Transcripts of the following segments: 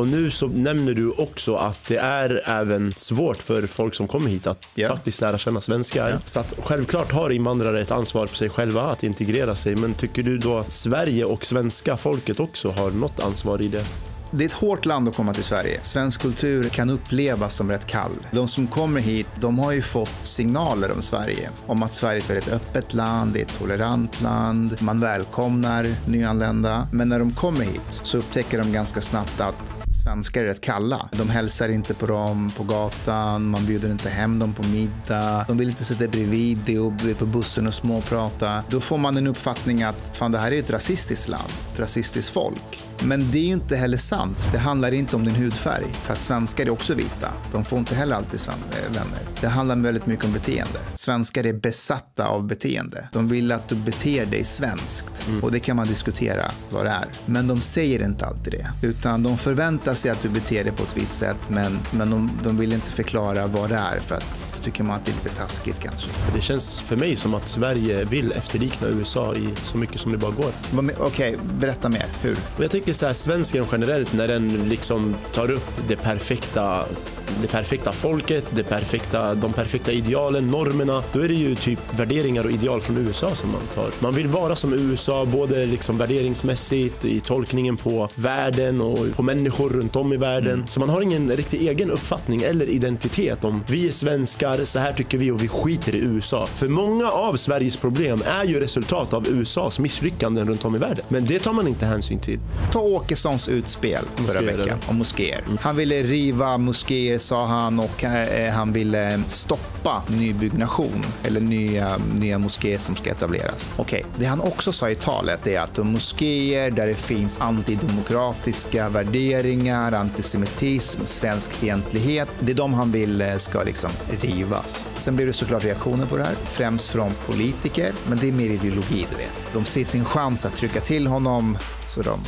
Och nu så nämner du också att det är även svårt för folk som kommer hit att yeah. faktiskt lära känna svenskar. Yeah. Så att självklart har invandrare ett ansvar på sig själva att integrera sig. Men tycker du då Sverige och svenska folket också har något ansvar i det? Det är ett hårt land att komma till Sverige. Svensk kultur kan upplevas som rätt kall. De som kommer hit, de har ju fått signaler om Sverige. Om att Sverige är ett väldigt öppet land, det är ett tolerant land, man välkomnar nyanlända. Men när de kommer hit så upptäcker de ganska snabbt att Svenskar är rätt kalla. De hälsar inte på dem på gatan, man bjuder inte hem dem på middag. De vill inte sitta bredvid dig och på bussen och småprata. Då får man en uppfattning att fan, det här är ett rasistiskt land, ett rasistiskt folk. Men det är ju inte heller sant. Det handlar inte om din hudfärg, för att svenskar är också vita. De får inte heller alltid eh, vänner. Det handlar väldigt mycket om beteende. Svenskar är besatta av beteende. De vill att du beter dig svenskt. Mm. Och det kan man diskutera vad det är. Men de säger inte alltid det. Utan de förväntar sig att du beter dig på ett visst sätt, men, men de, de vill inte förklara vad det är för att tycker man att det är lite taskigt kanske. Det känns för mig som att Sverige vill efterlikna USA i så mycket som det bara går. Okej, okay, berätta mer. Hur? Jag tänker så här, svensken generellt när den liksom tar upp det perfekta det perfekta folket, det perfekta, de perfekta idealen, normerna. Då är det ju typ värderingar och ideal från USA som man tar. Man vill vara som USA, både liksom värderingsmässigt, i tolkningen på världen och på människor runt om i världen. Mm. Så man har ingen riktig egen uppfattning eller identitet om vi är svenskar, så här tycker vi och vi skiter i USA. För många av Sveriges problem är ju resultat av USAs misslyckanden runt om i världen. Men det tar man inte hänsyn till. Ta Åkessons utspel förra moskéer, veckan om moskéer. Mm. Han ville riva moskéer det sa han och eh, han ville eh, stoppa nybyggnation eller nya, nya moskéer som ska etableras. Okej, okay. det han också sa i talet är att moskéer där det finns antidemokratiska värderingar, antisemitism, svensk fientlighet, det är de han vill eh, ska liksom rivas. Sen blir det såklart reaktioner på det här, främst från politiker, men det är mer ideologi, du vet. De ser sin chans att trycka till honom, så de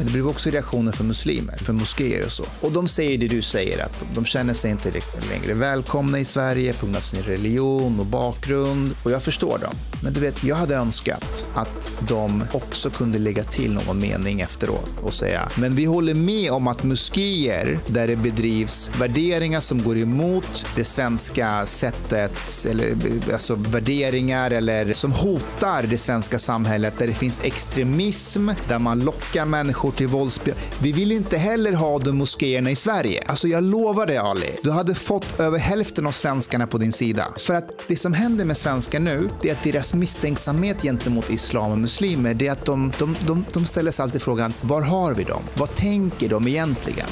men det blev också reaktioner för muslimer, för moskéer och så. Och de säger det du säger, att de känner sig inte längre välkomna i Sverige på grund av sin religion och bakgrund. Och jag förstår dem. Men du vet, jag hade önskat att de också kunde lägga till någon mening efteråt och säga, men vi håller med om att moskéer där det bedrivs värderingar som går emot det svenska sättet, eller alltså värderingar eller som hotar det svenska samhället, där det finns extremism, där man lockar människor människor till våldsbe... Vi vill inte heller ha de moskéerna i Sverige. Alltså jag lovar dig Ali, du hade fått över hälften av svenskarna på din sida. För att det som händer med svenskar nu, det är att deras misstänksamhet gentemot islam och muslimer, det är att de, de, de, de ställer sig alltid frågan, var har vi dem? Vad tänker de egentligen?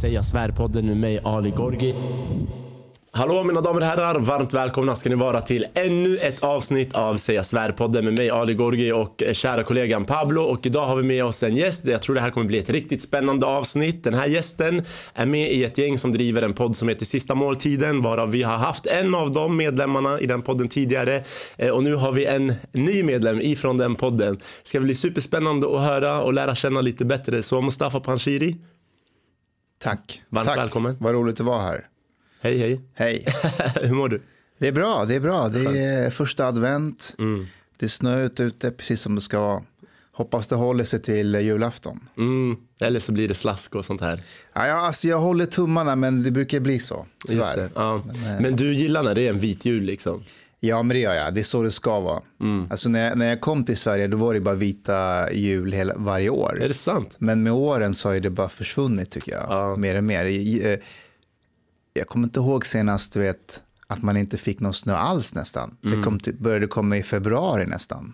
Säga svärpodden med mig Ali Gorgi. Hallå mina damer och herrar, varmt välkomna ska ni vara till ännu ett avsnitt av Säga Svärpodden med mig Ali Gorgi och eh, kära kollegan Pablo. Och idag har vi med oss en gäst. Jag tror det här kommer bli ett riktigt spännande avsnitt. Den här gästen är med i ett gäng som driver en podd som heter Sista måltiden, varav vi har haft en av de medlemmarna i den podden tidigare. Eh, och nu har vi en ny medlem ifrån den podden. Det ska bli superspännande att höra och lära känna lite bättre. Så Mustafa Panshiri. Tack. Varmt Tack. välkommen. Vad roligt att vara här. Hej, hej. Hej. Hur mår du? Det är bra, det är bra. Det är första advent. Mm. Det är snö ute, precis som det ska vara. Hoppas det håller sig till julafton. Mm. Eller så blir det slask och sånt här. Ja, ja, alltså jag håller tummarna, men det brukar bli så. Just det. Ja. Men, eh, men, du gillar när det är en vit jul liksom? Ja, men det gör jag. Det är så det ska vara. Mm. Alltså när, jag, när jag kom till Sverige då var det bara vita jul hela, varje år. Är det sant? Men med åren så har det bara försvunnit tycker jag. Ja. Mer och mer. Eh, jag kommer inte ihåg senast, du vet, att man inte fick någon snö alls nästan. Mm. Det kom, typ, började komma i februari nästan.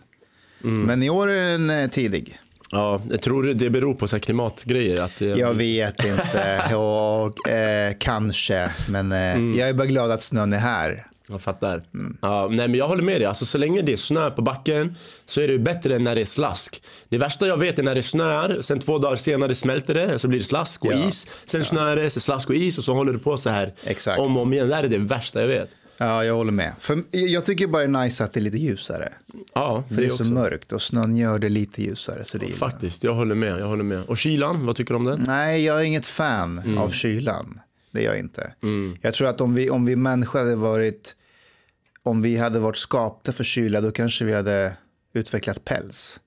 Mm. Men i år är den eh, tidig. Ja, jag tror det beror på så klimatgrejer. Att det... Jag vet inte. ja, eh, kanske. Men eh, mm. jag är bara glad att snön är här. Jag fattar. Mm. Ja, nej, men jag håller med dig. Alltså, så länge det är snö på backen så är det bättre än när det är slask. Det värsta jag vet är när det snöar, sen två dagar senare smälter det, så blir det slask och ja. is. Sen ja. snöar det, sen slask och is och så håller det på så här Exakt. om och om igen. Det här är det värsta jag vet. Ja, jag håller med. För jag tycker bara det är nice att det är lite ljusare. Ja, det För det är också. så mörkt och snön gör det lite ljusare. Så det ja, faktiskt, jag håller med. Jag håller med. Och kylan, vad tycker du om den? Nej, jag är inget fan mm. av kylan det är jag inte. Mm. Jag tror att om vi, om vi människor hade varit, om vi hade varit skapta för kyla, då kanske vi hade utvecklat päls.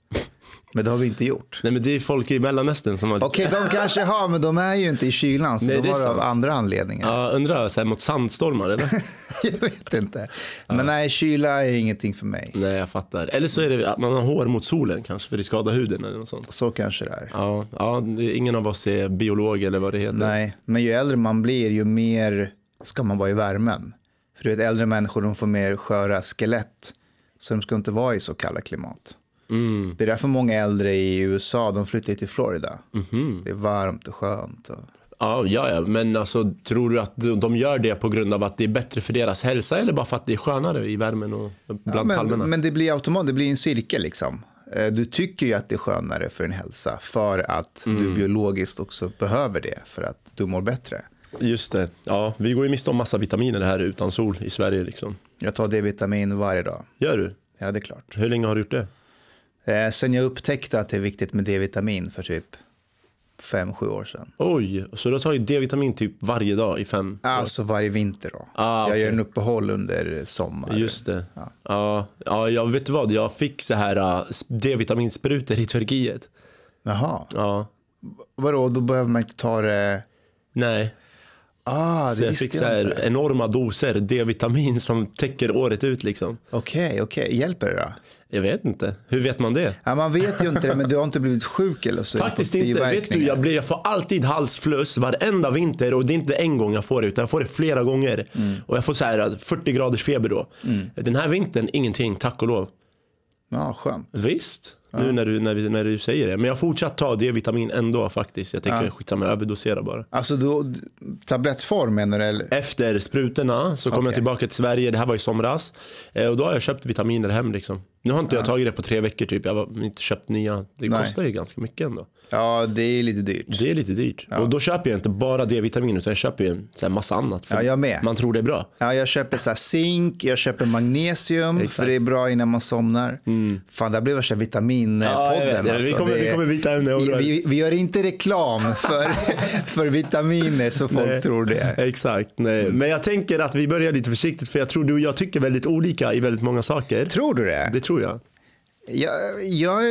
Men det har vi inte gjort. Nej men det är folk i Mellanöstern som har... Okej, okay, de kanske har, men de är ju inte i kylan. Så Nej, de har det av andra anledningar. Ja, undrar, så här, mot sandstormar eller? jag vet inte. Men nej, kyla är ingenting för mig. Nej, jag fattar. Eller så är det att man har hår mot solen kanske, för det skadar huden eller något sånt. Så kanske det är. Ja, ja ingen av oss är biolog eller vad det heter. Nej, men ju äldre man blir, ju mer ska man vara i värmen. För du vet, äldre människor de får mer sköra skelett. Så de ska inte vara i så kalla klimat. Mm. Det är därför många äldre i USA de flyttar till Florida. Mm. Det är varmt och skönt. Och... Ja, ja, ja, men alltså, tror du att de gör det på grund av att det är bättre för deras hälsa eller bara för att det är skönare i värmen och bland ja, men, palmerna? Men det blir automatiskt, det blir en cirkel liksom. Eh, du tycker ju att det är skönare för din hälsa för att mm. du biologiskt också behöver det för att du mår bättre. Just det. Ja, vi går ju miste om massa vitaminer här utan sol i Sverige. Liksom. Jag tar D-vitamin varje dag. Gör du? Ja, det är klart. Hur länge har du gjort det? Eh, sen jag upptäckte att det är viktigt med D-vitamin för typ 5-7 år sedan. Oj, så du tar tagit D-vitamin typ varje dag i fem år? Alltså varje vinter då. Ah, jag gör en uppehåll under sommaren. Just det. Ja, ah, ah, jag vet vad? Jag fick så här uh, D-vitaminsprutor i Turkiet. Jaha. Ja. Vadå, då behöver man inte ta det? Nej. Ah, det så jag fick jag så här enorma doser D-vitamin som täcker året ut liksom. Okej, okay, okej. Okay. Hjälper det då? Jag vet inte. Hur vet man det? Ja, man vet ju inte det, men du har inte blivit sjuk eller så? Faktiskt inte. Vet du, jag, blir, jag får alltid halsfluss varenda vinter och det är inte en gång jag får det utan jag får det flera gånger. Mm. Och jag får så här 40 eh, graders feber då. Mm. Den här vintern ingenting, tack och lov. Ja, skönt. Visst. Ja. Nu när du, när, när du säger det. Men jag fortsatt ta D-vitamin ändå faktiskt. Jag tänker ja. skitsamma, jag överdoserar bara. Alltså då, tablettform menar du? Eller? Efter sprutorna så kom okay. jag tillbaka till Sverige, det här var i somras. Eh, och då har jag köpt vitaminer hem liksom. Nu har inte jag tagit det på tre veckor typ. Jag har inte köpt nya. Det Nej. kostar ju ganska mycket ändå. Ja, det är lite dyrt. Det är lite dyrt. Ja. Och då köper jag inte bara D-vitamin utan jag köper ju en massa annat. För ja, jag med. Man tror det är bra. Ja, jag köper så zink, jag köper magnesium för det är bra innan man somnar. Mm. Fan, det här blivit värsta vitaminpodden. Ja, alltså. vi, kommer, det, kommer byta ämne. Vi, vi, vi gör inte reklam för, för vitaminer så folk Nej. tror det. Exakt. Nej. Mm. Men jag tänker att vi börjar lite försiktigt för jag tror du och jag tycker väldigt olika i väldigt många saker. Tror du det? det tror jag. Jag, jag,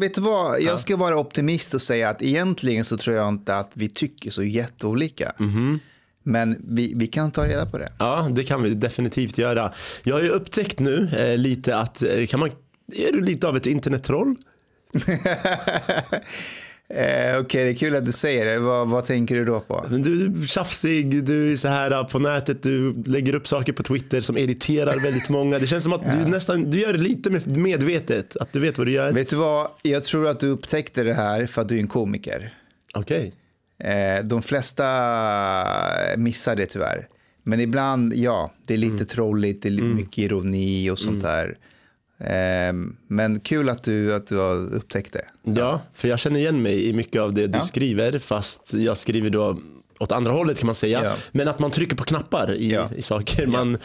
vet vad, jag ska vara optimist och säga att egentligen så tror jag inte att vi tycker så jätteolika. Mm -hmm. Men vi, vi kan ta reda på det. Ja, det kan vi definitivt göra. Jag har ju upptäckt nu eh, lite att, eh, kan man, är du lite av ett internettroll? Eh, okej, okay, det är kul att du säger det. Vad, vad, tänker du då på? Men du är tjafsig, du är så här äh, på nätet, du lägger upp saker på Twitter som irriterar väldigt många. Det känns som att ja. du nästan, du gör det lite medvetet, att du vet vad du gör. Vet du vad, jag tror att du upptäckte det här för att du är en komiker. Okej. Okay. Eh, de flesta missar det tyvärr. Men ibland, ja, det är lite mm. trolligt, det är mm. mycket ironi och sånt mm. där. Ehm, men kul att du, att du har upptäckt det. Ja, för jag känner igen mig i mycket av det du ja. skriver, fast jag skriver då åt andra hållet kan man säga. Ja. Men att man trycker på knappar i, ja. i saker man,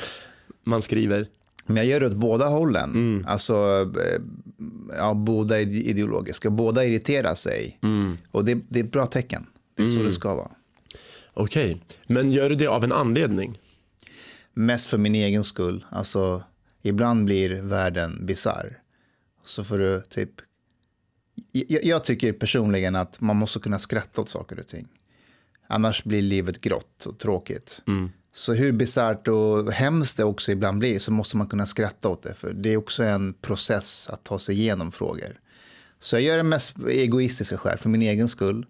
man skriver. Men jag gör det åt båda hållen. Mm. Alltså, eh, ja, båda är ideologiska, båda irriterar sig. Mm. Och det, det är ett bra tecken. Det är mm. så det ska vara. Okej, okay. men gör du det av en anledning? Mest för min egen skull. Alltså, ibland blir världen bizarr. Så får du typ... Jag, jag, tycker personligen att man måste kunna skratta åt saker och ting. Annars blir livet grått och tråkigt. Mm. Så hur bisarrt och hemskt det också ibland blir så måste man kunna skratta åt det. För det är också en process att ta sig igenom frågor. Så jag gör det mest egoistiska skäl, för min egen skull.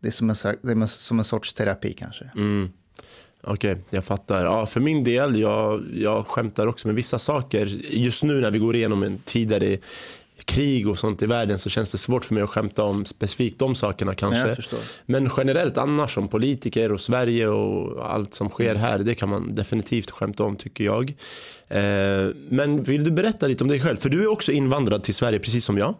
Det är som en, det är som en sorts terapi kanske. Mm. Okej, okay, jag fattar. Ja, för min del, jag, jag skämtar också med vissa saker. Just nu när vi går igenom en tid krig och sånt i världen så känns det svårt för mig att skämta om specifikt de sakerna kanske. Nej, Men generellt annars om politiker och Sverige och allt som sker mm. här, det kan man definitivt skämta om tycker jag. Eh, men vill du berätta lite om dig själv? För du är också invandrad till Sverige precis som jag.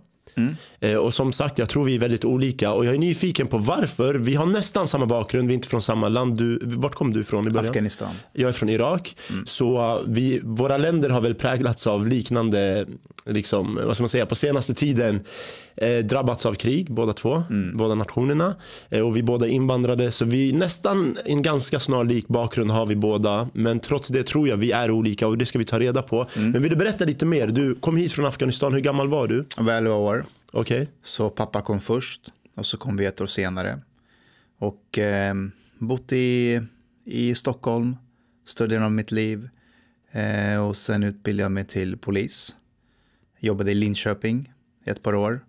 Mm. Och som sagt, jag tror vi är väldigt olika. Och jag är nyfiken på varför. Vi har nästan samma bakgrund, vi är inte från samma land. Du, vart kom du ifrån i början? Afghanistan. Jag är från Irak. Mm. Så uh, vi, våra länder har väl präglats av liknande, liksom, vad ska man säga, på senaste tiden eh, drabbats av krig, båda två. Mm. Båda nationerna. Eh, och vi båda invandrade. Så vi nästan en ganska snarlik bakgrund har vi båda. Men trots det tror jag vi är olika och det ska vi ta reda på. Mm. Men vill du berätta lite mer? Du kom hit från Afghanistan. Hur gammal var du? 11 år. Okej. Okay. Så pappa kom först och så kom vi ett år senare. Och eh, bott i, i Stockholm, större delen av mitt liv. Eh, och sen utbildade jag mig till polis. Jobbade i Linköping i ett par år.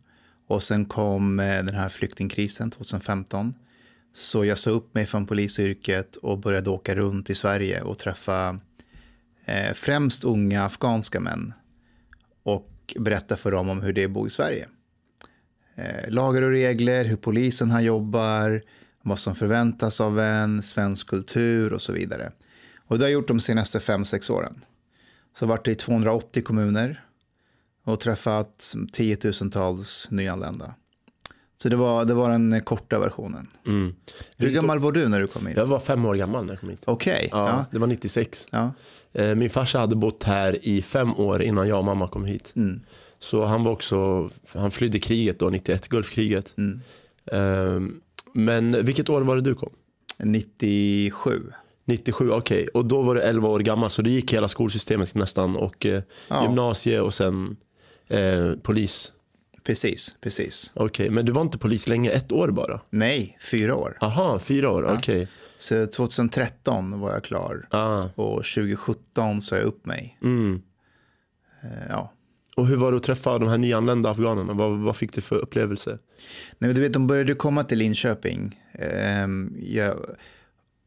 Och sen kom eh, den här flyktingkrisen 2015. Så jag sa upp mig från polisyrket och började åka runt i Sverige och träffa eh, främst unga afghanska män och berätta för dem om hur det är att bo i Sverige. Eh, lagar och regler, hur polisen här jobbar, vad som förväntas av en, svensk kultur och så vidare. Och det har jag gjort de senaste 5-6 åren. Så har varit i 280 kommuner och träffat tiotusentals nyanlända. Så det var, det var den korta versionen. Mm. Hur gammal var du när du kom hit? Jag var fem år gammal när jag kom hit. Okej. Okay. Ja, ja, Det var 96. Ja. Eh, min farsa hade bott här i fem år innan jag och mamma kom hit. Mm. Så han var också, han flydde kriget då, 91, Gulfkriget. Mm. Ehm, men vilket år var det du kom? 97. 97, okej. Okay. Och då var du 11 år gammal, så du gick hela skolsystemet nästan. Och eh, ja. gymnasie och sen eh, polis. Precis, precis. Okej, okay. men du var inte polis länge, ett år bara? Nej, fyra år. Aha, fyra år, ja. okej. Okay. Så 2013 var jag klar ah. och 2017 sa jag upp mig. Mm. Eh, ja. Och hur var det att träffa de här nyanlända afghanerna? Vad, vad fick du för upplevelse? Nej, du vet, de började komma till Linköping. Ehm, jag,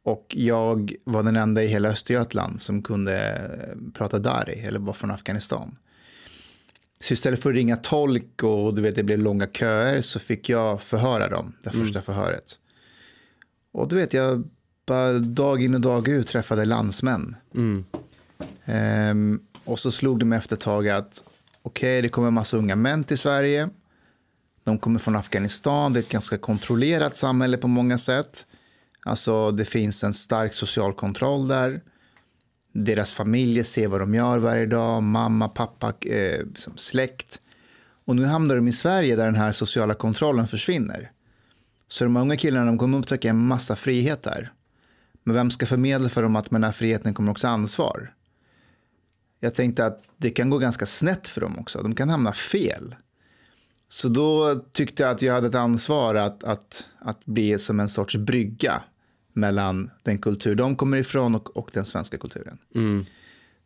och jag var den enda i hela Östergötland som kunde eh, prata dari, eller var från Afghanistan. Så istället för att ringa tolk och du vet, det blev långa köer så fick jag förhöra dem, det första mm. förhöret. Och du vet, jag pappa dag in och dag ut träffade landsmän. Mm. Ehm, och så slog det mig efter ett tag att okej, okay, det kommer en massa unga män till Sverige. De kommer från Afghanistan, det är ett ganska kontrollerat samhälle på många sätt. Alltså det finns en stark social kontroll där. Deras familjer ser vad de gör varje dag, mamma, pappa, eh, liksom släkt. Och nu hamnar de i Sverige där den här sociala kontrollen försvinner. Så de unga killarna de kommer upptäcka en massa frihet där. Men vem ska förmedla för dem att med den här friheten kommer också ansvar? Jag tänkte att det kan gå ganska snett för dem också. De kan hamna fel. Så då tyckte jag att jag hade ett ansvar att, att, att bli som en sorts brygga mellan den kultur de kommer ifrån och, och den svenska kulturen. Mm.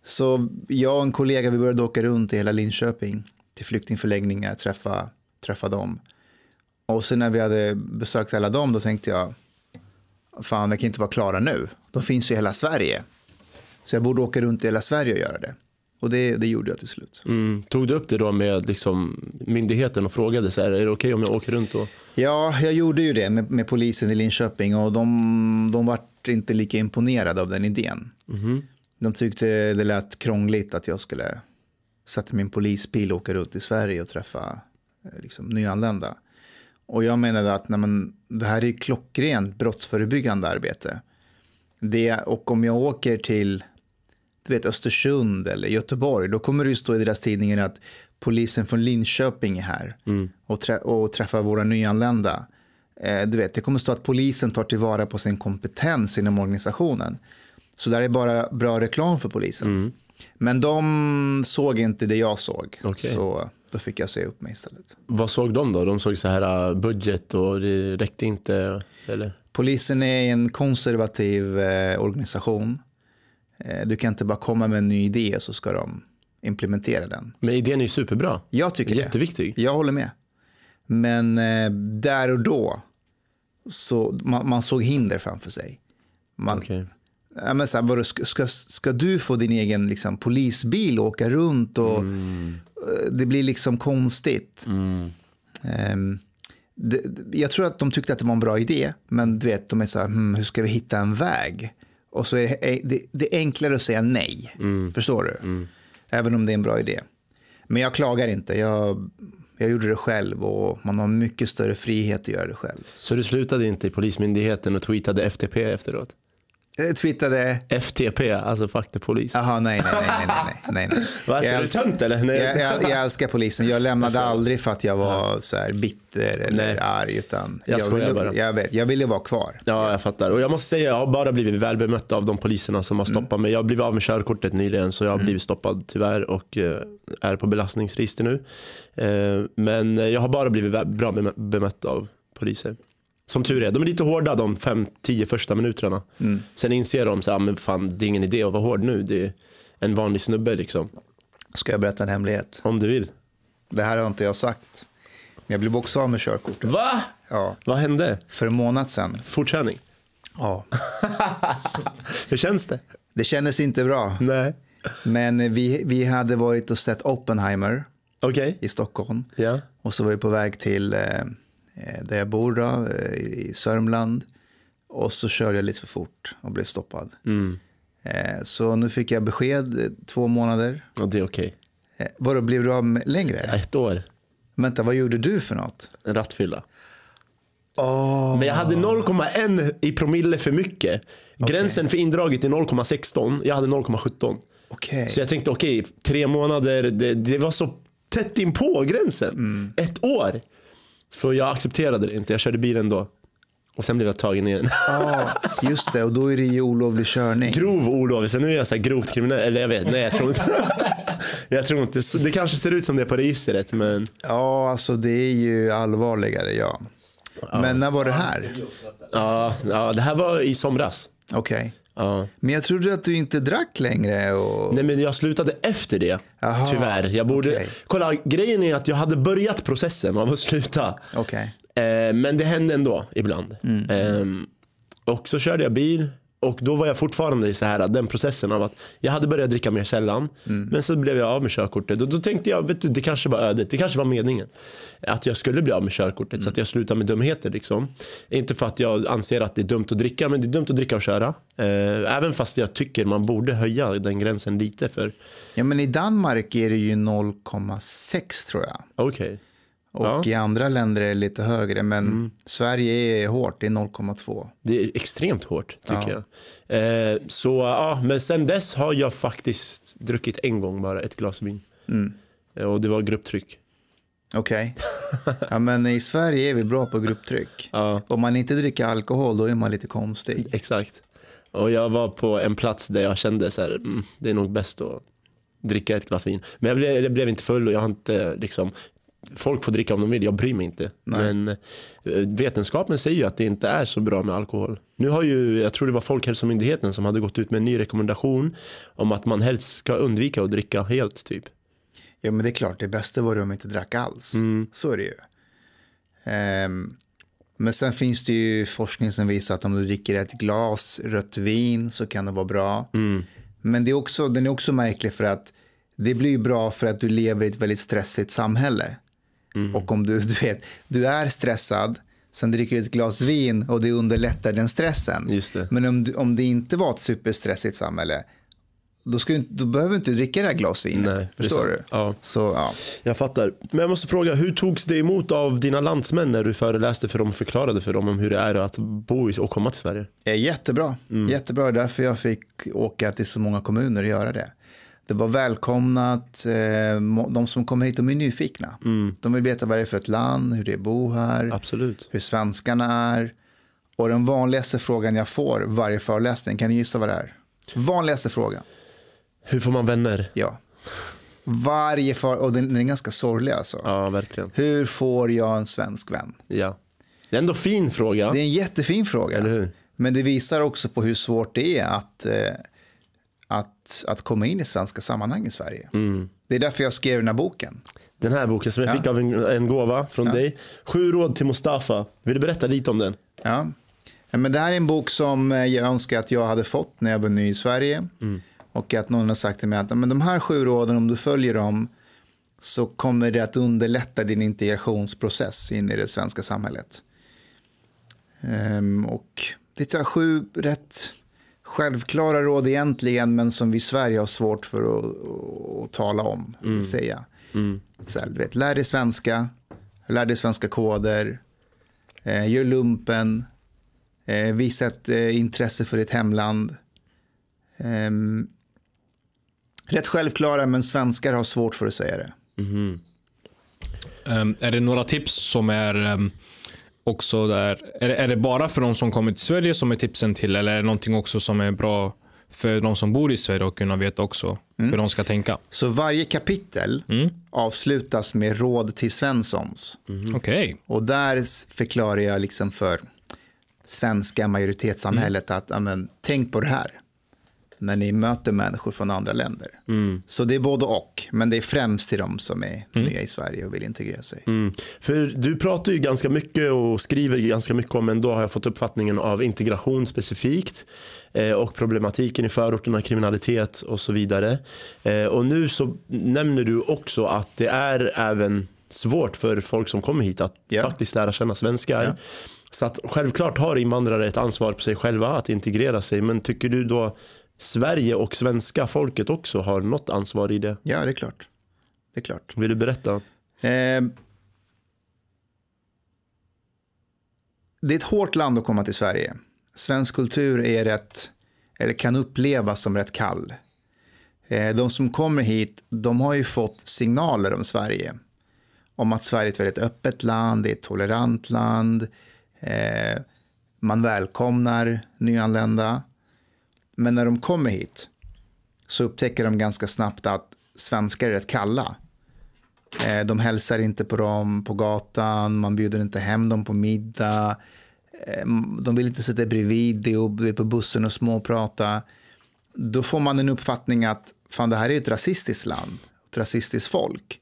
Så jag och en kollega vi började åka runt i hela Linköping till flyktingförläggningar, träffa, träffa dem. Och sen när vi hade besökt alla dem då tänkte jag, fan vi kan inte vara klara nu. De finns ju i hela Sverige. Så jag borde åka runt i hela Sverige och göra det. Och det, det gjorde jag till slut. Mm. Tog du upp det då med liksom myndigheten och frågade så här, är det okej okay om jag åker runt? Och... Ja, jag gjorde ju det med, med polisen i Linköping och de, de var inte lika imponerade av den idén. Mm. De tyckte det lät krångligt att jag skulle sätta min polisbil och åka runt i Sverige och träffa eh, liksom, nyanlända. Och jag menade att nej, men, det här är klockrent brottsförebyggande arbete. Det, och om jag åker till du vet, Östersund eller Göteborg, då kommer det ju stå i deras tidningar att polisen från Linköping är här mm. och, trä och träffar våra nyanlända. Eh, du vet, det kommer stå att polisen tar tillvara på sin kompetens inom organisationen. Så där är bara bra reklam för polisen. Mm. Men de såg inte det jag såg. Okay. Så då fick jag säga upp mig istället. Vad såg de då? De såg så här äh, budget och det räckte inte? Eller? Polisen är en konservativ eh, organisation. Eh, du kan inte bara komma med en ny idé så ska de implementera den. Men idén är ju superbra. Jag tycker det. Jätteviktig. Jag håller med. Men eh, där och då så man, man, såg hinder framför sig. Man, okay. ja, men så här, ska, ska, ska, du få din egen liksom, polisbil och åka runt och, mm. Eh, det blir liksom konstigt. Mm. Um, det, jag tror att de tyckte att det var en bra idé, men du vet, de är så här, hmm, hur ska vi hitta en väg? Och så är det, eh, det, det är enklare att säga nej, mm. förstår du? Mm. Även om det är en bra idé. Men jag klagar inte, jag, jag gjorde det själv och man har mycket större frihet att göra det själv. Så du slutade inte i Polismyndigheten och tweetade FTP efteråt? Eh, twittrade... FTP, alltså Fuck Polis. Jaha, nej, nej, nej. nej, nej, nej. Varför? Jag älskar, är det sant eller? Nej. Jag, jag, jag, älskar polisen. Jag lämnade jag aldrig för att jag var så här bitter eller nej. arg. Utan jag, jag, ville, bara. jag, vet, jag ville vara kvar. Ja, jag fattar. Och jag måste säga, jag har bara blivit väl bemött av de poliserna som har stoppat mm. mig. Jag har blivit av med körkortet nyligen, så jag har mm. blivit stoppad tyvärr och eh, är på belastningsregister nu. Eh, men jag har bara blivit bra bemött av poliser. Som tur är. De är lite hårda de 5-10 första minuterna. Mm. Sen inser de att ah, det är ingen idé att vara hård nu. Det är en vanlig snubbe liksom. Ska jag berätta en hemlighet? Om du vill. Det här har inte jag sagt. Men jag blev också av med körkortet. Va? Ja. Vad hände? För en månad sedan. Fortkörning? Ja. Hur känns det? Det kändes inte bra. Nej. Men vi, vi hade varit och sett Oppenheimer okay. i Stockholm. Ja. Och så var vi på väg till eh, Eh, där jag bor då, eh, i Sörmland. Och så körde jag lite för fort och blev stoppad. Mm. Eh, så nu fick jag besked, två månader. Och det är okej. Okay. Vadå, blev du av med längre? Ett år. Vänta, vad gjorde du för något? En rattfylla. Oh. Men jag hade 0,1 i promille för mycket. Gränsen okay. för indraget är 0,16. Jag hade 0,17. Okay. Så jag tänkte, okej, okay, tre månader, det, det, var så tätt in på gränsen. Mm. Ett år. Så jag accepterade det inte. Jag körde bilen då. Och sen blev jag tagen igen. Ja, just det. Och då är det ju olovlig körning. Grov olovlig. Så nu är jag så här grovt kriminell. Eller jag vet, nej jag tror inte. jag tror inte. Det kanske ser ut som det på registret, men. Ja, alltså det är ju allvarligare, ja. Men när var det här? Ja, ja det här var i somras. Okej. Okay. Ja. Men jag trodde att du inte drack längre. Och... Nej, men jag slutade efter det. Aha, tyvärr. Jag borde... Okay. Kolla, grejen är att jag hade börjat processen av att sluta. Okay. Eh, men det hände ändå ibland. Mm. Eh, och så körde jag bil och då var jag fortfarande i så här, den processen av att jag hade börjat dricka mer sällan. Mm. Men så blev jag av med körkortet. Och då tänkte jag, vet du, det kanske var ödet. Det kanske var meningen. Att jag skulle bli av med körkortet. Mm. Så att mm. jag slutar med dumheter. Liksom. Inte för att jag anser att det är dumt att dricka. Men det är dumt att dricka och köra. Eh, även fast jag tycker man borde höja den gränsen lite. för... Ja men i Danmark är det ju 0,6 tror jag. Okej. Okay. Och ja. i andra länder är det lite högre, men mm. Sverige är hårt, det är 0,2. Det är extremt hårt tycker ja. jag. Eh, så ja, men sen dess har jag faktiskt druckit en gång bara ett glas vin. Mm. Eh, och det var grupptryck. Okej. Okay. Ja, men i Sverige är vi bra på grupptryck. Ja. Om man inte dricker alkohol, då är man lite konstig. Exakt. Och jag var på en plats där jag kände så här, mm, det är nog bäst att dricka ett glas vin. Men jag blev, jag blev inte full och jag har inte liksom, folk får dricka om de vill, jag bryr mig inte. Nej. Men eh, vetenskapen säger ju att det inte är så bra med alkohol. Nu har ju, jag tror det var Folkhälsomyndigheten som hade gått ut med en ny rekommendation om att man helst ska undvika att dricka helt typ. Ja men det är klart, det bästa vore om man inte drack alls. Mm. Så är det ju. Um, men sen finns det ju forskning som visar att om du dricker ett glas rött vin så kan det vara bra. Mm. Men det är också, den är också märklig för att det blir ju bra för att du lever i ett väldigt stressigt samhälle. Mm. Och om du, du, vet, du är stressad, sen dricker du ett glas vin och det underlättar den stressen. Men om, du, om det inte var ett superstressigt samhälle, då, ska du, då behöver du inte dricka det här glasvinet. förstår du? Ja. Så, ja. Jag fattar. Men jag måste fråga, hur togs det emot av dina landsmän när du föreläste för dem och förklarade för dem om hur det är att bo i och komma till Sverige? Eh, jättebra. Mm. Jättebra, därför jag fick åka till så många kommuner och göra det. Det var välkomnat. Eh, de som kommer hit de är nyfikna. Mm. De vill veta vad det är för ett land, hur det är att bo här, Absolut. hur svenskarna är. Och den vanligaste frågan jag får varje föreläsning, kan ni gissa vad det är? Vanligaste frågan. Hur får man vänner? Ja. Varje för, och den, är ganska sorglig alltså. Ja, verkligen. Hur får jag en svensk vän? Ja. Det är ändå fin fråga. Det är en jättefin fråga. Eller hur? Men det visar också på hur svårt det är att eh, att, att komma in i svenska sammanhang i Sverige. Mm. Det är därför jag skrev den här boken. Den här boken som jag ja. fick av en, en gåva från ja. dig. Sju råd till Mustafa. Vill du berätta lite om den? Ja. men det här är en bok som eh, jag önskar att jag hade fått när jag var ny i Sverige. Mm. Och att någon har sagt till mig att men de här sju råden, om du följer dem så kommer det att underlätta din integrationsprocess in i det svenska samhället. Um, och det är sju rätt självklara råd egentligen, men som vi i Sverige har svårt för att, att tala om. Mm. Säga. Mm. Så här, du vet, lär dig svenska, lär dig svenska koder, eh, gör lumpen, eh, visa ett eh, intresse för ditt hemland. Ehm, rätt självklara, men svenskar har svårt för att säga det. Mm. Um, är det några tips som är um också där? Är, är det bara för de som kommer till Sverige som är tipsen till eller är det någonting också som är bra för de som bor i Sverige att kunna veta också mm. hur de ska tänka? Så varje kapitel mm. avslutas med råd till Svenssons. Mm. Okay. Och där förklarar jag liksom för svenska majoritetssamhället mm. att amen, tänk på det här när ni möter människor från andra länder. Mm. Så det är både och, men det är främst till de som är mm. nya i Sverige och vill integrera sig. Mm. För du pratar ju ganska mycket och skriver ganska mycket om, ändå har jag fått uppfattningen av integration specifikt eh, och problematiken i förorterna, kriminalitet och så vidare. Eh, och nu så nämner du också att det är även svårt för folk som kommer hit att yeah. faktiskt lära känna svenskar. Yeah. Så att självklart har invandrare ett ansvar på sig själva att integrera sig. Men tycker du då Sverige och svenska folket också har något ansvar i det. Ja, det är klart. Det är klart. Vill du berätta? Eh, det är ett hårt land att komma till Sverige. Svensk kultur är rätt, eller kan upplevas som rätt kall. Eh, de som kommer hit, de har ju fått signaler om Sverige. Om att Sverige är ett väldigt öppet land, det är ett tolerant land. Eh, man välkomnar nyanlända. Men när de kommer hit så upptäcker de ganska snabbt att svenskar är rätt kalla. Eh, de hälsar inte på dem på gatan, man bjuder inte hem dem på middag. Eh, de vill inte sitta bredvid är på bussen och småprata. Då får man en uppfattning att fan, det här är ett rasistiskt land, ett rasistiskt folk.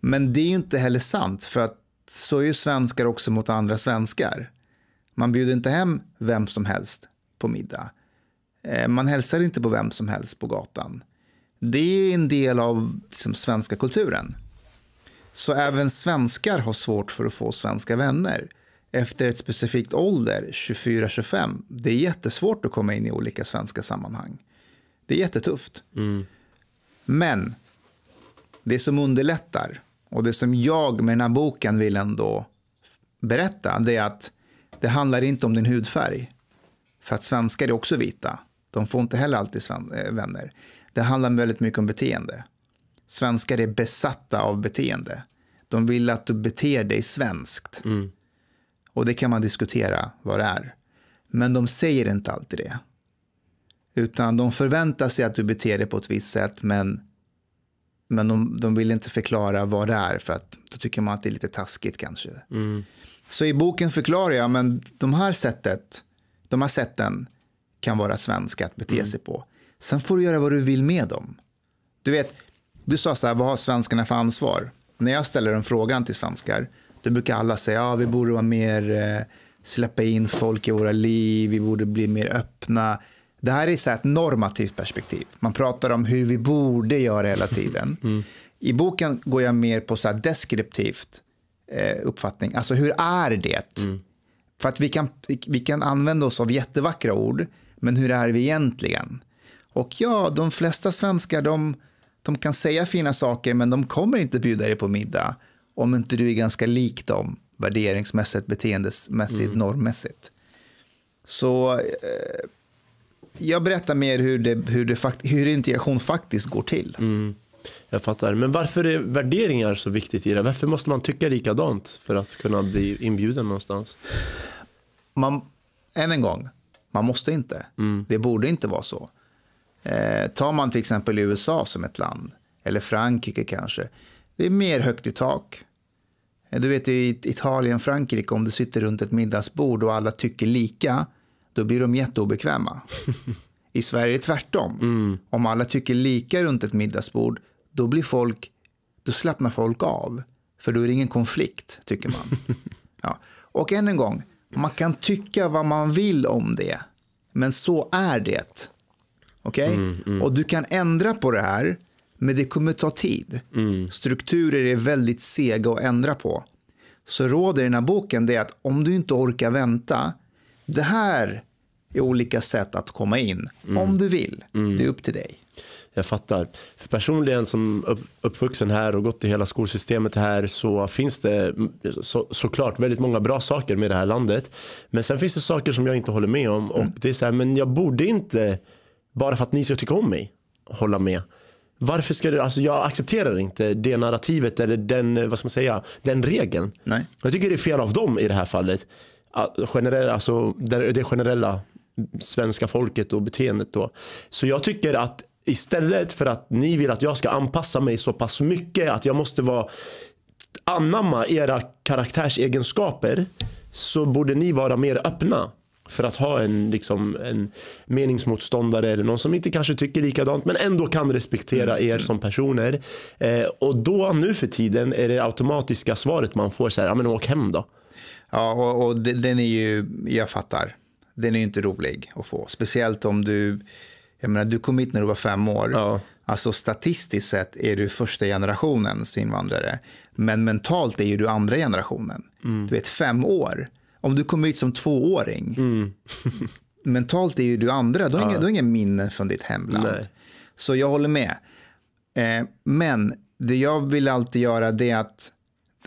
Men det är ju inte heller sant, för att så är ju svenskar också mot andra svenskar. Man bjuder inte hem vem som helst på middag. Eh, man hälsar inte på vem som helst på gatan. Det är en del av liksom, svenska kulturen. Så även svenskar har svårt för att få svenska vänner. Efter ett specifikt ålder, 24-25, det är jättesvårt att komma in i olika svenska sammanhang. Det är jättetufft. Mm. Men det som underlättar och det som jag med den här boken vill ändå berätta, det är att det handlar inte om din hudfärg. För att svenskar är också vita. De får inte heller alltid eh, vänner. Det handlar väldigt mycket om beteende. Svenskar är besatta av beteende. De vill att du beter dig svenskt. Mm. Och det kan man diskutera vad det är. Men de säger inte alltid det. Utan de förväntar sig att du beter dig på ett visst sätt, men, men de, de vill inte förklara vad det är, för att då tycker man att det är lite taskigt kanske. Mm. Så i boken förklarar jag, men de här sättet, de här sätten kan vara svenska att bete mm. sig på. Sen får du göra vad du vill med dem. Du vet, du sa så här, vad har svenskarna för ansvar? När jag ställer den frågan till svenskar, då brukar alla säga, ja ah, vi borde vara mer, eh, släppa in folk i våra liv, vi borde bli mer öppna. Det här är så här ett normativt perspektiv. Man pratar om hur vi borde göra hela tiden. Mm. I boken går jag mer på så här deskriptivt eh, uppfattning, alltså hur är det? Mm. För att vi kan, vi kan använda oss av jättevackra ord, men hur är vi egentligen? Och ja, de flesta svenskar de, de kan säga fina saker men de kommer inte bjuda dig på middag om inte du är ganska lik dem värderingsmässigt, beteendemässigt, mm. normmässigt. Så eh, jag berättar mer hur, det, hur, det hur integration faktiskt går till. Mm. Jag fattar. Men varför är värderingar så viktigt i det? Varför måste man tycka likadant för att kunna bli inbjuden någonstans? Man, än en gång, man måste inte. Mm. Det borde inte vara så. Eh, tar man till exempel USA som ett land, eller Frankrike kanske, det är mer högt i tak. Eh, du vet i Italien, Frankrike, om du sitter runt ett middagsbord och alla tycker lika, då blir de jätteobekväma. I Sverige är det tvärtom. Mm. Om alla tycker lika runt ett middagsbord, då blir folk, då slappnar folk av. För då är det ingen konflikt, tycker man. Ja. Och än en gång, man kan tycka vad man vill om det, men så är det. Okej? Okay? Mm, mm. Och du kan ändra på det här, men det kommer ta tid. Mm. Strukturer är väldigt sega att ändra på. Så råder i den här boken det att om du inte orkar vänta, det här är olika sätt att komma in. Om mm. du vill, mm. det är upp till dig. Jag fattar. För personligen som uppvuxen här och gått i hela skolsystemet här så finns det så, såklart väldigt många bra saker med det här landet. Men sen finns det saker som jag inte håller med om och mm. det är så här, men jag borde inte, bara för att ni ska tycka om mig, hålla med. Varför ska du, alltså jag accepterar inte det narrativet eller den, vad ska man säga, den regeln. Nej. Jag tycker det är fel av dem i det här fallet. Generell, alltså, det generella svenska folket och beteendet då. Så jag tycker att Istället för att ni vill att jag ska anpassa mig så pass mycket att jag måste vara anamma era karaktärsegenskaper så borde ni vara mer öppna för att ha en, liksom, en meningsmotståndare eller någon som inte kanske tycker likadant men ändå kan respektera mm. er som personer. Eh, och då nu för tiden är det automatiska svaret man får så här, ja men åk hem då. Ja, och, och den är ju, jag fattar, den är ju inte rolig att få. Speciellt om du jag menar, du kom hit när du var fem år. Ja. Alltså statistiskt sett är du första generationens invandrare. Men mentalt är ju du andra generationen. Mm. Du vet, fem år. Om du kommer hit som tvååring. Mm. mentalt är ju du andra. Du har, ja. inga, du har inga minnen från ditt hemland. Nej. Så jag håller med. Eh, men det jag vill alltid göra det är att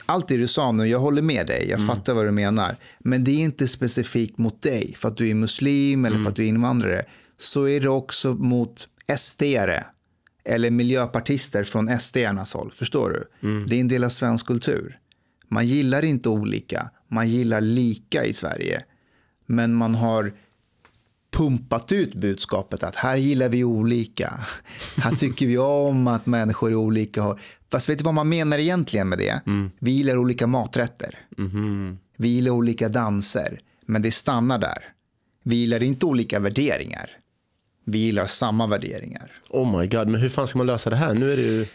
allt det du sa nu, jag håller med dig, jag mm. fattar vad du menar. Men det är inte specifikt mot dig, för att du är muslim eller mm. för att du är invandrare så är det också mot SD-are eller miljöpartister från SD-arnas håll. Förstår du? Mm. Det är en del av svensk kultur. Man gillar inte olika, man gillar lika i Sverige. Men man har pumpat ut budskapet att här gillar vi olika. Här tycker vi om att människor är olika. Fast vet du vad man menar egentligen med det? Mm. Vi gillar olika maträtter. Mm. Vi gillar olika danser. Men det stannar där. Vi gillar inte olika värderingar vi gillar samma värderingar. Oh my god, men hur fan ska man lösa det här? Nu är det ju...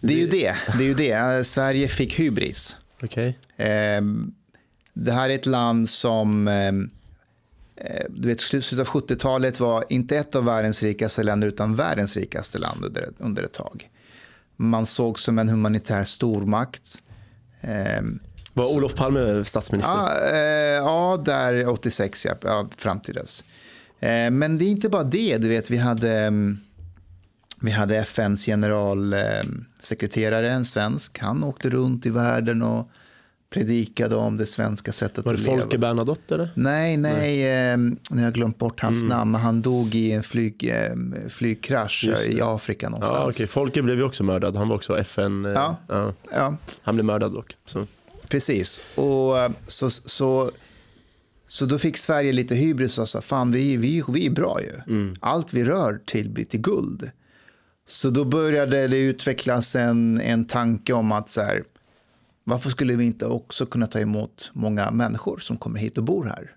Det är ju det. det, är ju det. Sverige fick hybris. Okay. Ehm, det här är ett land som... Ehm, eh, du vet, slutet av 70-talet var inte ett av världens rikaste länder utan världens rikaste land under, under ett tag. Man såg som en humanitär stormakt. Ehm, var Olof Palme statsminister? Ja, eh, ja där 86, ja, fram till dess. Eh, men det är inte bara det. Du vet, vi hade, mm, vi hade FNs generalsekreterare, eh, en svensk. Han åkte runt i världen och predikade om det svenska sättet att leva. Var det Folke Bernadotte? Eller? Nej, nej, nej. Eh, nu har jag glömt bort hans mm. namn. Han dog i en flyg, flygkrasch i Afrika någonstans. Ja, okay. Folke blev ju också mördad. Han var också FN. ja. Ja. Han blev mördad dock. Så. Precis. Och så, så så då fick Sverige lite hybris och sa, fan vi, vi, vi är bra ju. Mm. Allt vi rör till blir till guld. Så då började det utvecklas en, en tanke om att så här, varför skulle vi inte också kunna ta emot många människor som kommer hit och bor här?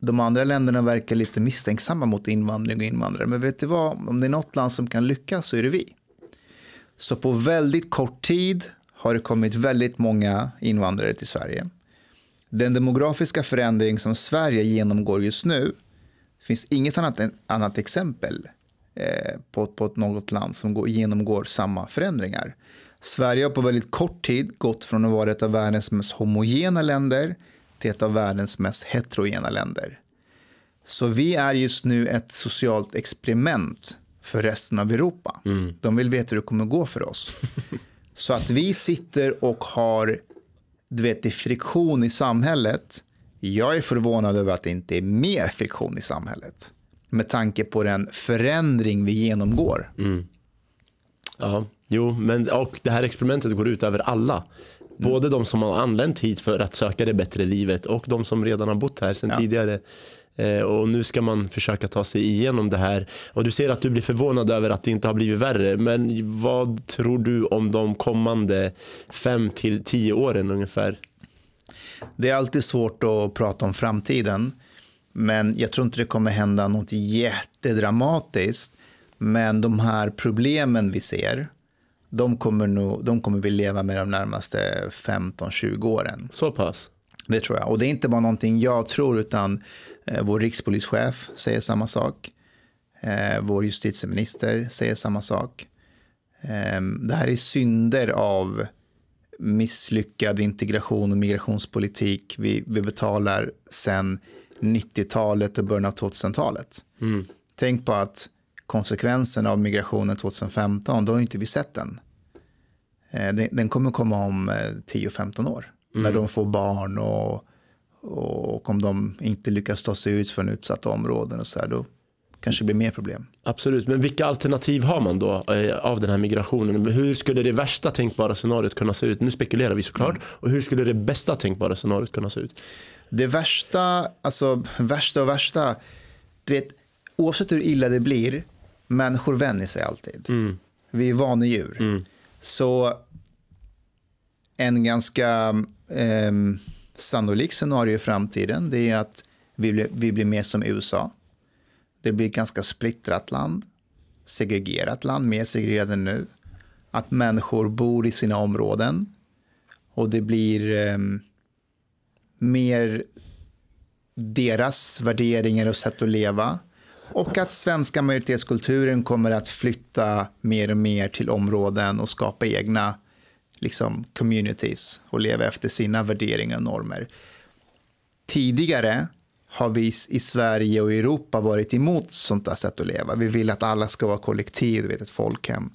De andra länderna verkar lite misstänksamma mot invandring och invandrare. Men vet du vad, om det är något land som kan lyckas så är det vi. Så på väldigt kort tid har det kommit väldigt många invandrare till Sverige. Den demografiska förändring som Sverige genomgår just nu finns inget annat, annat exempel eh, på, på något land som går, genomgår samma förändringar. Sverige har på väldigt kort tid gått från att vara ett av världens mest homogena länder till ett av världens mest heterogena länder. Så vi är just nu ett socialt experiment för resten av Europa. Mm. De vill veta hur det kommer gå för oss. Så att vi sitter och har du vet, det är friktion i samhället. Jag är förvånad över att det inte är mer friktion i samhället. Med tanke på den förändring vi genomgår. Mm. Ja, jo, men och det här experimentet går ut över alla. Både mm. de som har anlänt hit för att söka det bättre livet och de som redan har bott här sedan ja. tidigare. Eh, och nu ska man försöka ta sig igenom det här. Och du ser att du blir förvånad över att det inte har blivit värre. Men vad tror du om de kommande fem till tio åren ungefär? Det är alltid svårt att prata om framtiden. Men jag tror inte det kommer hända något jättedramatiskt. Men de här problemen vi ser, de kommer, nog, de kommer vi leva med de närmaste 15-20 åren. Så pass? Det tror jag. Och det är inte bara någonting jag tror, utan Eh, vår rikspolischef säger samma sak. Eh, vår justitieminister säger samma sak. Eh, det här är synder av misslyckad integration och migrationspolitik vi, vi betalar sen 90-talet och början av 2000-talet. Mm. Tänk på att konsekvensen av migrationen 2015, då har inte vi sett den. Den, den kommer komma om 10-15 år, mm. när de får barn och och om de inte lyckas ta sig ut från utsatta områden och så här, då kanske det blir mer problem. Absolut, men vilka alternativ har man då eh, av den här migrationen? Hur skulle det värsta tänkbara scenariot kunna se ut? Nu spekulerar vi såklart. Mm. Och hur skulle det bästa tänkbara scenariot kunna se ut? Det värsta, alltså värsta och värsta. Du vet, oavsett hur illa det blir, människor vänjer sig alltid. Mm. Vi är vanedjur. Mm. Så en ganska... Um, sannolikt scenario i framtiden det är att vi blir, vi blir mer som USA. Det blir ett ganska splittrat land, segregerat land, mer segregerat än nu. Att människor bor i sina områden och det blir eh, mer deras värderingar och sätt att leva. Och att svenska majoritetskulturen kommer att flytta mer och mer till områden och skapa egna liksom, communities och leva efter sina värderingar och normer. Tidigare har vi i Sverige och Europa varit emot sånt där sätt att leva. Vi vill att alla ska vara kollektiv, vet, ett folkhem.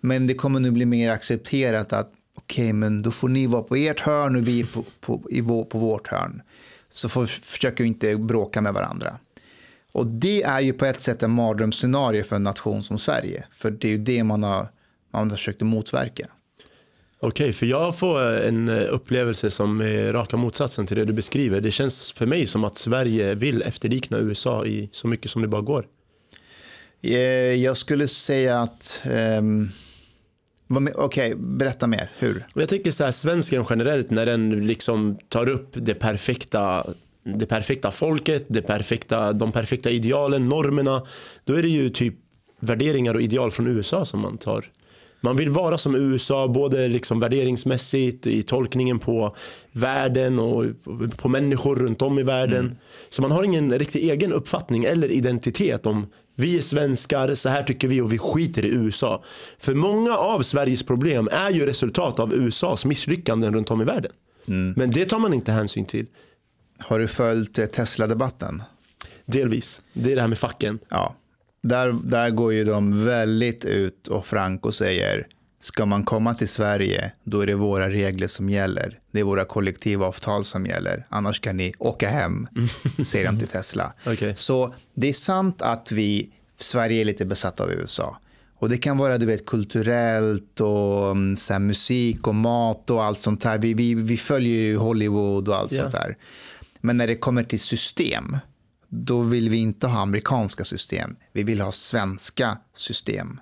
Men det kommer nu bli mer accepterat att okej, okay, men då får ni vara på ert hörn och vi på, på, på vårt hörn. Så får, försöker vi inte bråka med varandra. Och det är ju på ett sätt en mardrömsscenario för en nation som Sverige. För det är ju det man har, man har försökt motverka. Okej, okay, för jag får en eh, upplevelse som är raka motsatsen till det du beskriver. Det känns för mig som att Sverige vill efterlikna USA i så mycket som det bara går. Eh, jag skulle säga att... Um... Okej, okay, berätta mer. Hur? Jag tänker så här, svensken generellt när den liksom tar upp det perfekta det perfekta folket, det perfekta, de perfekta idealen, normerna. Då är det ju typ värderingar och ideal från USA som man tar man vill vara som USA, både liksom värderingsmässigt, i tolkningen på världen och på människor runt om i världen. Mm. Så man har ingen riktig egen uppfattning eller identitet om vi är svenskar, så här tycker vi och vi skiter i USA. För många av Sveriges problem är ju resultat av USAs misslyckanden runt om i världen. Mm. Men det tar man inte hänsyn till. Har du följt eh, Tesla-debatten? Delvis. Det är det här med facken. Ja. Där, där går ju de väldigt ut och Frank och säger ska man komma till Sverige då är det våra regler som gäller. Det är våra kollektivavtal som gäller. Annars kan ni åka hem, säger de till Tesla. Okay. Så det är sant att vi, Sverige är lite besatt av USA. Och det kan vara du vet, kulturellt och mm, så här, musik och mat och allt sånt där. Vi, vi, vi följer ju Hollywood och allt yeah. sånt där. Men när det kommer till system då vill vi inte ha amerikanska system. Vi vill ha svenska system.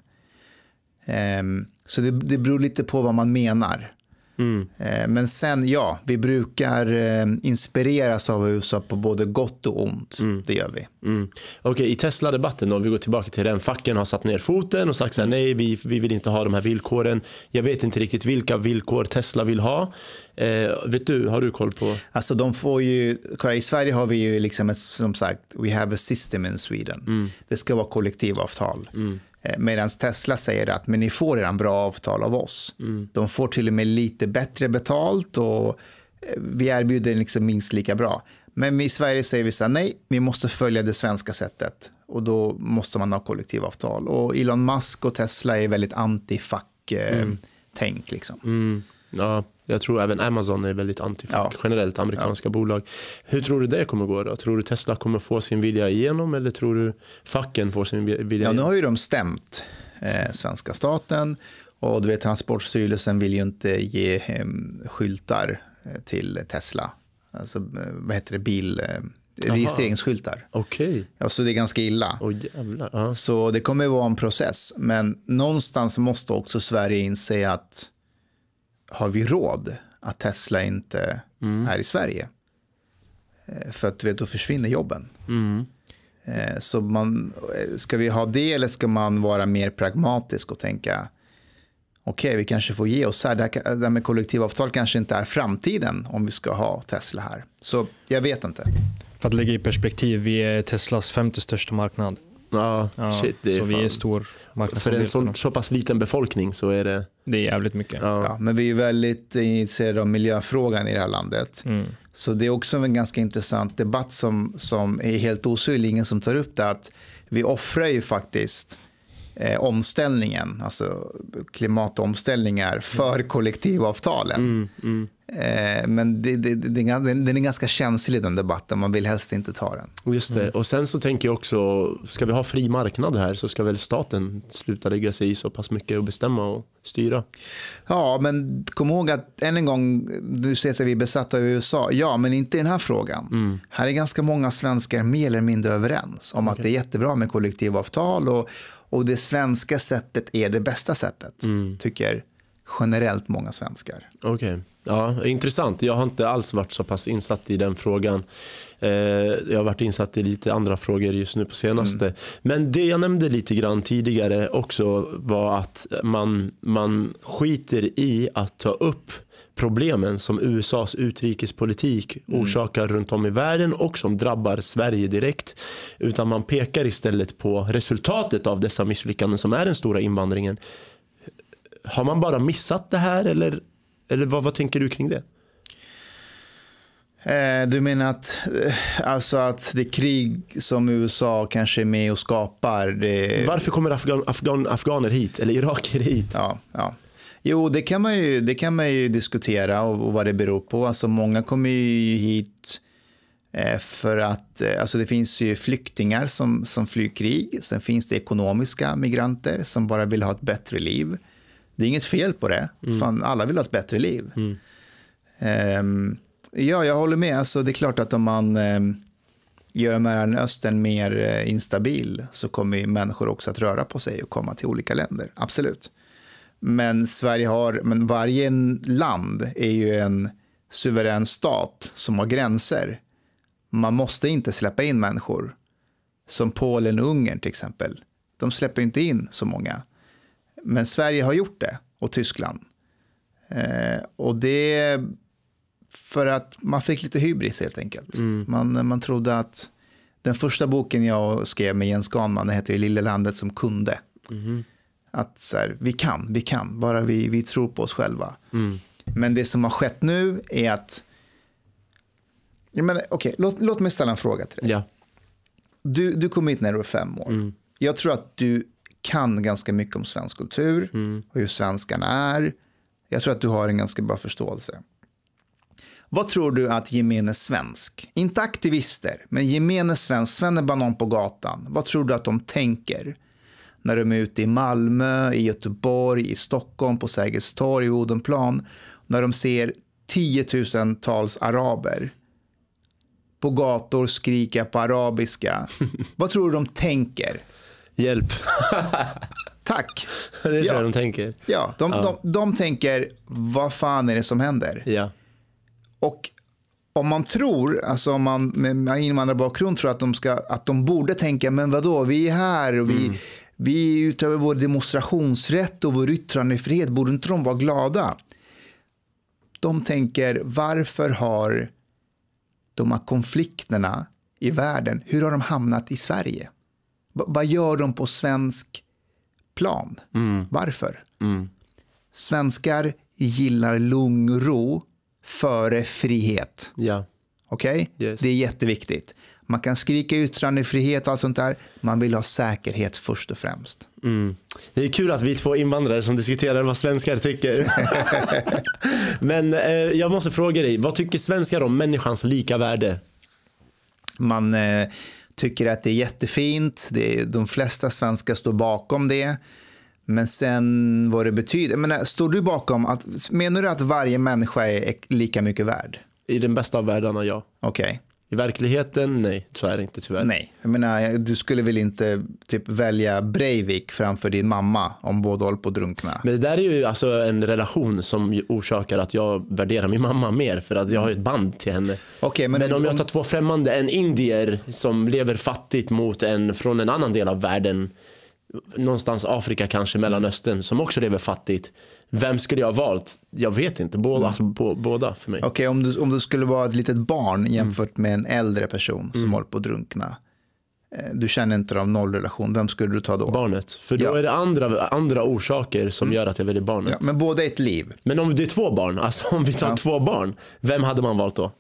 Ehm, så det beror lite på vad man menar. Mm. Eh, men sen, ja, vi brukar eh, inspireras av USA på både gott och ont. Mm. Det gör vi. Mm. Okay, I Tesla-debatten, om vi går tillbaka till den, facken har satt ner foten och sagt så här, nej, vi, vi vill inte ha de här villkoren. Jag vet inte riktigt vilka villkor Tesla vill ha. Eh, vet du, har du koll på? Alltså de får ju, i Sverige har vi ju liksom, ett, som sagt, we have a system in Sweden. Mm. Det ska vara kollektivavtal. Mm. Eh, medan Tesla säger att men ni får redan bra avtal av oss. Mm. De får till och med lite bättre betalt och eh, vi erbjuder liksom minst lika bra. Men i Sverige säger vi så här, nej, vi måste följa det svenska sättet och då måste man ha kollektivavtal. Och Elon Musk och Tesla är väldigt anti-fack-tänk. Eh, mm. Liksom. Mm. Ja, jag tror även Amazon är väldigt antifack ja. generellt, amerikanska ja. bolag. Hur tror du det kommer gå då? Tror du Tesla kommer få sin vilja igenom eller tror du facken får sin vilja igenom? Ja, nu har ju de stämt eh, svenska staten och du vet Transportstyrelsen vill ju inte ge eh, skyltar till Tesla. Alltså eh, vad heter det, bil... Eh, registreringsskyltar. Okej. Okay. Ja, så det är ganska illa. Oh, jävlar. Uh. Så det kommer att vara en process. Men någonstans måste också Sverige inse att har vi råd att Tesla inte mm. är i Sverige? Eh, för att du vet, då försvinner jobben. Mm. Eh, så man, eh, ska vi ha det eller ska man vara mer pragmatisk och tänka okej, okay, vi kanske får ge oss här. Det, här. med kollektivavtal kanske inte är framtiden om vi ska ha Tesla här. Så jag vet inte. För att lägga i perspektiv, vi är Teslas femte största marknad. Ja, shit. Det är så vi är stor För en så, så pass liten befolkning så är det... Det är jävligt mycket. Ja. ja men vi är väldigt intresserade av miljöfrågan i det här landet. Mm. Så det är också en ganska intressant debatt som, som är helt osynlig. Ingen som tar upp det. Att vi offrar ju faktiskt eh, omställningen, alltså klimatomställningar för mm. kollektivavtalen. Mm, mm. Eh, men det, det, det, den är ganska känslig den debatten, man vill helst inte ta den. Just det, och sen så tänker jag också, ska vi ha fri marknad här så ska väl staten sluta lägga sig i så pass mycket och bestämma och styra. Ja, men kom ihåg att än en gång, du säger att vi är besatta av USA, ja men inte i den här frågan. Mm. Här är ganska många svenskar mer eller mindre överens om okay. att det är jättebra med kollektivavtal och, och det svenska sättet är det bästa sättet, mm. tycker generellt många svenskar. Okej, okay. ja, intressant. Jag har inte alls varit så pass insatt i den frågan. Eh, jag har varit insatt i lite andra frågor just nu på senaste. Mm. Men det jag nämnde lite grann tidigare också var att man, man skiter i att ta upp problemen som USAs utrikespolitik mm. orsakar runt om i världen och som drabbar Sverige direkt. Utan man pekar istället på resultatet av dessa misslyckanden som är den stora invandringen har man bara missat det här eller, eller vad, vad tänker du kring det? Eh, du menar att, eh, alltså att det krig som USA kanske är med och skapar. Det... Varför kommer afghan, afghan, afghaner hit eller iraker hit? Ja, ja. Jo, det kan man ju, det kan man ju diskutera och, och vad det beror på. Alltså, många kommer ju hit eh, för att alltså det finns ju flyktingar som, som flyr krig. Sen finns det ekonomiska migranter som bara vill ha ett bättre liv. Det är inget fel på det. Mm. Fan, alla vill ha ett bättre liv. Mm. Um, ja, jag håller med. Alltså, det är klart att om man um, gör Mellanöstern mer uh, instabil så kommer människor också att röra på sig och komma till olika länder. Absolut. Men Sverige har, men varje land är ju en suverän stat som har gränser. Man måste inte släppa in människor. Som Polen och Ungern till exempel. De släpper inte in så många. Men Sverige har gjort det och Tyskland. Eh, och det för att man fick lite hybris helt enkelt. Mm. Man, man trodde att den första boken jag skrev med Jens Ganman hette Lilla landet som kunde. Mm. Att så här, vi kan, vi kan, bara vi, vi tror på oss själva. Mm. Men det som har skett nu är att, menar, okay, låt, låt mig ställa en fråga till dig. Ja. Du, du kom hit när du var fem år. Mm. Jag tror att du kan ganska mycket om svensk kultur mm. och hur svenskarna är. Jag tror att du har en ganska bra förståelse. Vad tror du att gemene svensk, inte aktivister, men gemene svensk, svennebanan på gatan, vad tror du att de tänker när de är ute i Malmö, i Göteborg, i Stockholm, på Sergels torg, i Odenplan, när de ser tiotusentals araber på gator skrika på arabiska. vad tror du de tänker? Hjälp. Tack. Det är ja. så de tänker. Ja, de, ja. De, de tänker, vad fan är det som händer? Ja. Och om man tror, alltså om man med invandrarbakgrund tror att de, ska, att de borde tänka, men vadå, vi är här och vi, mm. vi utövar vår demonstrationsrätt och vår yttrandefrihet, borde inte de vara glada? De tänker, varför har de här konflikterna i världen, hur har de hamnat i Sverige? vad gör de på svensk plan? Mm. Varför? Mm. Svenskar gillar lugn ro före frihet. Ja. Okej? Okay? Yes. Det är jätteviktigt. Man kan skrika yttrandefrihet och allt sånt där. Man vill ha säkerhet först och främst. Mm. Det är kul att vi två invandrare som diskuterar vad svenskar tycker. Men eh, jag måste fråga dig, vad tycker svenskar om människans lika värde? Man... Eh, tycker att det är jättefint. Det är, de flesta svenskar står bakom det. Men sen vad det betyder. Menar, eh, står du bakom att, menar du att varje människa är lika mycket värd? I den bästa av världarna, ja. Okej. Okay. I verkligheten, nej, så är det inte tyvärr. Nej, jag menar, du skulle väl inte typ välja Breivik framför din mamma om båda håller på att drunkna? Men det där är ju alltså en relation som orsakar att jag värderar min mamma mer för att jag har ju ett band till henne. Okay, men, men om jag tar två främmande, en indier som lever fattigt mot en från en annan del av världen någonstans Afrika kanske, Mellanöstern, som också lever fattigt. Vem skulle jag ha valt? Jag vet inte. Båda, mm. alltså, båda för mig. Okej, okay, om, du, om du skulle vara ett litet barn mm. jämfört med en äldre person som mm. håller på att drunkna. Eh, du känner inte av noll relation. Vem skulle du ta då? Barnet. För då ja. är det andra, andra orsaker som mm. gör att jag väljer barnet. Ja, men båda är ett liv. Men om det är två barn, alltså om vi tar ja. två barn, vem hade man valt då?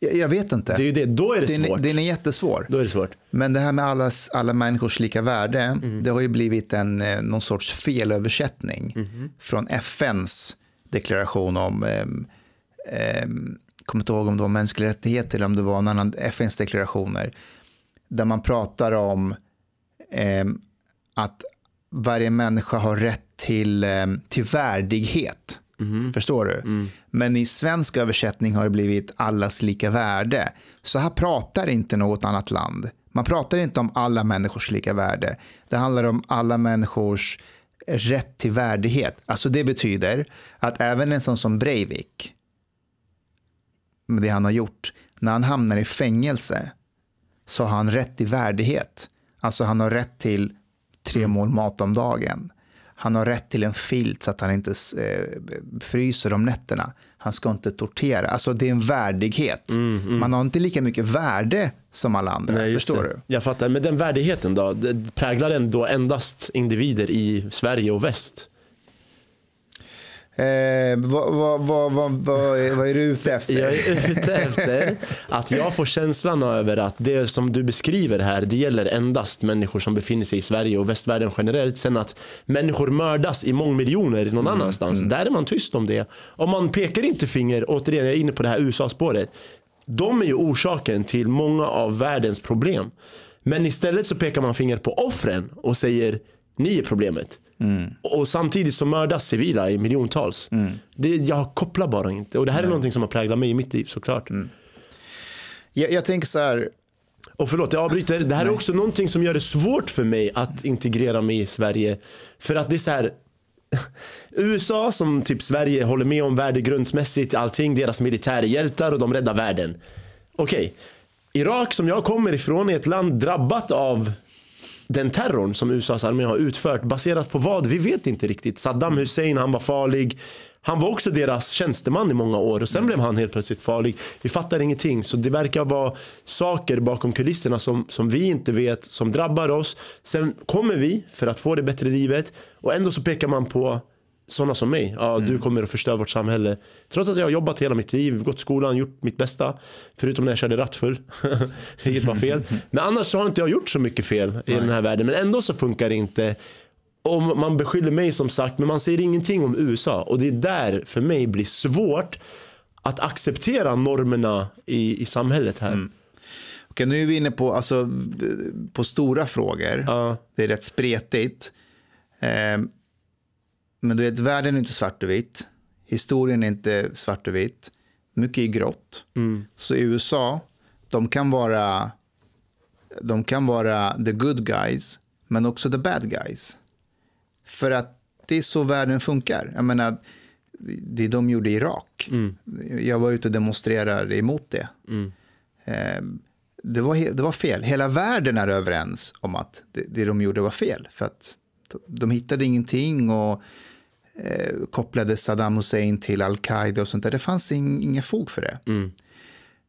Jag vet inte. Det är det. Då är det den, svårt. Den är jättesvår. Då är det svårt. Men det här med allas, alla människors lika värde, mm. det har ju blivit en, eh, någon sorts felöversättning mm. från FNs deklaration om, eh, kommer inte ihåg om det var mänskliga rättigheter eller om det var en annan, FNs deklarationer, där man pratar om eh, att varje människa har rätt till, ehm, till värdighet. Mm. Förstår du? Mm. Men i svensk översättning har det blivit allas lika värde. Så här pratar inte något annat land. Man pratar inte om alla människors lika värde. Det handlar om alla människors rätt till värdighet. Alltså det betyder att även en sån som Breivik, med det han har gjort, när han hamnar i fängelse så har han rätt till värdighet. Alltså han har rätt till tre mm. mål mat om dagen. Han har rätt till en filt så att han inte eh, fryser om nätterna. Han ska inte tortera. Alltså det är en värdighet. Mm, mm. Man har inte lika mycket värde som alla andra. Nej, förstår det. du? Jag fattar. Men den värdigheten då? Präglar den då endast individer i Sverige och väst? Eh, vad, vad, vad, vad, är du ute efter? Jag är ute efter att jag får känslan över att det som du beskriver här, det gäller endast människor som befinner sig i Sverige och västvärlden generellt. Sen att människor mördas i mångmiljoner någon mm, annanstans, mm. där är man tyst om det. Och man pekar inte finger, återigen jag är inne på det här USA-spåret. De är ju orsaken till många av världens problem. Men istället så pekar man finger på offren och säger ni är problemet. Mm. Och samtidigt så mördas civila i miljontals. Mm. Det, jag kopplar bara inte. Och det här är mm. någonting som har präglat mig i mitt liv såklart. Mm. Jag, jag tänker så här. Och förlåt, jag avbryter. Det här är också någonting som gör det svårt för mig att integrera mig i Sverige. För att det är så här. USA som typ Sverige håller med om värdegrundsmässigt allting. Deras hjältar och de räddar världen. Okej. Okay. Irak som jag kommer ifrån är ett land drabbat av den terrorn som USAs armé har utfört baserat på vad? Vi vet inte riktigt. Saddam mm. Hussein, han var farlig. Han var också deras tjänsteman i många år och sen mm. blev han helt plötsligt farlig. Vi fattar ingenting. Så det verkar vara saker bakom kulisserna som, som vi inte vet, som drabbar oss. Sen kommer vi för att få det bättre livet och ändå så pekar man på sådana som mig. Ja, Du mm. kommer att förstöra vårt samhälle. Trots att jag har jobbat hela mitt liv, gått skolan, gjort mitt bästa. Förutom när jag körde rattfull, vilket var fel. Men annars så har inte jag gjort så mycket fel i Nej. den här världen. Men ändå så funkar det inte. Om man beskyller mig som sagt, men man säger ingenting om USA. Och det är där för mig blir svårt att acceptera normerna i, i samhället här. Mm. Okej, nu är vi inne på, alltså, på stora frågor. Uh. Det är rätt spretigt. Um, men du vet, världen är inte svart och vit. Historien är inte svart och vit. Mycket är grått. Mm. Så i USA, de kan vara de kan vara the good guys, men också the bad guys. För att det är så världen funkar. Jag menar, det de gjorde i Irak. Mm. Jag var ute och demonstrerade emot det. Mm. Ehm, det, var, det var fel. Hela världen är överens om att det, det de gjorde var fel. För att de hittade ingenting och eh, kopplade Saddam Hussein till al-Qaida och sånt där. Det fanns in, inga fog för det. Mm.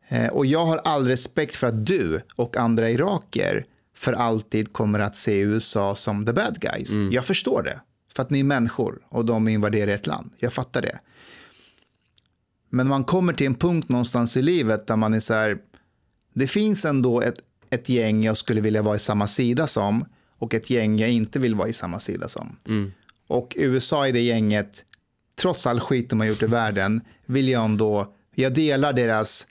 Eh, och jag har all respekt för att du och andra iraker för alltid kommer att se USA som the bad guys. Mm. Jag förstår det. För att ni är människor och de invaderar ett land. Jag fattar det. Men man kommer till en punkt någonstans i livet där man är så här. Det finns ändå ett, ett gäng jag skulle vilja vara i samma sida som och ett gäng jag inte vill vara i samma sida som. Mm. Och USA i det gänget, trots all skit de har gjort i världen, vill jag ändå, jag delar deras,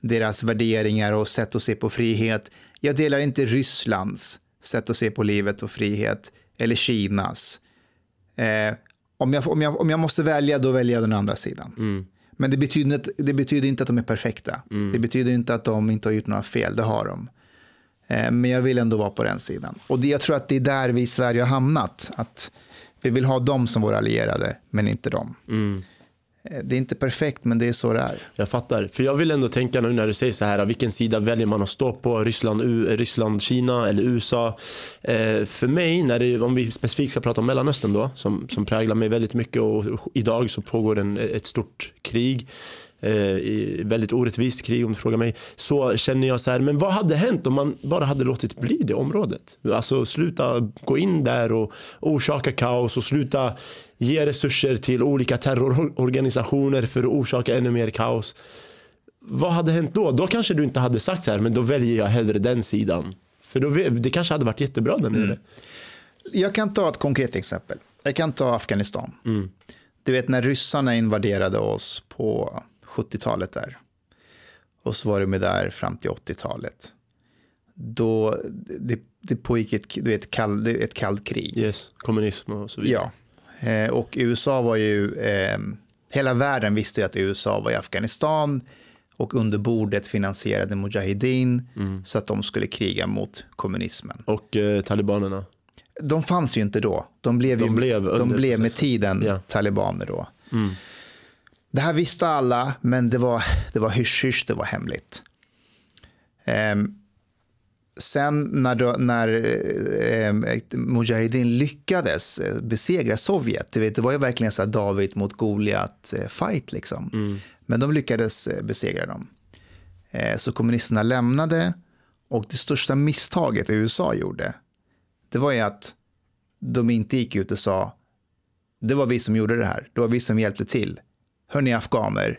deras värderingar och sätt att se på frihet. Jag delar inte Rysslands sätt att se på livet och frihet, eller Kinas. Eh, om, jag, om, jag, om jag måste välja, då väljer jag den andra sidan. Mm. Men det betyder, det betyder inte att de är perfekta. Mm. Det betyder inte att de inte har gjort några fel, det har de. Eh, men jag vill ändå vara på den sidan. Och det, jag tror att det är där vi i Sverige har hamnat. Att vi vill ha dem som våra allierade, men inte dem. Mm. Eh, det är inte perfekt, men det är så det är. Jag fattar. För jag vill ändå tänka nu när du säger så här, vilken sida väljer man att stå på? Ryssland, U Ryssland Kina eller USA? Eh, för mig, när det, om vi specifikt ska prata om Mellanöstern då, som, som präglar mig väldigt mycket och, och idag så pågår en, ett stort krig. Eh, i väldigt orättvist krig om du frågar mig. Så känner jag så här, men vad hade hänt om man bara hade låtit bli det området? Alltså sluta gå in där och orsaka kaos och sluta ge resurser till olika terrororganisationer för att orsaka ännu mer kaos. Vad hade hänt då? Då kanske du inte hade sagt så här, men då väljer jag hellre den sidan. För då, det kanske hade varit jättebra där nere. Mm. Jag kan ta ett konkret exempel. Jag kan ta Afghanistan. Mm. Du vet när ryssarna invaderade oss på 70-talet där. Och så var det med där fram till 80-talet. Då det, det pågick ett, vet, kall, ett kallt krig. Yes, kommunism och så vidare. Ja, eh, och USA var ju, eh, hela världen visste ju att USA var i Afghanistan och under bordet finansierade Mujahedin mm. så att de skulle kriga mot kommunismen. Och eh, talibanerna? De fanns ju inte då. De blev, de ju, blev, de blev med tiden ja. talibaner då. Mm. Det här visste alla, men det var, det var hysch-hysch, det var hemligt. Um, sen när, då, när eh, Mujahedin lyckades eh, besegra Sovjet, du vet, det var ju verkligen så David mot Goliat-fight. Eh, liksom. Mm. Men de lyckades eh, besegra dem. så kommunisterna lämnade och det största misstaget USA gjorde, det var ju att de inte gick ut och sa, det var vi som gjorde det här, det var vi som hjälpte till hörni afghaner,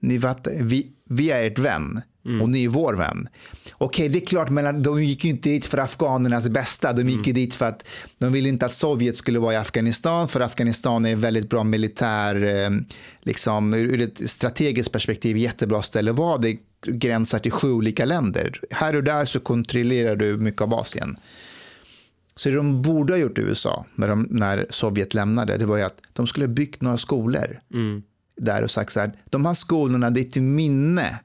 ni vat, vi, vi är ert vän. Mm. Och ni är vår vän. Okej, det är klart, men de gick ju inte dit för afghanernas bästa. De gick mm. ju dit för att de ville inte att Sovjet skulle vara i Afghanistan, för Afghanistan är väldigt bra militär, eh, liksom ur ett strategiskt perspektiv, jättebra ställe att vara. Det gränsar till sju olika länder. Här och där så kontrollerar du mycket av Asien. Så det de borde ha gjort i USA när, de, när Sovjet lämnade, det var ju att de skulle ha byggt några skolor. Mm där och sagt så här, de här skolorna, det är till minne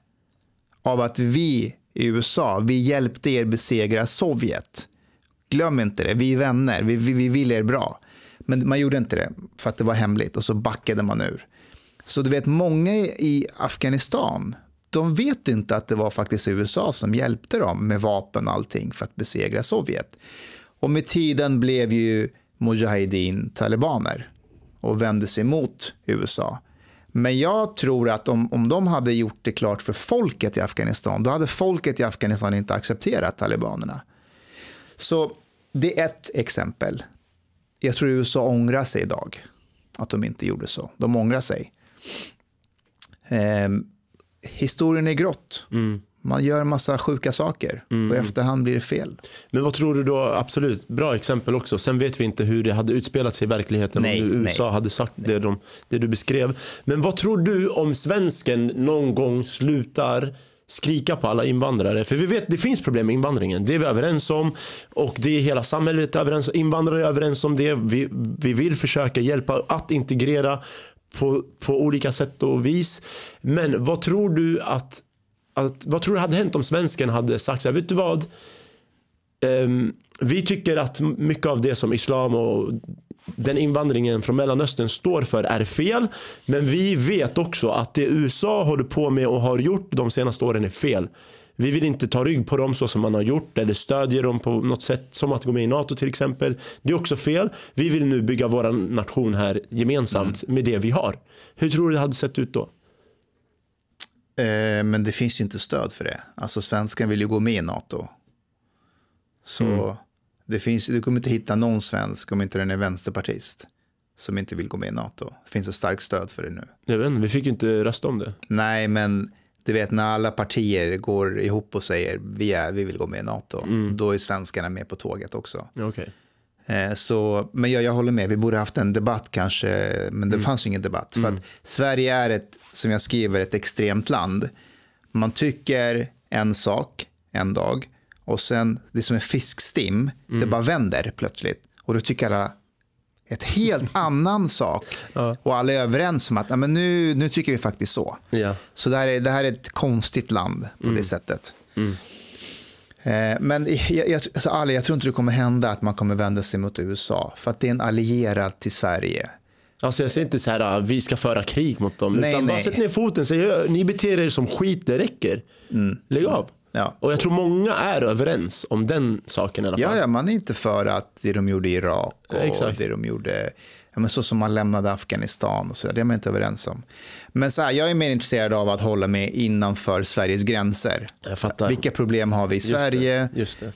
av att vi i USA, vi hjälpte er besegra Sovjet. Glöm inte det, vi är vänner, vi, vi, vi vill er bra. Men man gjorde inte det för att det var hemligt och så backade man ur. Så du vet, många i Afghanistan, de vet inte att det var faktiskt USA som hjälpte dem med vapen och allting för att besegra Sovjet. Och med tiden blev ju Mujahedin talibaner och vände sig mot USA. Men jag tror att om, om de hade gjort det klart för folket i Afghanistan, då hade folket i Afghanistan inte accepterat talibanerna. Så det är ett exempel. Jag tror USA ångrar sig idag att de inte gjorde så. De ångrar sig. Eh, historien är grått. Mm man gör en massa sjuka saker mm. och i mm. efterhand blir det fel. Men vad tror du då, absolut, bra exempel också. Sen vet vi inte hur det hade utspelat sig i verkligheten nej, om USA nej. hade sagt det, de, det du beskrev. Men vad tror du om svensken någon gång slutar skrika på alla invandrare. För vi vet, det finns problem med invandringen. Det är vi överens om. Och det är hela samhället överens om. Invandrare är överens om det. Vi, vi vill försöka hjälpa att integrera på, på olika sätt och vis. Men vad tror du att att, vad tror du hade hänt om svensken hade sagt så här, vet du vad? Um, vi tycker att mycket av det som islam och den invandringen från Mellanöstern står för är fel. Men vi vet också att det USA håller på med och har gjort de senaste åren är fel. Vi vill inte ta rygg på dem så som man har gjort eller stödjer dem på något sätt som att gå med i NATO till exempel. Det är också fel. Vi vill nu bygga vår nation här gemensamt mm. med det vi har. Hur tror du det hade sett ut då? Eh, men det finns ju inte stöd för det. Alltså svenskan vill ju gå med i NATO. Så mm. det finns, du kommer inte hitta någon svensk, om inte den är vänsterpartist, som inte vill gå med i NATO. Det finns ett starkt stöd för det nu. Jag vet inte, vi fick ju inte rösta om det. Nej, men du vet när alla partier går ihop och säger vi, är, vi vill gå med i NATO, mm. då är svenskarna med på tåget också. Okay. Eh, så, men jag, jag håller med, vi borde haft en debatt kanske, men det mm. fanns ingen debatt. För mm. Sverige är ett, som jag skriver, ett extremt land. Man tycker en sak en dag och sen, det är som en fiskstim, mm. det bara vänder plötsligt. Och då tycker alla ett helt annan sak. Ja. Och alla är överens om att men nu, nu tycker vi faktiskt så. Ja. Så det här, är, det här är ett konstigt land på det mm. sättet. Mm. Eh, men jag, alltså, Ali, jag tror inte det kommer hända att man kommer vända sig mot USA. För att det är en allierad till Sverige. Alltså jag säger inte så här, ah, vi ska föra krig mot dem. Nej, utan nej. bara sätt ner foten, säg ni beter er som skit, det räcker. Mm. Lägg av. Ja. Och jag tror många är överens om den saken i alla fall. Ja, ja man är inte för att det de gjorde i Irak och Exakt. det de gjorde ja, men så som man lämnade Afghanistan och så där, det är man inte överens om. Men så här, jag är mer intresserad av att hålla mig innanför Sveriges gränser. Vilka problem har vi i Sverige? Just det, just det.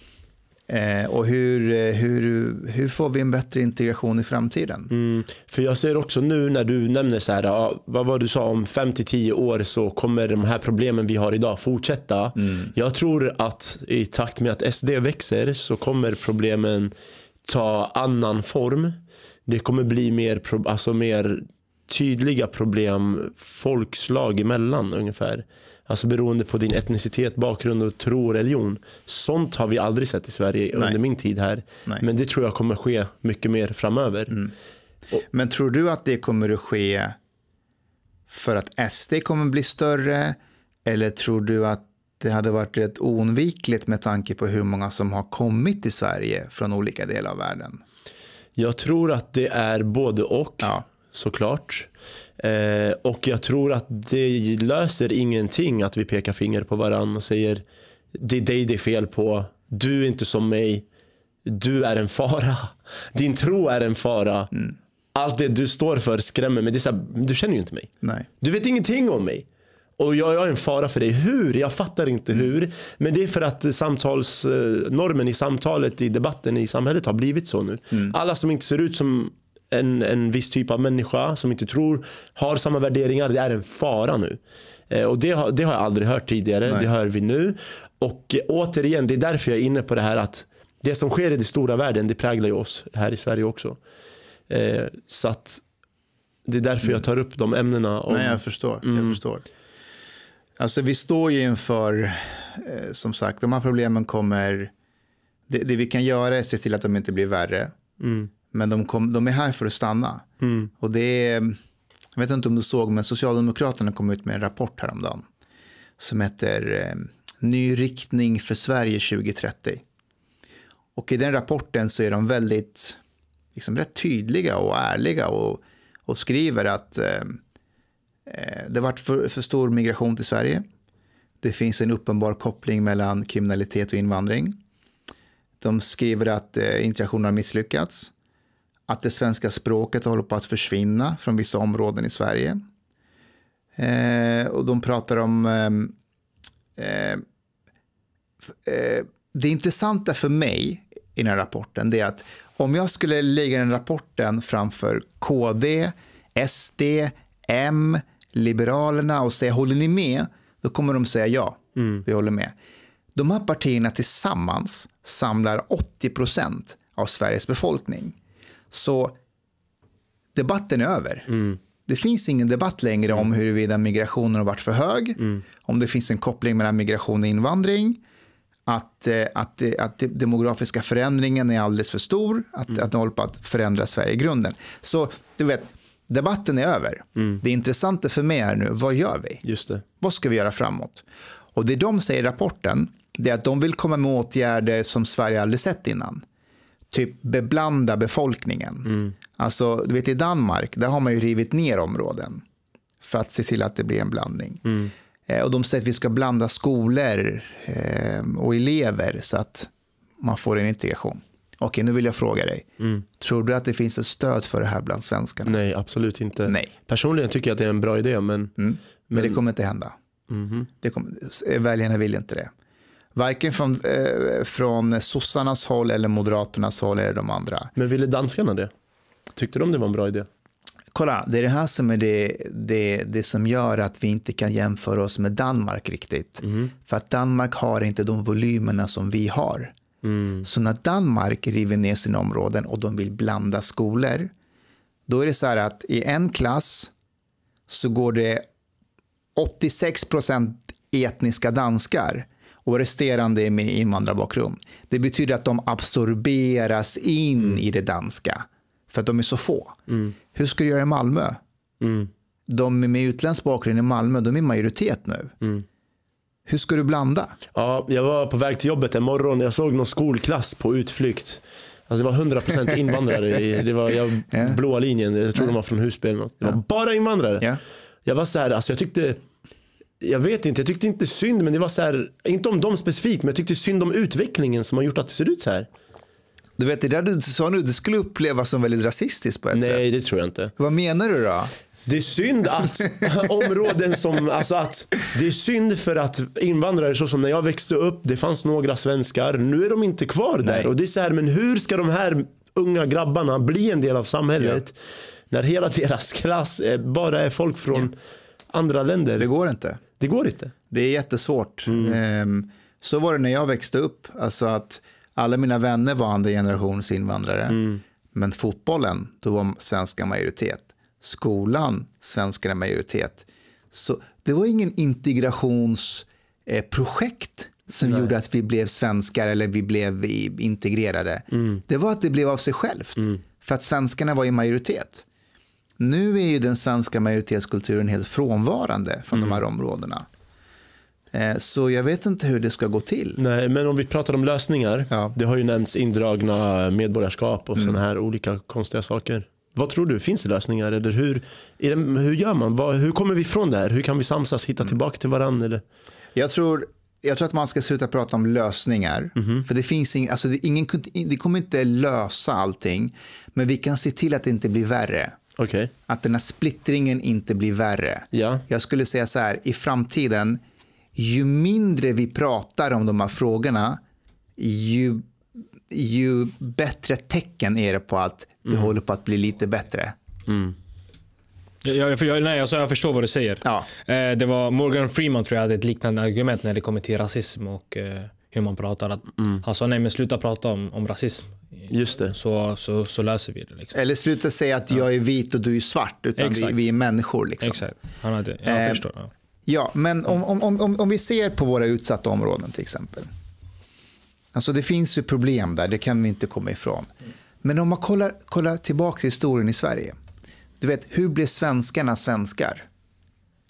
Eh, och hur, eh, hur, hur får vi en bättre integration i framtiden? Mm, för jag ser också nu när du nämner så här, vad var du sa om 5-10 år så kommer de här problemen vi har idag fortsätta. Mm. Jag tror att i takt med att SD växer så kommer problemen ta annan form det kommer bli mer, alltså mer tydliga problem folkslag emellan ungefär. Alltså beroende på din etnicitet, bakgrund och tro och religion. Sånt har vi aldrig sett i Sverige Nej. under min tid här. Nej. Men det tror jag kommer ske mycket mer framöver. Mm. Och, Men tror du att det kommer att ske för att SD kommer bli större? Eller tror du att det hade varit rätt oundvikligt med tanke på hur många som har kommit till Sverige från olika delar av världen? Jag tror att det är både och. Ja. Såklart. Eh, och jag tror att det löser ingenting att vi pekar finger på varandra och säger det är dig det är fel på. Du är inte som mig. Du är en fara. Din tro är en fara. Mm. Allt det du står för skrämmer mig. Det är här, du känner ju inte mig. Nej. Du vet ingenting om mig. Och jag, jag är en fara för dig. Hur? Jag fattar inte mm. hur. Men det är för att samtalsnormen eh, i samtalet, i debatten i samhället har blivit så nu. Mm. Alla som inte ser ut som en, en viss typ av människa, som inte tror, har samma värderingar. Det är en fara nu. Eh, och det har, det har jag aldrig hört tidigare. Nej. Det hör vi nu. Och eh, återigen, det är därför jag är inne på det här att det som sker i den stora världen, det präglar ju oss här i Sverige också. så att det är därför mm. jag tar upp de ämnena. Om... Nej, jag förstår. Mm. Jag förstår. Alltså vi står ju inför, eh, som sagt, de här problemen kommer... Det, det vi kan göra är att se till att de inte blir värre. Mm. Men de, kom, de, är här för att stanna. Mm. Och det är, jag vet inte om du såg, men Socialdemokraterna kom ut med en rapport häromdagen. Som heter eh, Ny riktning för Sverige 2030. Och i den rapporten så är de väldigt, liksom rätt tydliga och ärliga. Och, och skriver att eh, Eh, det har varit för, för stor migration till Sverige. Det finns en uppenbar koppling mellan kriminalitet och invandring. De skriver att eh, integrationen har misslyckats. Att det svenska språket håller på att försvinna från vissa områden i Sverige. Eh, och de pratar om... Ehm, ehm, det intressanta för mig i den här rapporten är att om jag skulle lägga den rapporten framför KD, SD, M, Liberalerna och säga håller ni med? Då kommer de säga ja, mm. vi håller med. De här partierna tillsammans samlar 80 av Sveriges befolkning. Så debatten är över. Mm. Det finns ingen debatt längre om mm. huruvida migrationen har varit för hög, mm. om det finns en koppling mellan migration och invandring, att, eh, att, eh, att demografiska förändringen är alldeles för stor, att, mm. att den håller på att förändra Sverige i grunden. Så du vet, debatten är över. Mm. Det intressanta för mig är nu, vad gör vi? Just det. Vad ska vi göra framåt? Och det de säger i rapporten, det är att de vill komma med åtgärder som Sverige aldrig sett innan. Typ beblanda befolkningen. Mm. Alltså, du vet i Danmark, där har man ju rivit ner områden. För att se till att det blir en blandning. Mm. Eh, och de säger att vi ska blanda skolor eh, och elever så att man får en integration. Okej, nu vill jag fråga dig. Mm. Tror du att det finns ett stöd för det här bland svenskarna? Nej, absolut inte. Nej. Personligen tycker jag att det är en bra idé, men... Mm. Men, men, det kommer inte hända. Mm. Det kommer, eh, väljarna vill inte det. Varken från, eh, från sossarnas håll eller moderaternas håll eller de andra. Men ville danskarna det? Tyckte de det var en bra idé? Kolla, det är det här som är det, det, det som gör att vi inte kan jämföra oss med Danmark riktigt. Mm. För att Danmark har inte de volymerna som vi har. Mm. Så när Danmark river ner sina områden och de vill blanda skolor, då är det så här att i en klass så går det 86 procent etniska danskar och resterande är med invandrarbakgrund. Det betyder att de absorberas in mm. i det danska för att de är så få. Mm. Hur ska du göra i Malmö? Mm. De med utländsk bakgrund i Malmö, de är majoritet nu. Mm. Hur ska du blanda? Ja, jag var på väg till jobbet en morgon. Jag såg någon skolklass på utflykt. Alltså det var 100% invandrare. det var jag, yeah. blåa linjen. Jag tror de var från Husby eller något. Det var yeah. bara invandrare. Yeah. Jag var så här, alltså jag tyckte jag vet inte, jag tyckte inte synd, men det var så här, inte om dem specifikt, men jag tyckte synd om utvecklingen som har gjort att det ser ut så här. Du vet, det där du sa nu, det skulle upplevas som väldigt rasistiskt på ett Nej, sätt. Nej, det tror jag inte. Vad menar du då? Det är synd att områden som, alltså att det är synd för att invandrare så som när jag växte upp, det fanns några svenskar, nu är de inte kvar där. Nej. Och det är så här, men hur ska de här unga grabbarna bli en del av samhället ja. när hela deras klass är, bara är folk från ja. andra länder? Det går inte. Det går inte. Det är jättesvårt. Mm. Ehm, så var det när jag växte upp, alltså att alla mina vänner var andra generationens invandrare. Mm. Men fotbollen, då var svenska majoritet skolan, svenskarna i majoritet. Så det var ingen integrationsprojekt eh, som Nej. gjorde att vi blev svenskar eller vi blev integrerade. Mm. Det var att det blev av sig självt. Mm. För att svenskarna var i majoritet. Nu är ju den svenska majoritetskulturen helt frånvarande från mm. de här områdena. Eh, så jag vet inte hur det ska gå till. Nej, men om vi pratar om lösningar. Ja. Det har ju nämnts indragna medborgarskap och mm. sådana här olika konstiga saker. Vad tror du, finns det lösningar? Eller hur, det, hur gör man? Vad, hur kommer vi ifrån det här? Hur kan vi samsas, hitta mm. tillbaka till varandra? Eller? Jag, tror, jag tror att man ska sluta prata om lösningar. Mm -hmm. För det finns ing, alltså det, ingen, det kommer inte lösa allting. Men vi kan se till att det inte blir värre. Okay. Att den här splittringen inte blir värre. Ja. Jag skulle säga så här, i framtiden, ju mindre vi pratar om de här frågorna, ju ju bättre tecken är det på att det mm. håller på att bli lite bättre. Mm. Jag, jag, nej, alltså jag förstår vad du säger. Ja. Eh, det var Morgan Freeman tror jag hade ett liknande argument när det kommer till rasism och eh, hur man pratar. Att, mm. Han sa nej men sluta prata om, om rasism. Just det. Så, så, så löser vi det. Liksom. Eller sluta säga att ja. jag är vit och du är svart. Utan vi, vi, är människor. Liksom. Exakt. Han hade, jag eh, förstår. Ja, ja men om, om, om, om vi ser på våra utsatta områden till exempel. Alltså det finns ju problem där, det kan vi inte komma ifrån. Men om man kollar, kollar tillbaka till historien i Sverige. Du vet, hur blev svenskarna svenskar?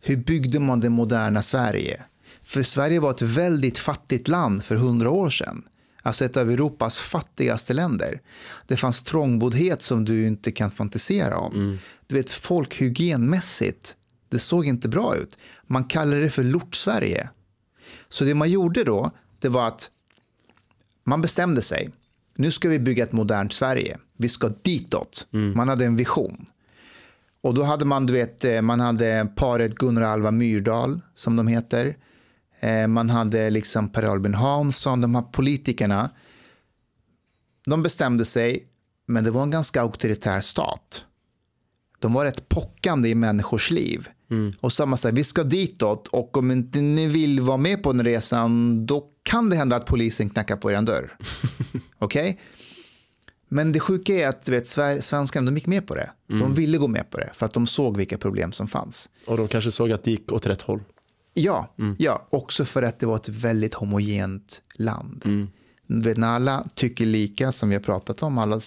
Hur byggde man det moderna Sverige? För Sverige var ett väldigt fattigt land för hundra år sedan. Alltså ett av Europas fattigaste länder. Det fanns trångboddhet som du inte kan fantisera om. Mm. Du vet, folkhygienmässigt, det såg inte bra ut. Man kallade det för lort-Sverige. Så det man gjorde då, det var att man bestämde sig. Nu ska vi bygga ett modernt Sverige. Vi ska ditåt. Mm. Man hade en vision. Och då hade man, du vet, eh, man hade paret Gunnar och Alva Myrdal, som de heter. Eh, man hade liksom Per Albin Hansson, de här politikerna. De bestämde sig, men det var en ganska auktoritär stat. De var rätt pockande i människors liv. Mm. Och samma sak, vi ska ditåt och om inte ni vill vara med på den resan då kan det hända att polisen knackar på er dörr. Okej? Okay? Men det sjuka är att vet, svenskarna de gick med på det. Mm. De ville gå med på det för att de såg vilka problem som fanns. Och de kanske såg att det gick åt rätt håll. Ja, mm. ja. också för att det var ett väldigt homogent land. Mm. Vet, när alla tycker lika, som vi har pratat om, alla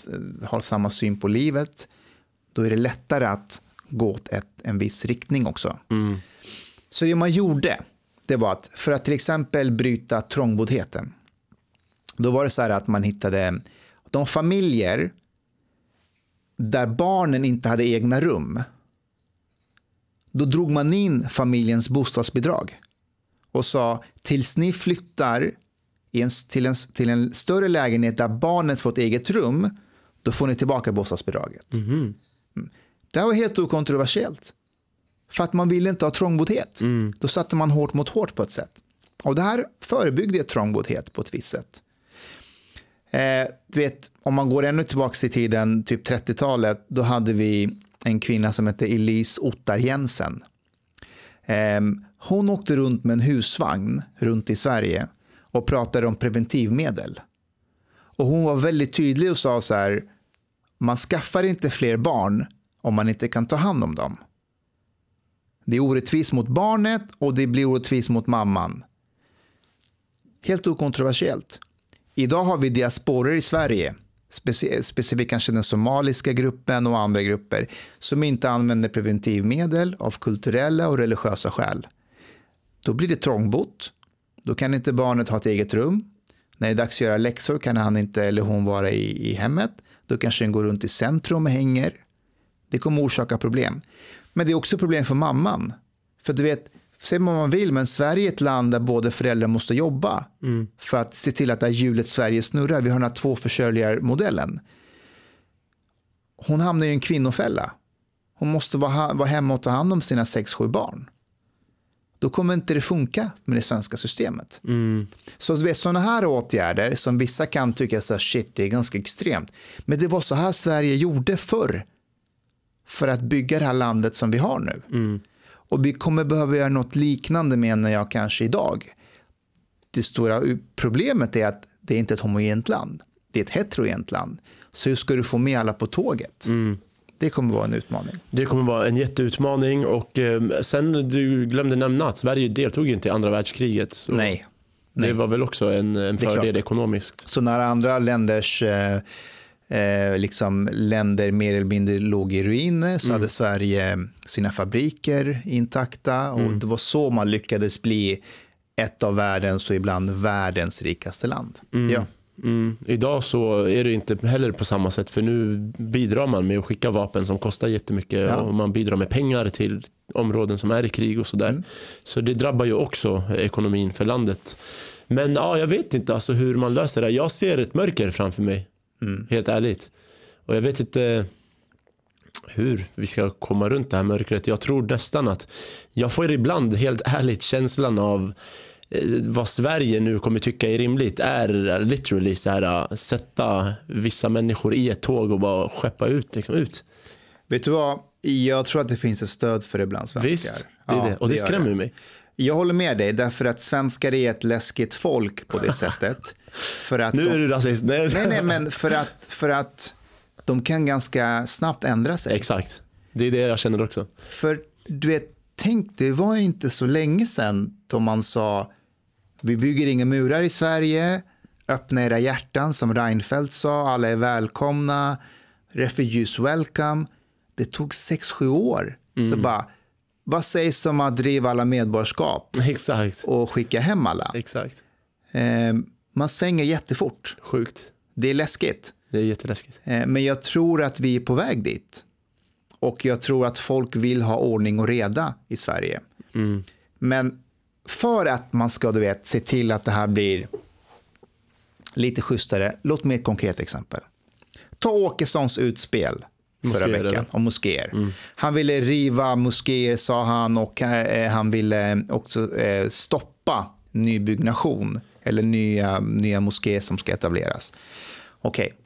har samma syn på livet, då är det lättare att gå åt ett, en viss riktning också. Mm. Så det man gjorde, det var att för att till exempel bryta trångboddheten, då var det så här att man hittade de familjer där barnen inte hade egna rum, då drog man in familjens bostadsbidrag och sa tills ni flyttar en, till, en, till en större lägenhet där barnet fått eget rum, då får ni tillbaka bostadsbidraget. Mm. Det här var helt okontroversiellt. För att man ville inte ha trångboddhet. Mm. Då satte man hårt mot hårt på ett sätt. Och det här förebyggde trångboddhet på ett visst sätt. Eh, du vet, om man går ännu tillbaka i tiden, typ 30-talet, då hade vi en kvinna som hette Elise Ottar Jensen. Eh, hon åkte runt med en husvagn runt i Sverige och pratade om preventivmedel. Och hon var väldigt tydlig och sa så här, man skaffar inte fler barn om man inte kan ta hand om dem. Det är orättvist mot barnet och det blir orättvist mot mamman. Helt okontroversiellt. Idag har vi diasporer i Sverige, speci specifikt kanske den somaliska gruppen och andra grupper, som inte använder preventivmedel av kulturella och religiösa skäl. Då blir det trångbott. Då kan inte barnet ha ett eget rum. När det är dags att göra läxor kan han inte eller hon vara i, i hemmet. Då kanske den går runt i centrum och hänger. Det kommer orsaka problem. Men det är också problem för mamman. För du vet, se vad man vill, men Sverige är ett land där både föräldrar måste jobba mm. för att se till att det här hjulet Sverige snurrar. Vi har den här tvåförsörjarmodellen. Hon hamnar i en kvinnofälla. Hon måste vara, hemma och ta hand om sina sex, sju barn. Då kommer inte det funka med det svenska systemet. Mm. Så vet, sådana här åtgärder som vissa kan tycka så här, shit, det är ganska extremt. Men det var så här Sverige gjorde förr för att bygga det här landet som vi har nu. Mm. Och vi kommer behöva göra något liknande menar jag kanske idag. Det stora problemet är att det är inte ett homogent land. Det är ett heterogent land. Så hur ska du få med alla på tåget? Mm. Det kommer vara en utmaning. Det kommer vara en jätteutmaning. Och eh, sen du glömde nämna att Sverige deltog inte i andra världskriget. Så. Nej. Det var väl också en, en fördel ekonomiskt. Så när andra länders eh, eh, liksom länder mer eller mindre låg i ruiner så mm. hade Sverige sina fabriker intakta och mm. det var så man lyckades bli ett av världens och ibland världens rikaste land. Mm. Ja. Mm. Idag så är det inte heller på samma sätt för nu bidrar man med att skicka vapen som kostar jättemycket ja. och man bidrar med pengar till områden som är i krig och sådär. Mm. Så det drabbar ju också ekonomin för landet. Men ja, jag vet inte alltså hur man löser det. Jag ser ett mörker framför mig. Mm. Helt ärligt. Och jag vet inte hur vi ska komma runt det här mörkret. Jag tror nästan att jag får ibland helt ärligt känslan av eh, vad Sverige nu kommer tycka är rimligt är literally så här eh, sätta vissa människor i ett tåg och bara skeppa ut. Liksom, ut. Vet du vad? Jag tror att det finns ett stöd för det bland svenskar. Visst, det är ja, det. Och det, det skrämmer det. mig. Jag håller med dig, därför att svenskar är ett läskigt folk på det sättet. För att nu är du rasist. Nej, nej, nej men för att, för att de kan ganska snabbt ändra sig. Exakt. Det är det jag känner också. För du vet, tänk det var inte så länge sedan då man sa vi bygger inga murar i Sverige, öppna era hjärtan som Reinfeldt sa, alla är välkomna, refugees welcome. Det tog 6-7 år. Mm. Så bara, vad sägs om att driva alla medborgarskap Exakt. och skicka hem alla? Exakt. Ehm, man svänger jättefort. Sjukt. Det är läskigt. Det är jätteläskigt. Eh, men jag tror att vi är på väg dit. Och jag tror att folk vill ha ordning och reda i Sverige. Mm. Men för att man ska du vet, se till att det här blir lite schysstare, låt mig ett konkret exempel. Ta Åkessons utspel förra moskéer, veckan om moskéer. Mm. Han ville riva moskéer sa han och eh, han ville också eh, stoppa nybyggnation eller nya, nya moskéer som ska etableras. Okej. Okay.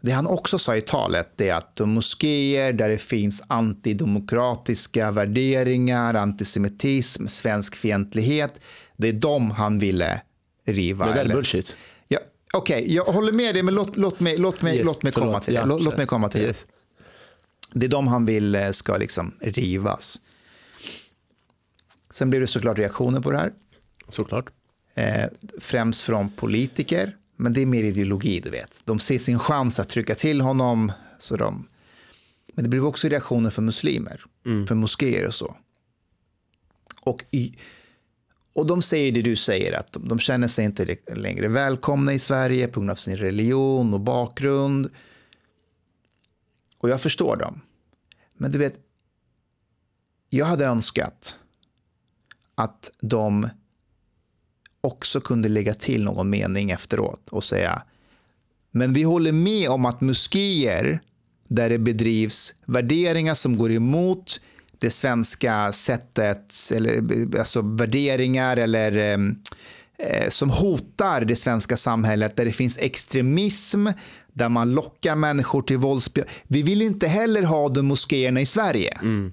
Det han också sa i talet är att de moskéer där det finns antidemokratiska värderingar, antisemitism, svensk fientlighet, det är de han ville riva. Det där är bullshit. Ja, Okej, okay, jag håller med dig, men låt, låt mig, låt mig, yes, låt mig komma till det. låt, mig komma till yes. det. Det är de han vill eh, ska liksom rivas. Sen blev det såklart reaktioner på det här. Såklart eh, främst från politiker, men det är mer ideologi, du vet. De ser sin chans att trycka till honom. Så de... Men det blev också reaktioner för muslimer, mm. för moskéer och så. Och, i... och de säger det du säger, att de, de känner sig inte längre välkomna i Sverige på grund av sin religion och bakgrund. Och jag förstår dem. Men du vet, jag hade önskat att de också kunde lägga till någon mening efteråt och säga men vi håller med om att moskéer där det bedrivs värderingar som går emot det svenska sättet, eller, alltså värderingar eller eh, eh, som hotar det svenska samhället, där det finns extremism, där man lockar människor till våldsbejakande. Vi vill inte heller ha de moskéerna i Sverige. Mm.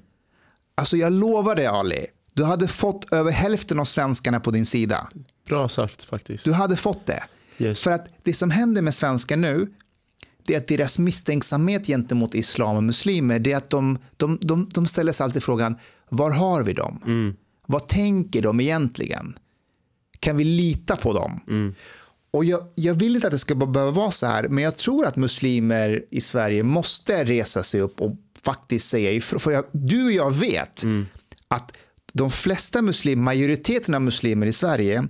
Alltså jag lovar dig Ali, du hade fått över hälften av svenskarna på din sida. Bra sagt faktiskt. Du hade fått det. Yes. För att det som händer med svenskar nu, det är att deras misstänksamhet gentemot islam och muslimer, det är att de, de, de, de ställer sig alltid frågan, var har vi dem? Mm. Vad tänker de egentligen? Kan vi lita på dem? Mm. Och jag, jag, vill inte att det ska behöva vara så här, men jag tror att muslimer i Sverige måste resa sig upp och faktiskt säga ifrån. För jag, du och jag vet mm. att de flesta muslimer, majoriteten av muslimer i Sverige,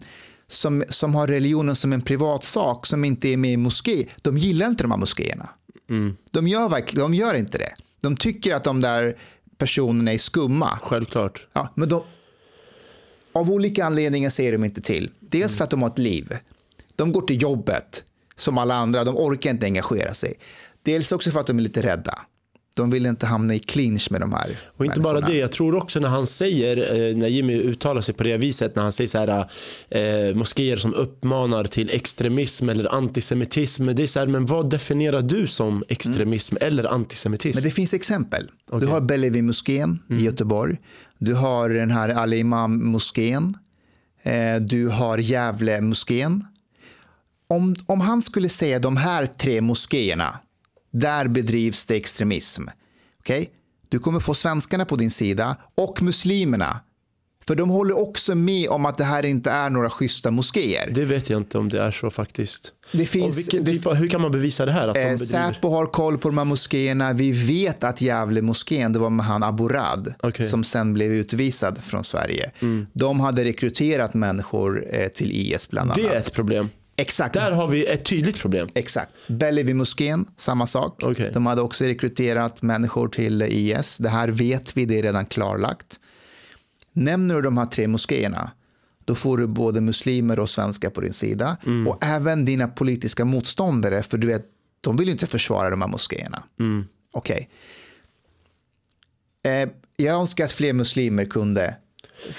som, som har religionen som en privat sak som inte är med i moské, de gillar inte de här moskéerna. Mm. De, gör verkligen, de gör inte det. De tycker att de där personerna är skumma. Självklart. Ja, men de, av olika anledningar säger de inte till. Dels mm. för att de har ett liv. De går till jobbet som alla andra. De orkar inte engagera sig. Dels också för att de är lite rädda de vill inte hamna i clinch med de här Och inte bara det, jag tror också när han säger, eh, när Jimmy uttalar sig på det viset, när han säger så här, eh, moskéer som uppmanar till extremism eller antisemitism. Det är så här, men vad definierar du som extremism mm. eller antisemitism? Men det finns exempel. Okay. Du har Bellevuemoskén mm. i Göteborg. Du har den här Ali Imam-moskén. Eh, du har Gävle-moskén. Om, om han skulle säga de här tre moskéerna där bedrivs det extremism. Okay? Du kommer få svenskarna på din sida och muslimerna. För de håller också med om att det här inte är några schyssta moskéer. Det vet jag inte om det är så faktiskt. Det finns, det, typ av, hur kan man bevisa det här? Att eh, de Säpo har koll på de här moskéerna. Vi vet att Gävle moskén, det var med han Aborad okay. som sen blev utvisad från Sverige. Mm. De hade rekryterat människor eh, till IS bland annat. Det är ett problem. Exakt. Där har vi ett tydligt problem. Exakt. Bellevi-moskén, samma sak. Okay. De hade också rekryterat människor till IS. Det här vet vi, det är redan klarlagt. Nämner du de här tre moskéerna, då får du både muslimer och svenskar på din sida. Mm. Och även dina politiska motståndare, för du vet, de vill ju inte försvara de här moskéerna. Mm. Okej. Okay. Eh, jag önskar att fler muslimer kunde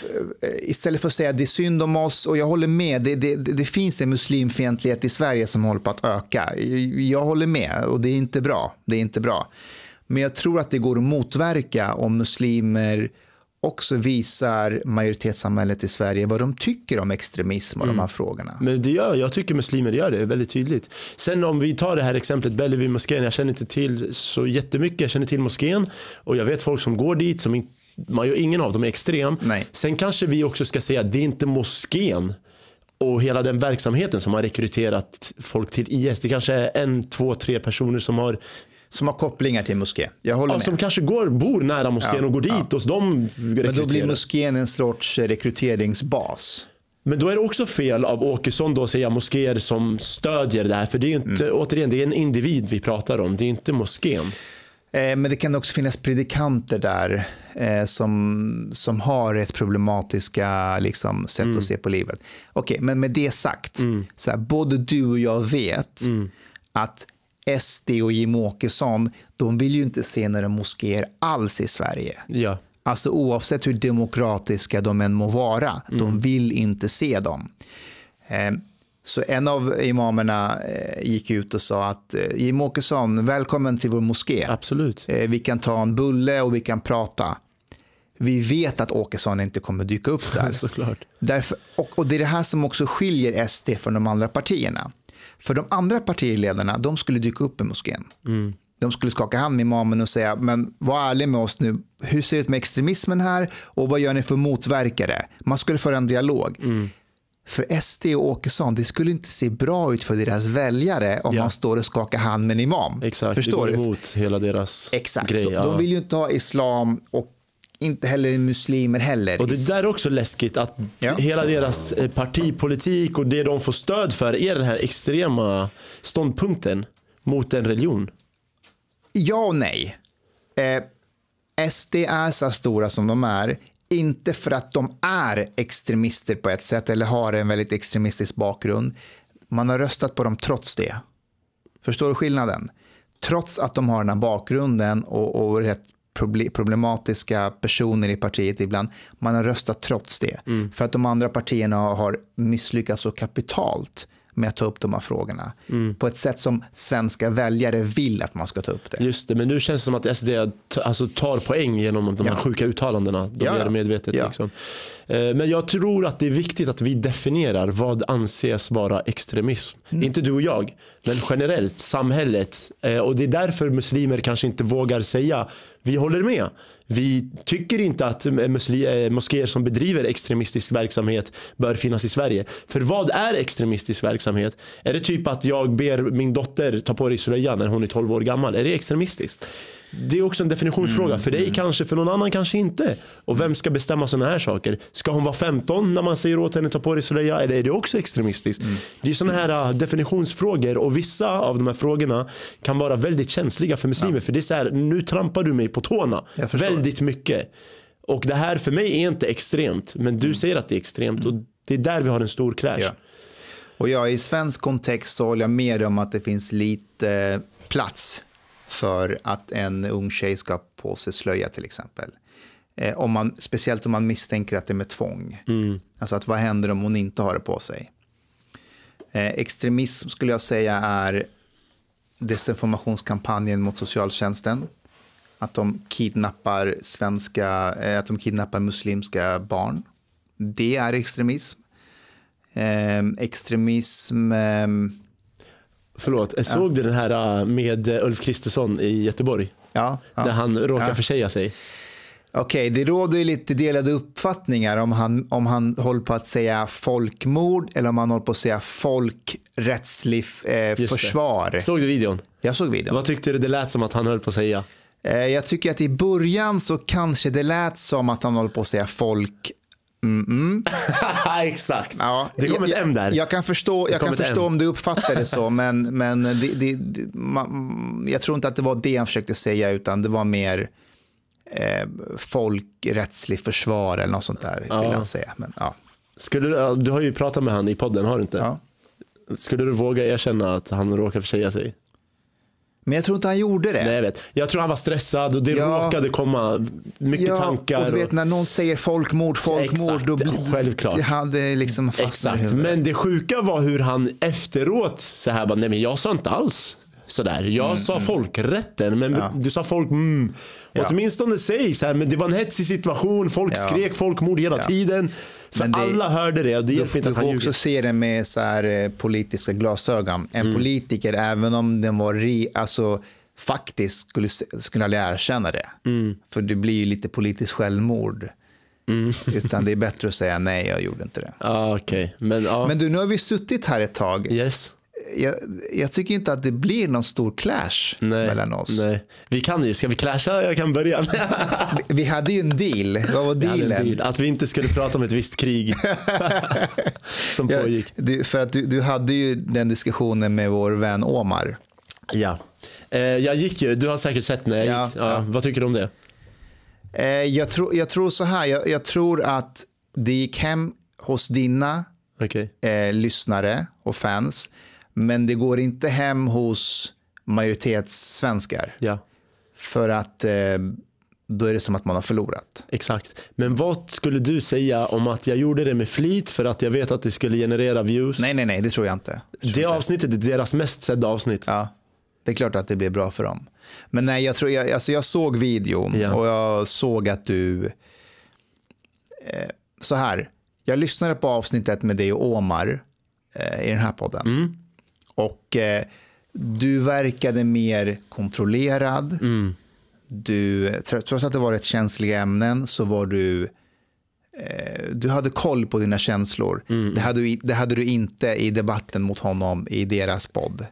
Eh, istället för att säga det är synd om oss, och jag håller med, det, det, det finns en muslimfientlighet i Sverige som håller på att öka. Jag håller med och det är inte bra. Det är inte bra. Men jag tror att det går att motverka om muslimer också visar majoritetssamhället i Sverige vad de tycker om extremism och mm. de här mm. frågorna. Men det gör, jag tycker muslimer gör det väldigt tydligt. Sen om vi tar det här exemplet Bellevue moskén. Jag känner inte till så jättemycket. Jag känner till moskén och jag vet folk som går dit som inte man gör ingen av dem är extrem. Nej. Sen kanske vi också ska säga att det är inte moskén och hela den verksamheten som har rekryterat folk till IS. Det kanske är en, två, tre personer som har som har kopplingar till moskén. Jag håller ja, med. Som kanske går, bor nära moskén ja, och går dit. Ja. Och de rekryterar. Men då blir moskén en sorts eh, rekryteringsbas. Men då är det också fel av Åkesson då att säga moskéer som stödjer det här. För det är ju inte, mm. återigen, det är en individ vi pratar om. Det är inte moskén. Eh, men det kan också finnas predikanter där eh, som, som har ett problematiska liksom, sätt mm. att se på livet. Okej, okay, men med det sagt, mm. så här, både du och jag vet mm. att SD och Jim Åkesson, de vill ju inte se några moskéer alls i Sverige. Ja. Alltså oavsett hur demokratiska de än må vara, de mm. vill inte se dem. Eh, så en av imamerna eh, gick ut och sa att eh, Jim Åkesson, välkommen till vår moské. Absolut. Eh, vi kan ta en bulle och vi kan prata. Vi vet att Åkesson inte kommer dyka upp där. Såklart. Därför, och, och det är det här som också skiljer SD från de andra partierna. För de andra partiledarna, de skulle dyka upp i moskén. Mm. De skulle skaka hand med imamen och säga, men var ärlig med oss nu. Hur ser det ut med extremismen här och vad gör ni för motverkare? Man skulle föra en dialog. Mm för SD och Åkesson, det skulle inte se bra ut för deras väljare om ja. man står och skakar hand med en imam. Exakt, Förstår det går emot du? hela deras Exakt. grej. de, de vill ju inte ha islam och inte heller muslimer heller. Och det där är också läskigt att ja. hela deras eh, partipolitik och det de får stöd för är den här extrema ståndpunkten mot en religion. Ja och nej. Eh, SD är så stora som de är inte för att de är extremister på ett sätt eller har en väldigt extremistisk bakgrund. Man har röstat på dem trots det. Förstår du skillnaden? Trots att de har den här bakgrunden och, och rätt problematiska personer i partiet ibland. Man har röstat trots det. Mm. För att de andra partierna har misslyckats så kapitalt med att ta upp de här frågorna mm. på ett sätt som svenska väljare vill att man ska ta upp det. Just det, men nu känns det som att SD alltså, tar poäng genom de ja. här sjuka uttalandena. De ja. gör det medvetet. Ja. Liksom. Eh, men jag tror att det är viktigt att vi definierar vad anses vara extremism. Mm. Inte du och jag, men generellt samhället. Eh, och det är därför muslimer kanske inte vågar säga vi håller med. Vi tycker inte att eh, moskéer som bedriver extremistisk verksamhet bör finnas i Sverige. För vad är extremistisk verksamhet? Är det typ att jag ber min dotter ta på dig slöjan när hon är 12 år gammal? Är det extremistiskt? det är också en definitionsfråga. Mm. För dig mm. kanske, för någon annan kanske inte. Och vem ska bestämma sådana här saker? Ska hon vara 15 när man säger åt henne att ta på dig slöja? Eller är det också extremistiskt? Mm. Det är sådana här äh, definitionsfrågor. Och vissa av de här frågorna kan vara väldigt känsliga för muslimer. Ja. För det är så här, nu trampar du mig på tårna. Väldigt mycket. Och det här för mig är inte extremt. Men du mm. säger att det är extremt. Och mm. det är där vi har en stor clash. Ja. Och ja, i svensk kontext så håller jag med om att det finns lite äh, plats för att en ung tjej ska på sig slöja till exempel. Eh, om man, speciellt om man misstänker att det är med tvång. Mm. Alltså att vad händer om hon inte har det på sig? Eh, extremism skulle jag säga är desinformationskampanjen mot socialtjänsten. Att de kidnappar, svenska, eh, att de kidnappar muslimska barn. Det är extremism. Eh, extremism ehm, Förlåt, såg du den här äh, med äh, Ulf Kristersson i Göteborg? Ja. Där han råkar ja. försäga sig. Okej, okay, det råder ju lite delade uppfattningar om han, om han håller på att säga folkmord eller om han håller på att säga folkrättslig eh, försvar. Det. Såg du videon? Jag såg videon. Vad tyckte du det lät som att han höll på att säga? Eh, jag tycker att i början så kanske det lät som att han håller på att säga folk Mm -mm. Exakt. Ja, det kom ett M där. Jag kan förstå, jag kan förstå om du uppfattar det så, men, men det, det, man, jag tror inte att det var det han försökte säga, utan det var mer eh, folkrättslig försvar eller något sånt där. Ja. Vill jag säga. Men, ja. Skulle du, du har ju pratat med han i podden, har du inte? Ja. Skulle du våga erkänna att han råkar försäga sig? Men jag tror inte han gjorde det. Nej, jag, vet. jag tror han var stressad och det ja. råkade komma mycket ja, tankar. Och du vet och... när någon säger folkmord, folkmord. Exakt, då blir... självklart. Han liksom Exakt. Men det sjuka var hur han efteråt så här bara, nej men jag sa inte alls sådär. Jag mm, sa mm. folkrätten, men ja. du sa folk mm. Ja. Åtminstone säg så här, men det var en hetsig situation. Folk ja. skrek folkmord hela ja. tiden. För det, alla hörde det. det du, du får också se det med så här, eh, politiska glasögon. En mm. politiker, även om den var ri, alltså, faktiskt skulle, skulle aldrig erkänna det. Mm. För det blir ju lite politiskt självmord. Mm. Utan det är bättre att säga nej, jag gjorde inte det. Ah, okay. men, ah. men du, nu har vi suttit här ett tag. Yes jag, jag, tycker inte att det blir någon stor clash nej, mellan oss. Nej. Vi kan ju, ska vi clasha? Jag kan börja. vi, vi hade ju en deal. Vad var dealen? Deal. Att vi inte skulle prata om ett visst krig som pågick. Ja, du, för att du, du hade ju den diskussionen med vår vän Omar. Ja. Eh, jag gick ju, du har säkert sett när jag ja, gick. Ja. ja. Vad tycker du om det? Eh, jag, tro, jag tror så här, jag, jag tror att det gick hem hos dina okay. eh, lyssnare och fans. Men det går inte hem hos majoritetssvenskar. Ja. För att eh, då är det som att man har förlorat. Exakt. Men vad skulle du säga om att jag gjorde det med flit för att jag vet att det skulle generera views? Nej, nej, nej, det tror jag inte. Tror det inte. avsnittet är deras mest sedda avsnitt. Ja, det är klart att det blir bra för dem. Men nej, jag, tror, jag, alltså jag såg videon ja. och jag såg att du... Eh, så här, jag lyssnade på avsnittet med dig och Omar eh, i den här podden. Mm. Och eh, du verkade mer kontrollerad. Mm. Du, trots att det var rätt känsliga ämnen så var du eh, du hade koll på dina känslor. Mm. Det, hade, det hade du inte i debatten mot honom i deras podd.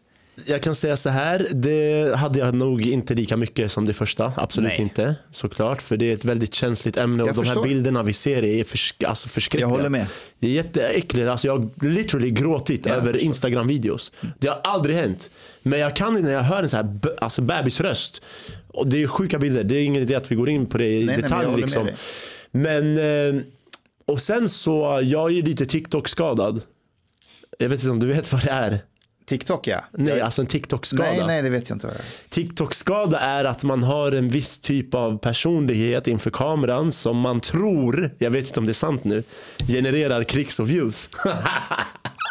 Jag kan säga så här, det hade jag nog inte lika mycket som det första. Absolut Nej. inte, såklart. För det är ett väldigt känsligt ämne och jag de förstår. här bilderna vi ser är försk alltså förskräckliga. Jag håller med. Det är jätteäckligt. Alltså jag har literally gråtit jag över Instagram-videos. Det har aldrig hänt. Men jag kan när jag hör en så här alltså bebisröst. Och det är sjuka bilder. Det är ingen idé att vi går in på det i nej, detalj. Liksom. men, liksom. Eh, men, och sen så, jag är ju lite TikTok-skadad. Jag vet inte om du vet vad det är? TikTok ja. Nej, alltså en TikTok-skada. Nej, nej, det vet jag inte vad det är. TikTok-skada är att man har en viss typ av personlighet inför kameran som man tror, jag vet inte om det är sant nu, genererar krigs och views.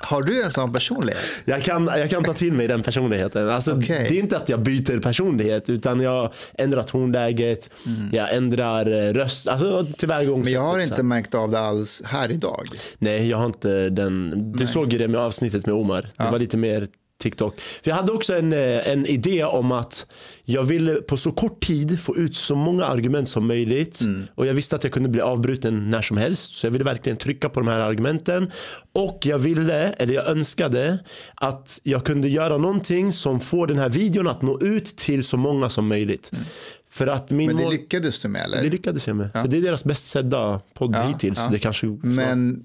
Har du en sån personlighet? Jag kan, jag kan ta till mig den personligheten. Alltså, okay. Det är inte att jag byter personlighet utan jag ändrar tonläget, mm. jag ändrar eh, röst, alltså Men jag har inte märkt av det alls här idag. Nej, jag har inte den. Du Nej. såg ju det med avsnittet med Omar. Ja. Det var lite mer TikTok. För jag hade också en, eh, en idé om att jag ville på så kort tid få ut så många argument som möjligt. Mm. Och jag visste att jag kunde bli avbruten när som helst. Så jag ville verkligen trycka på de här argumenten. Och jag ville, eller jag önskade att jag kunde göra någonting som får den här videon att nå ut till så många som möjligt. Mm. För att min Men det lyckades du med eller? Det lyckades jag med. Ja. För det är deras bäst sedda podd ja, hittills. Ja. Det kanske, Men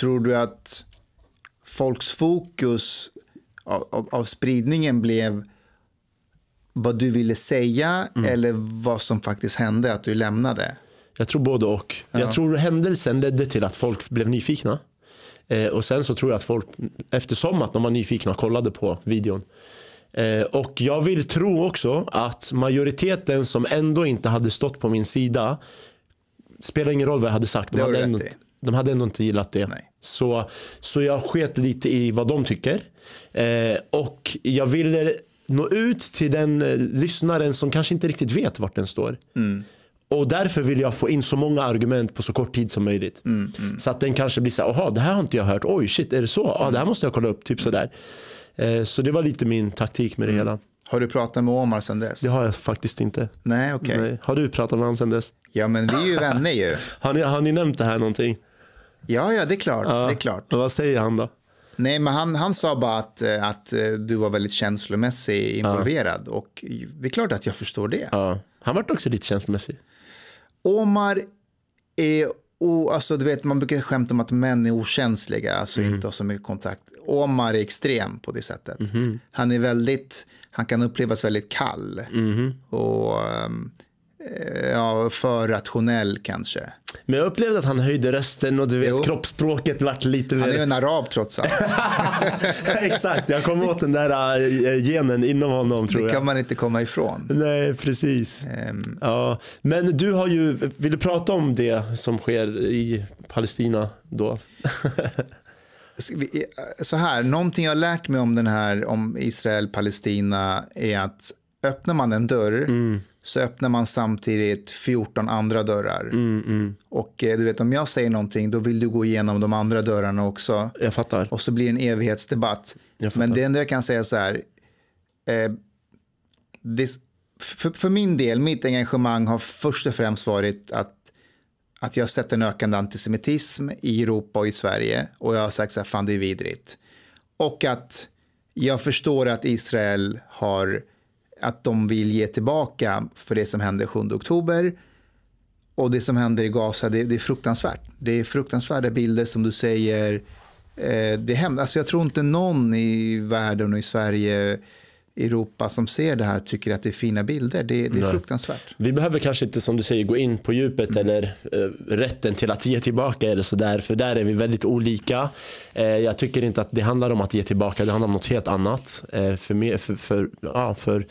tror du att folks fokus av, av spridningen blev vad du ville säga mm. eller vad som faktiskt hände, att du lämnade? Jag tror både och. Ja. Jag tror händelsen ledde till att folk blev nyfikna. Eh, och sen så tror jag att folk, eftersom att de var nyfikna, kollade på videon. Eh, och jag vill tro också att majoriteten som ändå inte hade stått på min sida, spelar ingen roll vad jag hade sagt. De, hade ändå, de hade ändå inte gillat det. Nej. Så, så jag sket lite i vad de tycker. Eh, och jag ville nå ut till den eh, lyssnaren som kanske inte riktigt vet vart den står. Mm. Och därför vill jag få in så många argument på så kort tid som möjligt. Mm, mm. Så att den kanske blir så här, aha det här har inte jag hört, oj shit är det så? Ja ah, det här måste jag kolla upp, typ mm. sådär. Eh, så det var lite min taktik med det mm. hela. Har du pratat med Omar sen dess? Det har jag faktiskt inte. Nej, okej. Okay. Har du pratat med honom sen dess? Ja, men vi är ju vänner ju. har, ni, har ni nämnt det här någonting? Ja, ja, det är klart. Ja. Det är klart. Och vad säger han då? Nej, men han, han sa bara att, eh, att eh, du var väldigt känslomässig involverad. Ja. Och det är klart att jag förstår det. Ja. Han var också lite känslomässig. Omar är, och, alltså, du vet, man brukar skämta om att män är okänsliga, alltså mm. inte har så mycket kontakt. Omar är extrem på det sättet. Mm. Han är väldigt, han kan upplevas väldigt kall. Mm. Och um, Eh, ja, för rationell kanske. Men jag upplevde att han höjde rösten och du vet jo. kroppsspråket vart lite mer. Han är ju en arab trots allt. Exakt, jag kom åt den där eh, eh, genen inom honom tror jag. Det kan man inte komma ifrån. Nej, precis. Um... Ja. Men du har ju, vill du prata om det som sker i Palestina då? Så här, någonting jag har lärt mig om den här, om Israel, Palestina, är att öppnar man en dörr mm så öppnar man samtidigt 14 andra dörrar. Mm, mm. Och eh, du vet, om jag säger någonting, då vill du gå igenom de andra dörrarna också. Jag fattar. Och så blir det en evighetsdebatt. Men det enda jag kan säga så här, eh, this, för, för, min del, mitt engagemang har först och främst varit att, att jag har sett en ökande antisemitism i Europa och i Sverige. Och jag har sagt så här, fan det är vidrigt. Och att jag förstår att Israel har att de vill ge tillbaka för det som hände 7 oktober. Och det som händer i Gaza, det, det är fruktansvärt. Det är fruktansvärda bilder som du säger. Eh, det är Alltså jag tror inte någon i världen och i Sverige Europa som ser det här tycker att det är fina bilder. Det, det är Nej. fruktansvärt. Vi behöver kanske inte som du säger gå in på djupet mm. eller eh, rätten till att ge tillbaka eller sådär. För där är vi väldigt olika. Eh, jag tycker inte att det handlar om att ge tillbaka. Det handlar om något helt annat. Eh, för, för, för, ja, för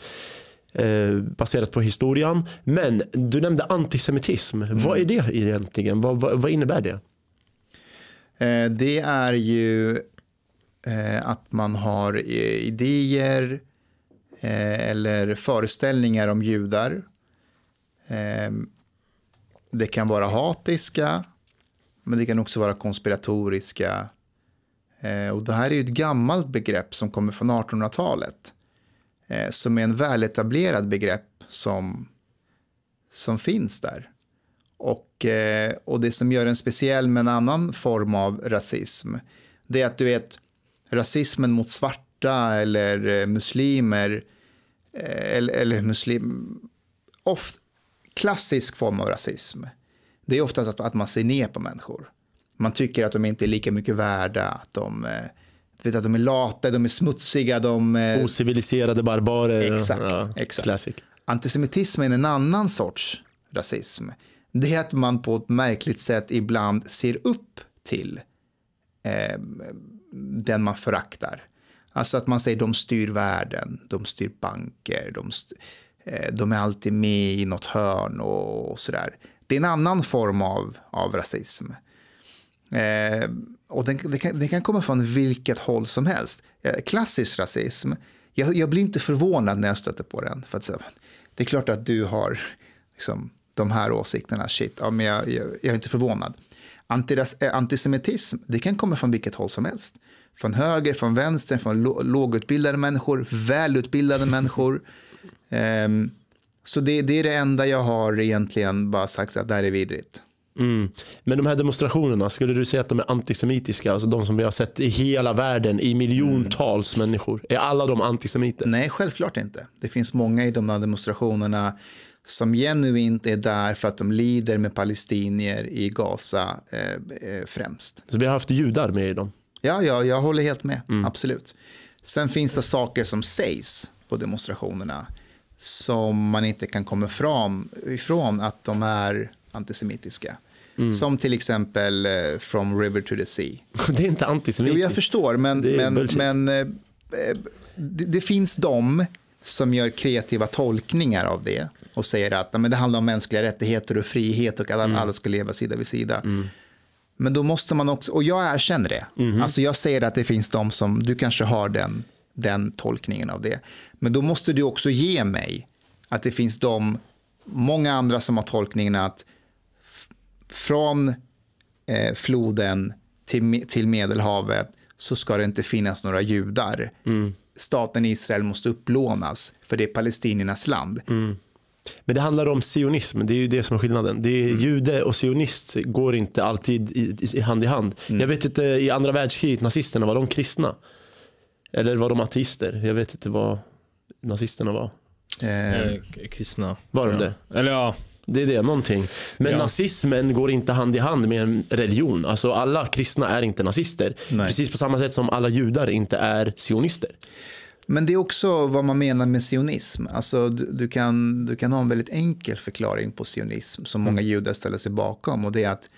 Eh, baserat på historien. Men du nämnde antisemitism. Mm. Vad är det egentligen? Vad, vad, vad innebär det? Eh, det är ju eh, att man har eh, idéer, Eh, eller föreställningar om judar. Eh, det kan vara hatiska, men det kan också vara konspiratoriska. Eh, och det här är ett gammalt begrepp som kommer från 1800-talet. Som är en väletablerad begrepp som, som finns där. Och, och det som gör den speciell med en annan form av rasism. Det är att du vet, rasismen mot svarta eller muslimer Eh, eller, eller muslim, oft, klassisk form av rasism, det är oftast att, att man ser ner på människor. Man tycker att de inte är lika mycket värda, att de, eh, vet, att de är lata, de är smutsiga, de... Eh, Ociviliserade barbarer. Exakt. Ja, exakt. Classic. Antisemitismen är en annan sorts rasism. Det är att man på ett märkligt sätt ibland ser upp till eh, den man föraktar. Alltså att man säger de styr världen, de styr banker, de, styr, eh, de är alltid med i något hörn och, och där. Det är en annan form av, av rasism. Eh, och den, det, kan, det kan komma från vilket håll som helst. Eh, klassisk rasism, jag, jag, blir inte förvånad när jag stöter på den. För att, det är klart att du har liksom, de här åsikterna, shit, ja, men jag, jag, jag är inte förvånad. Antiras, eh, antisemitism, det kan komma från vilket håll som helst från höger, från vänster, från lågutbildade människor, välutbildade människor. Um, så det, det, är det enda jag har egentligen bara sagt att det här är vidrigt. Mm. Men de här demonstrationerna, skulle du säga att de är antisemitiska? Alltså de som vi har sett i hela världen, i miljontals mm. människor. Är alla de antisemiter? Nej, självklart inte. Det finns många i de här demonstrationerna som genuint är där för att de lider med palestinier i Gaza eh, eh främst. Så vi har haft judar med i dem? Ja, ja, jag håller helt med. Mm. Absolut. Sen finns det saker som sägs på demonstrationerna som man inte kan komma fram ifrån att de är antisemitiska. Mm. Som till exempel eh, From River to the Sea. Det är inte antisemitiskt. Jo, jag förstår, men, men, men eh, eh, det, det, finns de som gör kreativa tolkningar av det och säger att men, det handlar om mänskliga rättigheter och frihet och att mm. alla ska leva sida vid sida. Mm. Men då måste man också, och jag erkänner det. Mm. Alltså jag säger att det finns de som, du kanske har den, den tolkningen av det. Men då måste du också ge mig att det finns de, många andra som har tolkningen att från eh, floden till, till Medelhavet så ska det inte finnas några judar. Mm. Staten Israel måste upplånas för det är palestiniernas land. Mm. Men det handlar om sionism, det är ju det som är skillnaden. Det är, mm. Jude och sionist går inte alltid i, i, hand i hand. Mm. Jag vet inte, i andra världskriget, nazisterna, var de kristna? Eller var de ateister? Jag vet inte vad nazisterna var. Eh, eh kristna. Var de det? Eller ja. Det är det, någonting. Men ja. nazismen går inte hand i hand med en religion. Alltså alla kristna är inte nazister. Nej. Precis på samma sätt som alla judar inte är sionister. Men det är också vad man menar med sionism. Alltså, du, du, kan, du kan ha en väldigt enkel förklaring på sionism som många mm. judar ställer sig bakom. Och det är att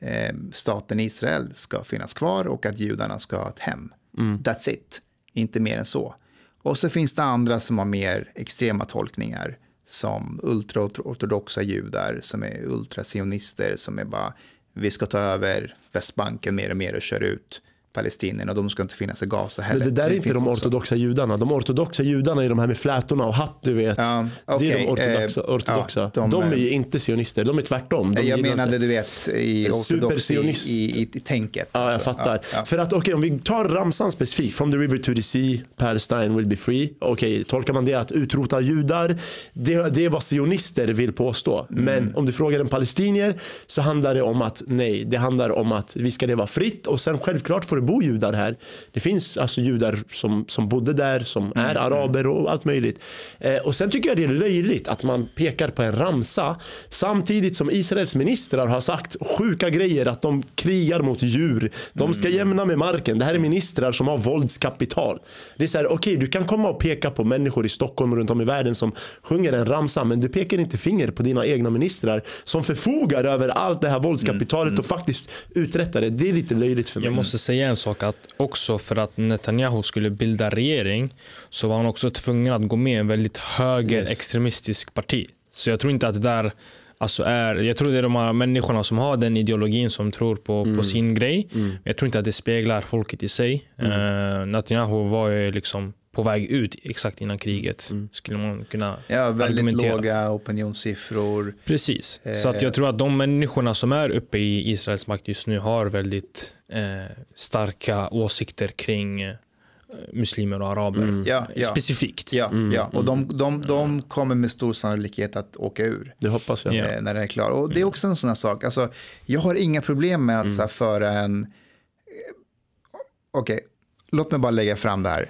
eh, staten Israel ska finnas kvar och att judarna ska ha ett hem. Mm. That's it, inte mer än så. Och så finns det andra som har mer extrema tolkningar som ultraortodoxa judar, som är ultrasionister, som är bara vi ska ta över Västbanken mer och mer och köra ut palestinierna och de ska inte finnas i Gaza heller. Men det där är det inte de ortodoxa också. judarna. De ortodoxa judarna är de här med flätorna och hatt du vet. Ja, okay. Det är de eh, ortodoxa. ortodoxa. Ja, de, de, är ju inte sionister, de är tvärtom. De jag menade du vet i ortodox i, i, i, tänket. Ja, jag alltså. fattar. Ja, För att okej, okay, om vi tar ramsan specifikt. From the river to the sea, Palestine will be free. Okej, okay, tolkar man det att utrota judar, det, det är vad sionister vill påstå. Mm. Men om du frågar en palestinier så handlar det om att nej, det handlar om att vi ska leva fritt och sen självklart får du det bor judar här. Det finns alltså judar som, som bodde där, som mm, är mm. araber och allt möjligt. Eh, och Sen tycker jag det är löjligt att man pekar på en ramsa samtidigt som Israels ministrar har sagt sjuka grejer. Att de krigar mot djur. De ska mm. jämna med marken. Det här är ministrar som har våldskapital. Det är så här, okay, du kan komma och peka på människor i Stockholm och runt om i världen som sjunger en ramsa. Men du pekar inte finger på dina egna ministrar som förfogar över allt det här våldskapitalet och faktiskt uträttar det. Det är lite löjligt för mig. Jag måste säga en sak att också för att Netanyahu skulle bilda regering så var han också tvungen att gå med i en väldigt högerextremistisk yes. parti. Så jag tror inte att det där alltså är, jag tror det är de här människorna som har den ideologin som tror på, mm. på sin grej. Mm. Jag tror inte att det speglar folket i sig. Mm. Uh, Netanyahu var ju liksom på väg ut exakt innan kriget, mm, mm. skulle man kunna ja, väldigt argumentera. låga opinionssiffror. Precis, eh. så att eh. jag tror att de människorna som är uppe i Israels makt just nu har väldigt eh, starka åsikter kring eh, muslimer och araber. Mm. Ja, ja. Specifikt. Ja, mm. ja. och de, mm. de, de kommer med stor sannolikhet att åka ur. Det hoppas jag. Eh, när den är klar. Och det är också en sån här sak. Alltså, jag har inga problem med att så här, föra en... Okej, okay. låt mig bara lägga fram det här.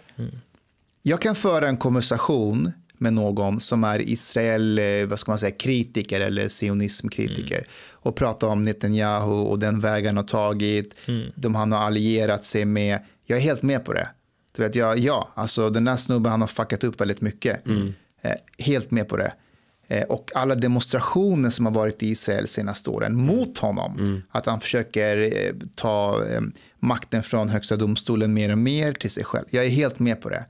Jag kan föra en konversation med någon som är Israel, eh, vad ska man säga, kritiker eller sionismkritiker mm. och prata om Netanyahu och den väg han har tagit, mm. de han har allierat sig med. Jag är helt med på det. Du vet, jag, ja, alltså den där snubben han har fuckat upp väldigt mycket. Mm. Eh, helt med på det. Eh, och alla demonstrationer som har varit i Israel senaste åren mm. mot honom. Mm. Att han försöker eh, ta eh, makten från högsta domstolen mer och mer till sig själv. Jag är helt med på det.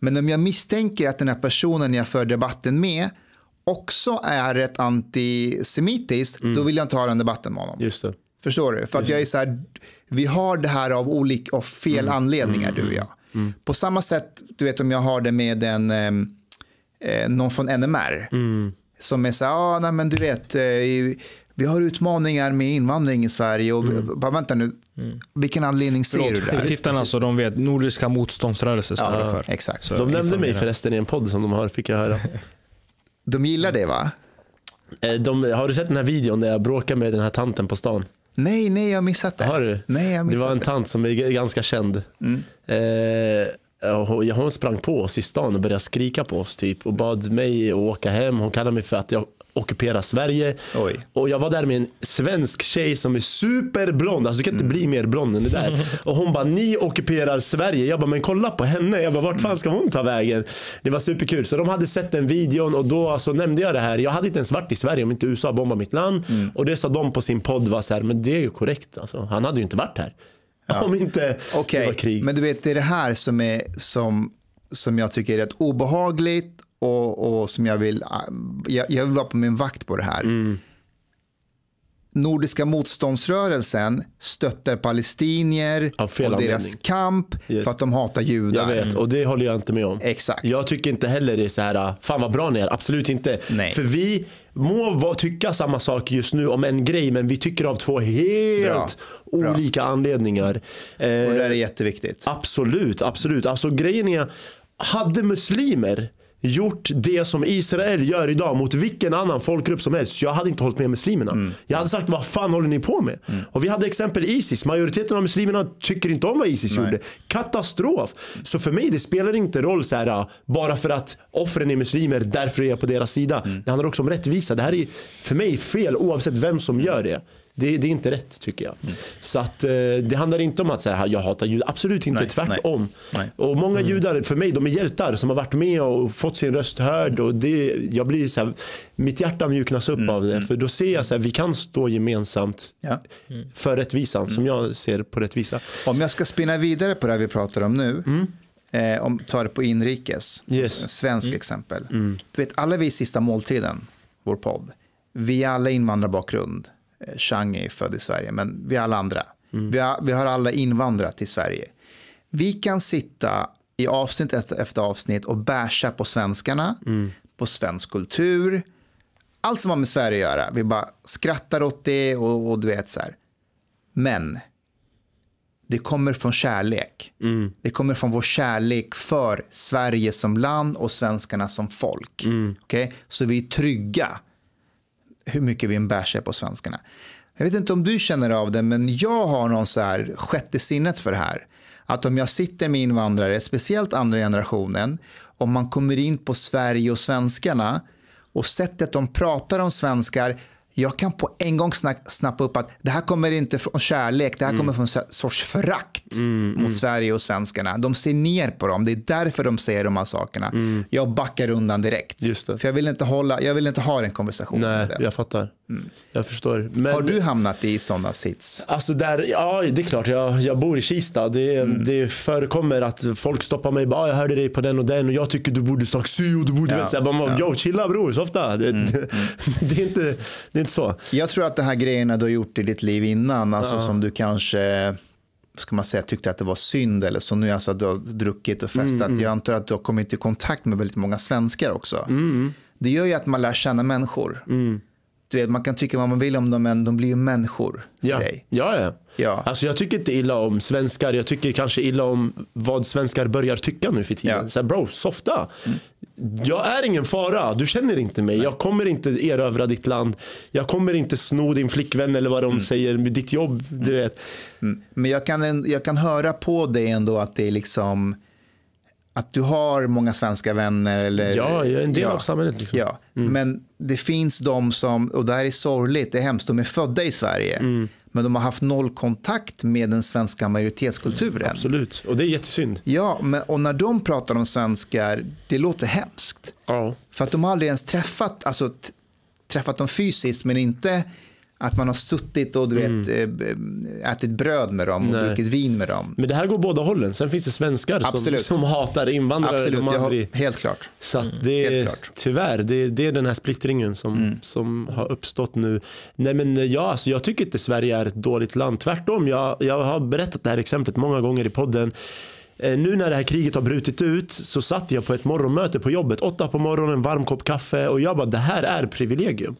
Men om jag misstänker att den här personen jag för debatten med också är ett antisemitiskt, mm. då vill jag inte ha den debatten med honom. Just det. Förstår du? För att jag är så här, vi har det här av, olika, av fel mm. anledningar, mm. du och jag. Mm. På samma sätt, du vet om jag har det med en, eh, någon från NMR. Mm. Som är så här, ah, nej men du vet, eh, vi har utmaningar med invandring i Sverige. Och mm. bara, vänta nu, Mm. Vilken anledning ser du det? Tittarna alltså, de vet. Nordiska motståndsrörelsen står ja, för. Exakt. Så de nämnde mig förresten i en podd som de har, fick jag höra. de gillar det va? Eh, de, har du sett den här videon där jag bråkar med den här tanten på stan? Nej, nej jag har missat det. Har du? Nej, jag missat det var en tant som är ganska känd. Mm. Eh, hon sprang på oss i stan och började skrika på oss typ och bad mig att åka hem. Hon kallade mig för att jag ockupera Sverige. Oj. Och jag var där med en svensk tjej som är superblond. Alltså du kan inte mm. bli mer blond än det där. Och hon bara, ni ockuperar Sverige. Jag bara, men kolla på henne. Jag bara, vart fan ska hon ta vägen? Det var superkul. Så de hade sett den videon och då alltså, nämnde jag det här. Jag hade inte ens varit i Sverige om inte USA bombade mitt land. Mm. Och det sa de på sin podd, var så här, men det är ju korrekt. Alltså, han hade ju inte varit här. Ja. Om inte okay. det var krig. Men du vet, det är det här som, är, som, som jag tycker är rätt obehagligt och, och som jag vill, ah, jag, jag, vill vara på min vakt på det här. Mm. Nordiska motståndsrörelsen stöttar palestinier och deras anledning. kamp yes. för att de hatar judar. Jag vet, och det håller jag inte med om. Exakt. Jag tycker inte heller det är så här, ah, fan vad bra ni är, absolut inte. Nej. För vi må tycka samma sak just nu om en grej, men vi tycker av två helt bra. olika bra. anledningar. och det är eh, jätteviktigt. Absolut, absolut. Alltså grejen är, hade muslimer gjort det som Israel gör idag mot vilken annan folkgrupp som helst. Jag hade inte hållit med muslimerna. Mm. Jag hade sagt, vad fan håller ni på med? Mm. Och vi hade exempel Isis. Majoriteten av muslimerna tycker inte om vad Isis Nej. gjorde. Katastrof. Så för mig, det spelar inte roll så här, äh, bara för att offren är muslimer, därför är jag på deras sida. Mm. Det handlar också om rättvisa. Det här är för mig fel oavsett vem som gör det. Det, det, är inte rätt tycker jag. Mm. Så att, eh, det handlar inte om att säga jag hatar judar. Absolut inte, nej, tvärtom. Nej, nej. Och många mm. judar, för mig, de är hjältar som har varit med och fått sin röst hörd. Och det, jag blir så här, mitt hjärta mjuknas upp mm. av det. Mm. För då ser jag att vi kan stå gemensamt ja. för rättvisan, som mm. jag ser på rättvisa. Om jag ska spinna vidare på det vi pratar om nu. Mm. Eh, om tar det på inrikes, yes. svensk exempel. Du vet, alla vi i sista måltiden, vår podd, vi är alla invandrarbakgrund. Eh, Chang är född i Sverige, men vi alla andra. Mm. Vi, har, vi har alla invandrat till Sverige. Vi kan sitta i avsnitt efter, avsnitt och basha på svenskarna, mm. på svensk kultur, allt som har med Sverige att göra. Vi bara skrattar åt det och, och du vet så här. Men det kommer från kärlek. Mm. Det kommer från vår kärlek för Sverige som land och svenskarna som folk. Mm. Okay? Så vi är trygga hur mycket vi en bärs på svenskarna. Jag vet inte om du känner av det, men jag har någon så här sjätte sinnet för det här. Att om jag sitter med invandrare, speciellt andra generationen, om man kommer in på Sverige och svenskarna och sättet de pratar om svenskar, jag kan på en gång snappa upp att det här kommer inte från kärlek, det här mm. kommer från en sorts förakt mm, mm. mot mm. Sverige och svenskarna. De ser ner på dem, det är därför de säger de här sakerna. Mm. Jag backar undan direkt. För jag vill, inte hålla, jag vill inte ha den konversationen. Nej, jag fattar. Mm. Jag förstår. Men, Har du hamnat i sådana sits? Alltså där, ja, det är klart. Jag, jag bor i Kista. Det, det förekommer att folk stoppar mig. Bara, ah, jag hörde dig på den och den och jag tycker du borde sagt si och du borde... Ja. Vet, så här, bara, ja. Yo, chilla bror, softa. Det, det, det, är inte, det är inte så. Jag tror att de här grejerna du har gjort i ditt liv innan, alltså ja. som du kanske ska man säga, tyckte att det var synd eller så nu alltså att du har druckit och festat. Mm, mm. Jag antar att du har kommit i kontakt med väldigt många svenskar också. Mm. Det gör ju att man lär känna människor. Mm. Du vet, man kan tycka vad man vill om dem, men de blir ju människor. Ja. Dig. ja, ja. ja. Alltså, jag tycker inte illa om svenskar. Jag tycker kanske illa om vad svenskar börjar tycka nu för tiden. Ja. Så här, bro, softa. Mm jag är ingen fara. Du känner inte mig. Jag kommer inte erövra ditt land. Jag kommer inte sno din flickvän eller vad de mm. säger. Ditt jobb, du mm. vet. Mm. Men jag kan, jag kan höra på dig ändå att det är liksom att du har många svenska vänner. Eller, ja, jag är en del ja, av samhället. Liksom. Ja. Mm. Men det finns de som, och det här är sorgligt, det är hemskt, de är födda i Sverige. Mm men de har haft noll kontakt med den svenska majoritetskulturen. Absolut, och det är jättesynd. Ja, men, och när de pratar om svenskar, det låter hemskt. Ja. För att de har aldrig ens träffat, alltså träffat dem fysiskt, men inte att man har suttit och du mm. vet, eh, eh, ätit bröd med dem och Nej. druckit vin med dem. Men det här går båda hållen. Sen finns det svenskar som, som hatar invandrare. Absolut, har, helt klart. Så mm. det, mm. klart. tyvärr, det, det, är den här splittringen som, mm. som har uppstått nu. Nej men eh, ja, alltså, jag tycker inte Sverige är ett dåligt land. Tvärtom, jag, jag har berättat det här exemplet många gånger i podden. Nu när det här kriget har brutit ut så satt jag på ett morgonmöte på jobbet. Åtta på morgonen, varm kopp kaffe och jag bara det här är privilegium.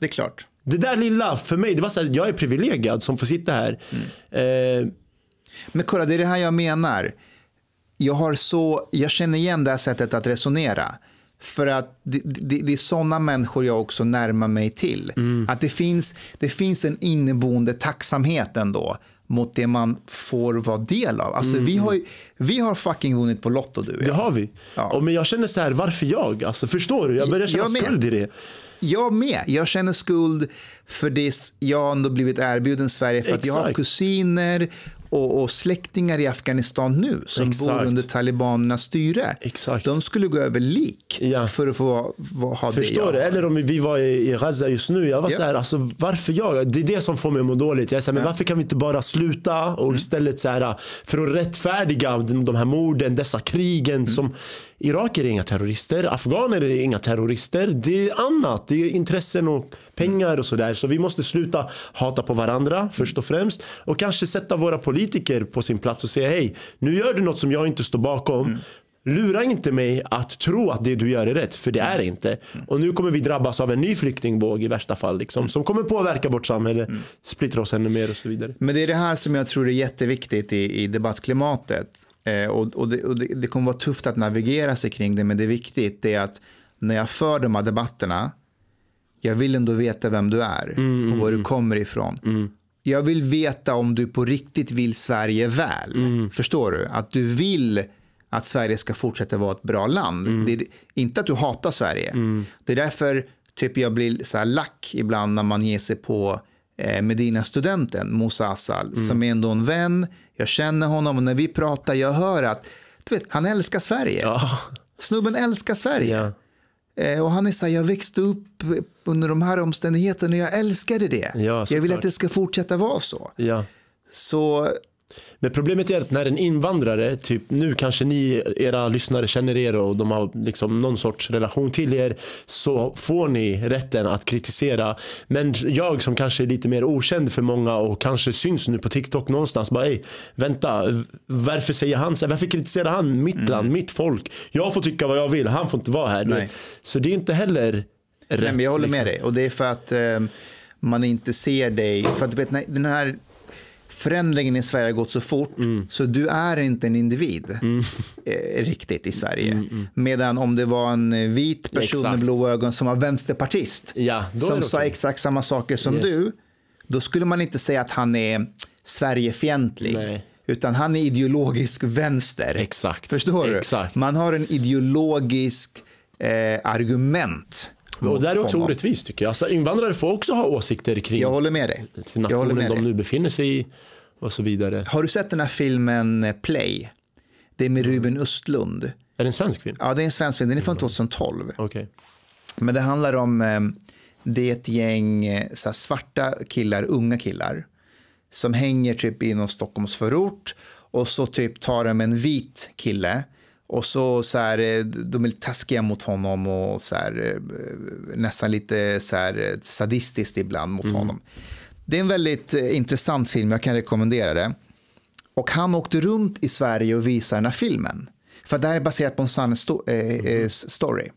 Det är klart. Det där lilla, för mig, det var så här, jag är privilegierad som får sitta här. Mm. Eh. Men kolla, det är det här jag menar. Jag, har så, jag känner igen det här sättet att resonera. För att det, det, det är sådana människor jag också närmar mig till. Mm. Att det finns, det finns en inneboende tacksamhet ändå mot det man får vara del av. Alltså, mm. vi, har, vi har fucking vunnit på Lotto du och jag. Det har vi. Ja. Och men jag känner så här, varför jag? Alltså, förstår du? Jag börjar känna jag skuld i det. Jag med. Jag känner skuld för det jag ändå blivit erbjuden Sverige. För Exakt. att jag har kusiner och, och släktingar i Afghanistan nu som Exakt. bor under talibanernas styre. Exakt. De skulle gå över lik ja. för att få vad, ha Förstår det. Ja. Eller om vi var i, Gaza just nu. Jag var ja. så här, alltså, varför jag? Det är det som får mig att må dåligt. Jag är så här, men varför kan vi inte bara sluta och mm. istället så här, för att rättfärdiga de här morden, dessa krigen mm. som Iraker är inga terrorister, afghaner är inga terrorister. Det är annat, det är intressen och pengar och sådär. Så vi måste sluta hata på varandra först och främst. Och kanske sätta våra politiker på sin plats och säga hej, nu gör du något som jag inte står bakom. Mm. Lura inte mig att tro att det du gör är rätt, för det är det inte. Och nu kommer vi drabbas av en ny flyktingvåg i värsta fall. Liksom, som kommer påverka vårt samhälle, splittra oss ännu mer och så vidare. Men det är det här som jag tror är jätteviktigt i, i debattklimatet. Eh, och, och, det, och det, det, kommer vara tufft att navigera sig kring det, men det är viktigt det är att när jag för de här debatterna, jag vill ändå veta vem du är mm, och mm, var du mm. kommer ifrån. Mm. Jag vill veta om du på riktigt vill Sverige väl. Mm. Förstår du? Att du vill att Sverige ska fortsätta vara ett bra land. Mm. Det är, inte att du hatar Sverige. Det är därför typ, jag blir så här lack ibland när man ger sig på eh, Medina-studenten Moussa Assal, som är ändå en vän jag känner honom och när vi pratar, jag hör att du vet, han älskar Sverige. Ja. Snubben älskar Sverige. Ja. Eh, och han är så här, jag växte upp under de här omständigheterna och jag älskade det. Ja, jag vill att det ska fortsätta vara så. Så men problemet är att när en invandrare, typ nu kanske ni, era lyssnare känner er och de har liksom någon sorts relation till er. Så får ni rätten att kritisera. Men jag som kanske är lite mer okänd för många och kanske syns nu på TikTok någonstans. Bara ej, vänta. Varför säger han så Varför kritiserar han mitt mm. land, mitt folk? Jag får tycka vad jag vill, han får inte vara här. Nej. Så det är inte heller rätt. Nej, men jag håller med liksom. dig. Och det är för att eh, man inte ser dig. För att du vet, den här förändringen i Sverige har gått så fort mm. så du är inte en individ mm. eh, riktigt i Sverige. Mm, mm. Medan om det var en vit person exakt. med blå ögon som var vänsterpartist ja, som sa okay. exakt samma saker som yes. du, då skulle man inte säga att han är Sverigefientlig. Utan han är ideologisk vänster. Exakt. Förstår du? Exakt. Man har en ideologisk eh, argument och det är också orättvist tycker jag. Alltså, invandrare får också ha åsikter kring jag håller med dig. nationen jag håller med de nu befinner sig i och så vidare. Har du sett den här filmen eh, Play? Det är med Ruben Östlund. Är det en svensk film? Ja, det är en svensk film. Den är från 2012. Mm. Okay. Men det handlar om, eh, det är ett gäng eh, så svarta killar, unga killar, som hänger typ i någon Stockholmsförort och så typ tar de en vit kille och så, så här, eh, de är lite taskiga mot honom och så här, eh, nästan lite så här, eh, sadistiskt ibland mot mm. honom. Det är en väldigt intressant film, jag kan rekommendera det. Och han åkte runt i Sverige och visade den här filmen. För det här är baserat på en sann sto mm. story.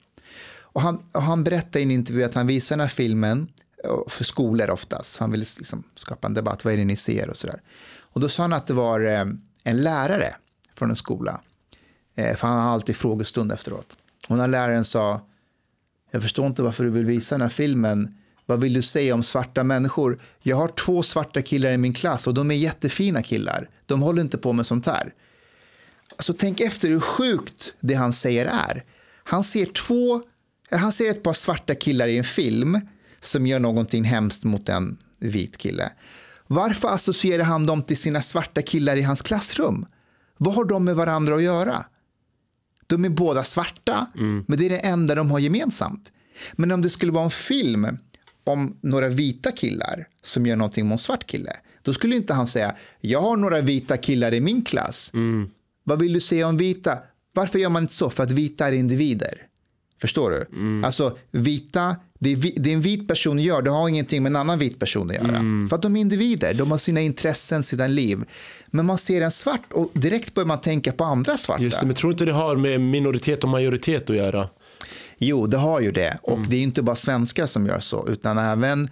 Och han, och han berättade i en intervju att han visade den här filmen för skolor oftast. Han ville liksom skapa en debatt, vad är det ni ser och sådär. Och då sa han att det var en lärare från en skola Eh, för han har alltid frågestund efteråt. Och när läraren sa, jag förstår inte varför du vill visa den här filmen. Vad vill du säga om svarta människor? Jag har två svarta killar i min klass och de är jättefina killar. De håller inte på med sånt här. Alltså tänk efter hur sjukt det han säger är. Han ser två, eh, han ser ett par svarta killar i en film som gör någonting hemskt mot en vit kille. Varför associerar han dem till sina svarta killar i hans klassrum? Vad har de med varandra att göra? De är båda svarta, mm. men det är det enda de har gemensamt. Men om det skulle vara en film om några vita killar som gör någonting mot en svart kille, då skulle inte han säga, jag har några vita killar i min klass. Mm. Vad vill du säga om vita? Varför gör man inte så? För att vita är individer. Förstår du? Mm. Alltså vita, det, är, det är en vit person gör, det har ingenting med en annan vit person att göra. Mm. För att de är individer, de har sina intressen, sina liv. Men man ser en svart och direkt börjar man tänka på andra svarta. Just det, men tror inte det har med minoritet och majoritet att göra? Jo, det har ju det. Och mm. det är inte bara svenskar som gör så, utan även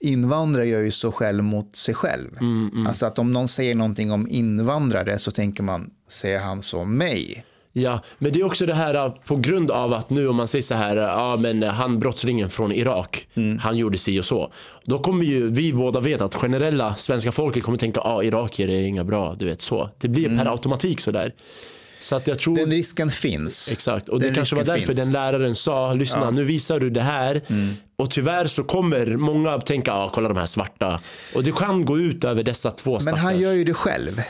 invandrare gör ju så själv mot sig själv. Mm, mm. Alltså att om någon säger någonting om invandrare så tänker man, säger han så om mig? Ja, men det är också det här eh, på grund av att nu om man säger så här, eh, ja men eh, han brottslingen från Irak, mm. han gjorde si och så. Då kommer ju vi båda veta att generella svenska folket kommer tänka, ja irakier är inga bra, du vet så. Det blir mm. per automatik sådär. Så att jag tror... Den risken finns. Exakt, och den det kanske var därför finns. den läraren sa, lyssna ja. nu visar du det här. Mm. Och tyvärr så kommer många att tänka, ja kolla de här svarta. Och det kan gå ut över dessa två stackar. Men han gör ju det själv.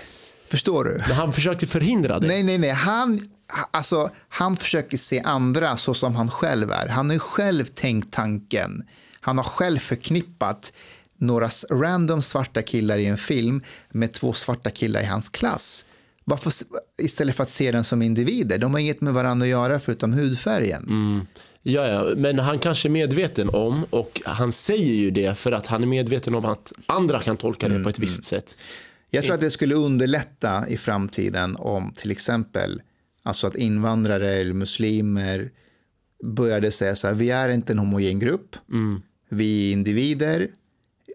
Förstår du? Men han försökte förhindra det. Nej, nej, nej. Han alltså, han försöker se andra så som han själv är. Han har ju själv tänkt tanken. Han har själv förknippat några random svarta killar i en film med två svarta killar i hans klass. Varför, istället för att se den som individer. De har inget med varandra att göra förutom hudfärgen. Mm. Ja, ja, men han kanske är medveten om, och han säger ju det för att han är medveten om att andra kan tolka det mm. på ett mm, visst mm. sätt. Jag tror att det skulle underlätta i framtiden om till exempel Alltså att invandrare eller muslimer började säga så här, vi är inte en homogen grupp, mm. vi är individer,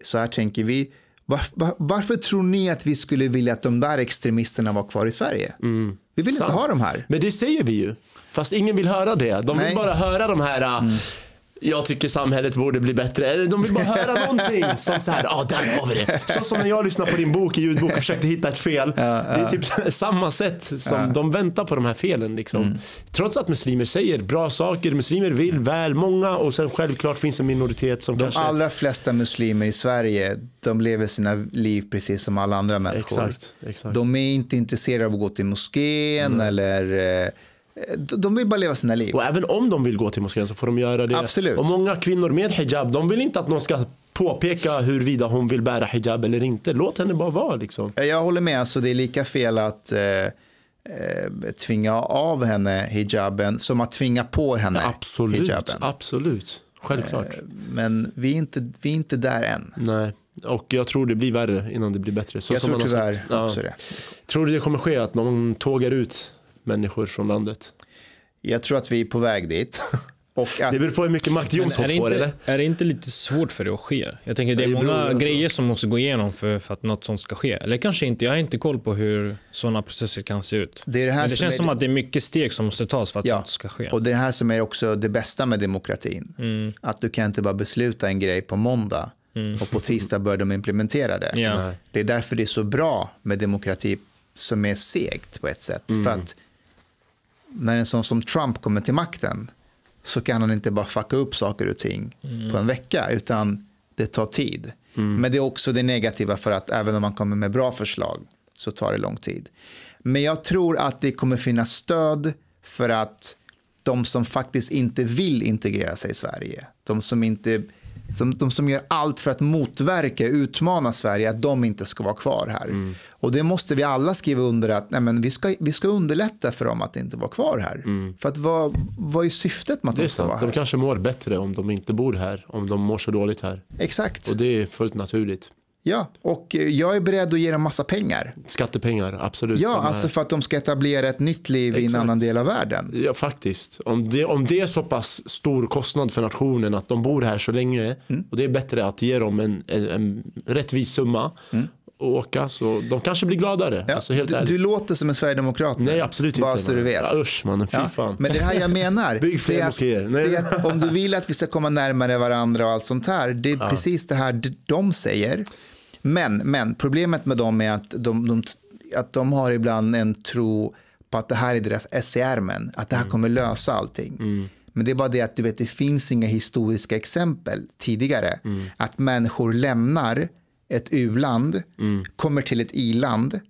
så här tänker vi. Var, var, varför tror ni att vi skulle vilja att de där extremisterna var kvar i Sverige? Mm. Vi vill Sant. inte ha dem här. Men det säger vi ju. Fast ingen vill höra det. De vill bara höra de här mm jag tycker samhället borde bli bättre. Eller de vill bara höra någonting. Som så här, ja ah, där har vi det. Så som när jag lyssnade på din bok i ljudbok och försökte hitta ett fel. Ja, ja. Det är typ samma sätt som ja. de väntar på de här felen. Liksom. Mm. Trots att muslimer säger bra saker, muslimer vill väl många och sen självklart finns en minoritet som de kanske... De allra flesta muslimer i Sverige, de lever sina liv precis som alla andra människor. Exakt, exakt. De är inte intresserade av att gå till moskén mm. eller eh, Eh, de vill bara leva sina liv. Och även om de vill gå till moskén så får de göra det. Absolut. Och många kvinnor med hijab, de vill inte att någon ska påpeka huruvida hon vill bära hijab eller inte. Låt henne bara vara liksom. Eh, jag håller med, alltså det är lika fel att eh, eh tvinga av henne hijaben som att tvinga på henne ja, absolut, hijaben. Absolut, självklart. Eh, men vi är, inte, vi är inte där än. Nej. Och jag tror det blir värre innan det blir bättre. Så jag tror tyvärr sagt, också ja. det. Tror du det kommer ske att någon tågar ut människor från landet? Jag tror att vi är på väg dit. Och att... Det beror på hur mycket makt Jonsson får inte, eller? Är det inte lite svårt för det att ske? Jag tänker det är många det alltså- grejer som måste gå igenom för, för, att något sånt ska ske. Eller kanske inte, jag har inte koll på hur sådana processer kan se ut. Det, är det, här Men det som känns är... som att det är mycket steg som måste tas för att ja. sånt ska ske. Och det är det här som är också det bästa med demokratin. Mm. Att du kan inte bara besluta en grej på måndag mm. och på tisdag börjar de implementera det. Ja. Det är därför det är så bra med demokrati som är segt på ett sätt. Mm. För att när en sån som Trump kommer till makten så kan han inte bara fucka upp saker och ting mm. på en vecka utan det tar tid. Mm. Men det är också det negativa för att även om man kommer med bra förslag så tar det lång tid. Men jag tror att det kommer finnas stöd för att de som faktiskt inte vill integrera sig i Sverige, de som inte de, de som gör allt för att motverka, och utmana Sverige, att de inte ska vara kvar här. Mm. Och det måste vi alla skriva under att nej, men vi, ska, vi ska underlätta för dem att inte vara kvar här. Mm. För att vad, vad är syftet med att de ska vara här? De kanske mår bättre om de inte bor här, om de mår så dåligt här. Exakt. Och det är fullt naturligt. Ja, och eh, jag är beredd att ge dem massa pengar. Skattepengar, absolut. Ja, alltså för att de ska etablera ett nytt liv Exakt. i en annan del av världen. Ja, faktiskt. Om det, om det är så pass stor kostnad för nationen att de bor här så länge mm. och det är bättre att ge dem en, en, en rättvis summa mm och åka. Så de kanske blir gladare. Ja, alltså, du, du, låter som en sverigedemokrat. Nej, absolut bara inte. Bara så man. du vet. Ja, usch mannen, fy ja, fan. Men det här jag menar. Bygg fler är moskéer. Nej. Att, om du vill att vi ska komma närmare varandra och allt sånt här. Det är ja. precis det här de säger. Men, men problemet med dem är att de, de, att de har ibland en tro på att det här är deras SCR-män, att det här mm. kommer lösa allting. Mm. Men det är bara det att du vet, det finns inga historiska exempel tidigare. Mm. Att människor lämnar ett u-land, mm. kommer till ett i-land,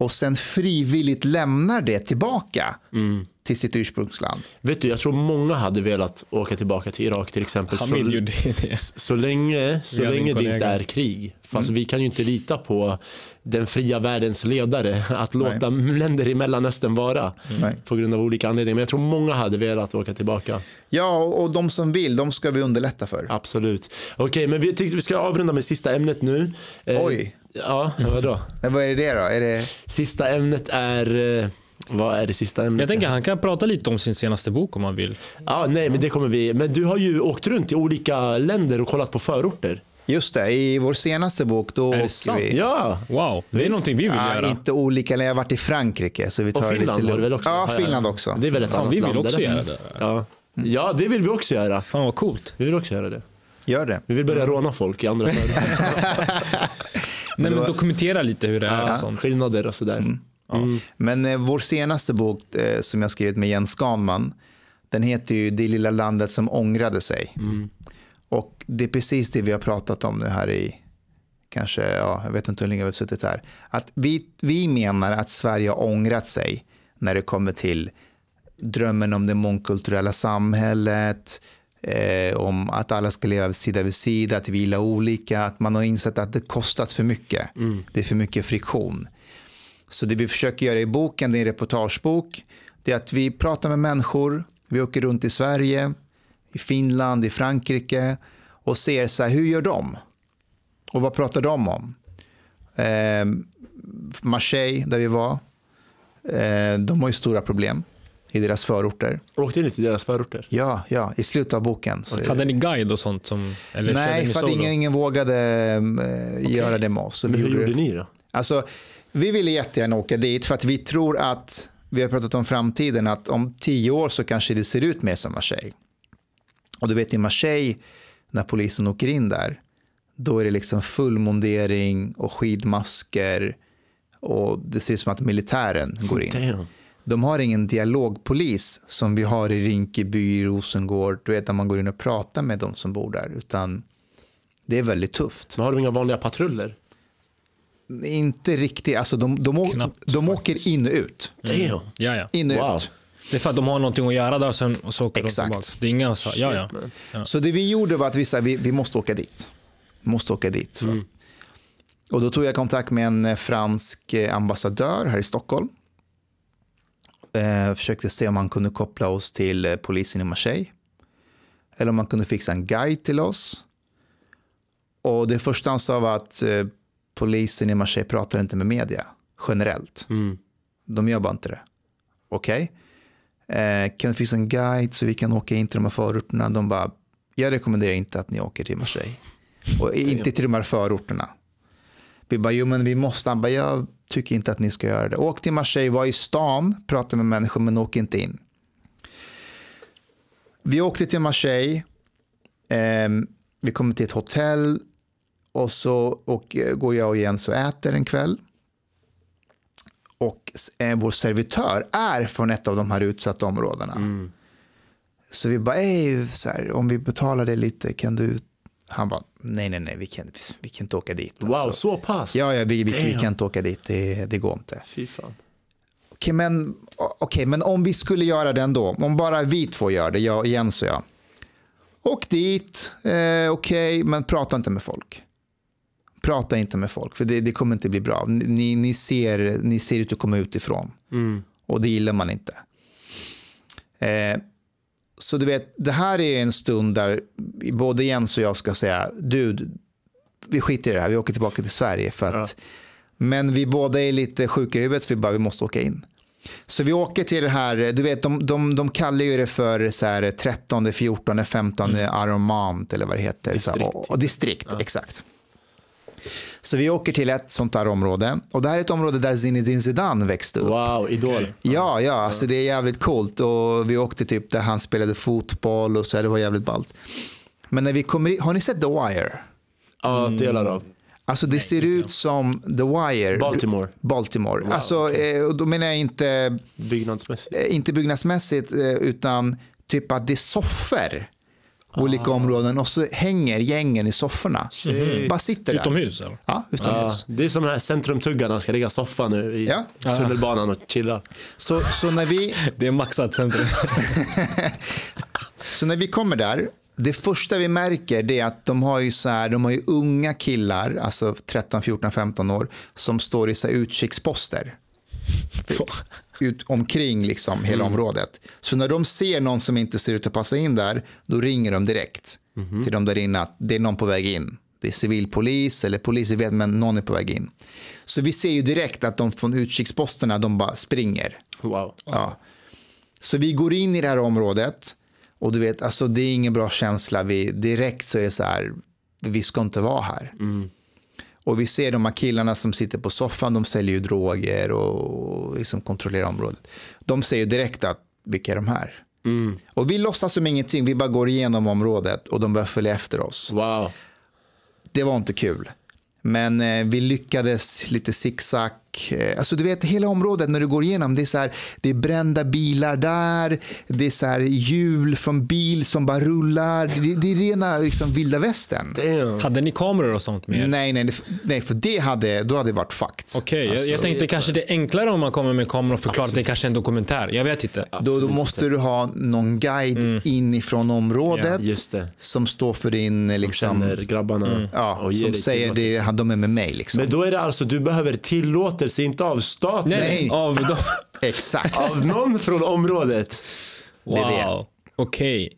och sen frivilligt lämnar det tillbaka mm. till sitt ursprungsland. Vet du, jag tror många hade velat åka tillbaka till Irak till exempel. så, det. så länge, så länge det inte är krig. Fast mm. vi kan ju inte lita på den fria världens ledare att låta Nej. länder i Mellanöstern vara. Mm. På grund av olika anledningar. Men jag tror många hade velat åka tillbaka. Ja, och de som vill, de ska vi underlätta för. Absolut. Okej, men vi tänkte vi ska avrunda med sista ämnet nu. Eh, Oj. Ja, vadå? vad är det då? Är det... Sista ämnet är... Eh, vad är det sista ämnet? Jag tänker han kan prata lite om sin senaste bok om han vill. Ja, nej, men det kommer vi. Men du har ju åkt runt i olika länder och kollat på förorter. Just det, i vår senaste bok då är sant? vi... Ja! Wow, det är Visst. någonting vi vill ja, göra. Inte olika, jag har varit i Frankrike. Så vi tar och Finland lite var det väl också? Ja, Finland också. Det är väl ett Fan, annat vi vill land, också eller? göra det. Ja. ja, det vill vi också göra. Fan vad coolt. Vi vill också göra det. Gör det. Vi vill börja råna folk i andra företag. Nej, men var... Dokumentera lite hur det är. Ja, och sånt. Skillnader och sådär. Mm. Mm. Men eh, vår senaste bok eh, som jag skrivit med Jens Skanman, den heter ju Det lilla landet som ångrade sig. Mm. Och det är precis det vi har pratat om nu här i, kanske, ja, jag vet inte hur länge vi har suttit här. Att vi, vi menar att Sverige har ångrat sig när det kommer till drömmen om det mångkulturella samhället, eh, om att alla ska leva sida vid sida, att vi gillar olika, att man har insett att det kostat för mycket. Mm. Det är för mycket friktion. Så det vi försöker göra i boken, det är en reportagebok, det är att vi pratar med människor, vi åker runt i Sverige, i Finland, i Frankrike och ser så här, hur gör de? Och vad pratar de om? Eh, Marseille, där vi var, eh, de har ju stora problem i deras förorter. Åkte ni till deras förorter? Ja, ja i slutet av boken. Så... Hade ni guide och sånt? Som, eller Nej, för att ingen, ingen vågade mm, okay. göra det med oss. Men hur gjorde, gjorde ni då? Alltså, vi ville jättegärna åka dit för att vi tror att, vi har pratat om framtiden, att om tio år så kanske det ser ut mer som Marseille. Och du vet i Marseille, när polisen åker in där, då är det liksom full mondering och skidmasker och det ser ut som att militären går in. Damn de har ingen dialogpolis som vi har i Rinkeby, Rosengård, du vet där man går in och pratar med de som bor där, utan det är väldigt tufft. Men har de inga vanliga patruller? Inte riktigt, alltså de, de, åker, Knappt, de åker in och ut. Mm. Ja, ja. In och wow. ut. Det är för att de har någonting att göra där och sen och så åker Exakt. de tillbaka. så, ja, ja, ja. så det vi gjorde var att vi sa vi, vi måste åka dit. Måste åka dit. Mm. Och då tog jag kontakt med en eh, fransk eh, ambassadör här i Stockholm eh, försökte se om han kunde koppla oss till eh, polisen i Marseille. Eller om han kunde fixa en guide till oss. Och det första han sa var att eh, polisen i Marseille pratar inte med media generellt. Mm. De gör bara inte det. Okej. Okay. Eh, kan du fixa en guide så vi kan åka in till de här förorterna? De bara, jag rekommenderar inte att ni åker till Marseille. Och inte till de här förorterna. Vi bara, jo men vi måste. Han bara, jag tycker inte att ni ska göra det. Åk till Marseille, var i stan, prata med människor men åk inte in. Vi åkte till Marseille. Eh, vi kommer till ett hotell och så och, eh, går jag och Jens och äter en kväll. Och eh, vår servitör är från ett av de här utsatta områdena. Mm. Så vi bara, så här, om vi betalar dig lite kan du han bara, nej, nej, nej, vi kan, vi kan inte åka dit. Wow, alltså. så pass? Ja, ja vi, vi, vi, kan inte åka dit, det, det går inte. Fy fan. Okej, men, okay, men om vi skulle göra det ändå, om bara vi två gör det, jag, Jens och jag. Åk dit, eh, okej, men prata inte med folk. Prata inte med folk, för det, det kommer inte bli bra. Ni, ni, ser, ni ser ut att komma utifrån. Mm. Och det gillar man inte. Eh, så du vet, det här är en stund där både Jens och jag ska säga, du, vi skiter i det här, vi åker tillbaka till Sverige. för att ja. Men vi båda är lite sjuka i huvudet så vi bara, vi måste åka in. Så vi åker till det här, du vet de, de, de kallar ju det för så här, 13, 14, 15 mm. arromant eller vad det heter. Distrikt. Så, och, och distrikt, ja. exakt. Så vi åker till ett sånt där område. Och det här är ett område där Zinedine Zidane växte upp. Wow, idol. Ja, ja, alltså det är jävligt coolt. Och vi åkte typ där han spelade fotboll och så, här, det var jävligt ballt. Men när vi kommer har ni sett The Wire? Ja, mm. delar av. Alltså det ser ut som The Wire. Baltimore. Baltimore. Wow, alltså, okay. Eh, och då menar jag inte byggnadsmässigt, eh, inte byggnadsmässigt eh, utan typ att det är soffor olika ah. områden och så hänger gängen i sofforna. Mm. Bara sitter där. Utomhus? Ja, utomhus. Ja, det är som den här centrumtuggarna ska ligga i soffa nu i ja. tunnelbanan och chilla. Så, så när vi... det är maxat centrum. så när vi kommer där, det första vi märker är att de har ju, så här, de har ju unga killar, alltså 13, 14, 15 år, som står i så utkiksposter ut omkring liksom hela mm. området. Så när de ser någon som inte ser ut att passa in där, då ringer de direkt mm. till de där inne att det är någon på väg in. Det är civilpolis eller polis, vet, men någon är på väg in. Så vi ser ju direkt att de från utkiksposterna, de bara springer. Wow. Ja. Så vi går in i det här området och du vet, alltså det är ingen bra känsla. Vi, direkt så är det så här, vi ska inte vara här. Mm. Och vi ser de här killarna som sitter på soffan, de säljer ju droger och liksom kontrollerar området. De säger direkt att vilka är de här? Mm. Och vi låtsas som ingenting, vi bara går igenom området och de börjar följa efter oss. Wow. Det var inte kul. Men eh, vi lyckades lite zigzag Eh, alltså du vet hela området när du går igenom, det är, så här, det är brända bilar där, det är så här, hjul från bil som bara rullar. Det, det är rena liksom, vilda västern. Hade ni kameror och sånt med er? Nej, nej, nej för det hade, då hade det varit fucked. Okej, okay, alltså, jag, jag, alltså- tänkte kanske det är enklare om man kommer med kameror och förklarar att det är kanske är en dokumentär. Jag vet inte. Då, då måste du ha någon guide mm. inifrån området ja, som står för din... Som liksom, känner grabbarna. Mm. Ja, som säger att liksom. de är med mig. Liksom. Men då är det alltså, du behöver tillåtelse släpptes inte av staten. Nej, av dem. Exakt. Av någon från området. Wow, okej. Okay.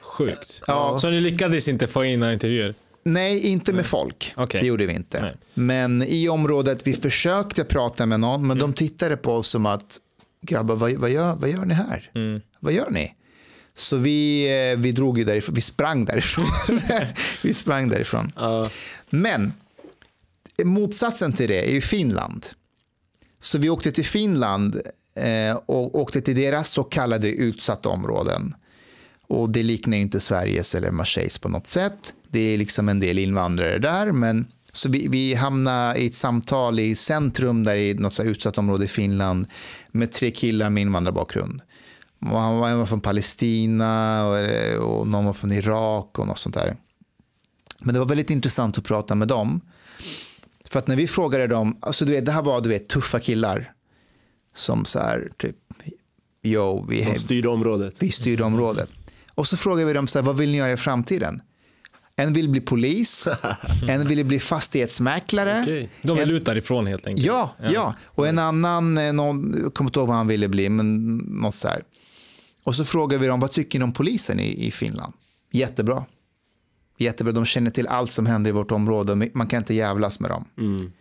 Sjukt. Ja. Så ni lyckades inte få in några intervjuer? Nej, inte med folk. Okay. Det gjorde vi inte. Nej. Men i området, vi försökte prata med någon, men mm. de tittade på oss som att, grabbar, vad, vad, gör, vad gör ni här? Mm. Vad gör ni? Så vi, eh, vi drog ju därifrån, vi sprang därifrån. vi sprang därifrån. Uh. Men motsatsen till det är ju Finland. Så vi åkte till Finland eh, och åkte till deras så kallade utsatta områden. Och det liknar inte Sveriges eller Marseilles på något sätt. Det är liksom en del invandrare där. Men, så vi, vi hamnade i ett samtal i centrum där i något utsatt område i Finland med tre killar med invandrarbakgrund. Han var från Palestina och, eh, och någon var från Irak och något sånt där. Men det var väldigt intressant att prata med dem. För att när vi frågade dem, alltså du vet, det här var du vet, tuffa killar. Som så här, typ, yo, vi, De styrde området. vi styrde mm. området. Och så frågade vi dem, så här, vad vill ni göra i framtiden? En vill bli polis, en vill bli fastighetsmäklare. Okej. De vill ut därifrån helt enkelt. Ja, ja. Och en annan, eh, någon, jag kommer inte ihåg vad han ville bli, men något så här. Och så frågade vi dem, vad tycker ni om polisen i, i Finland? Jättebra jättebra. De känner till allt som händer i vårt område. Man kan inte jävlas med dem. Mm.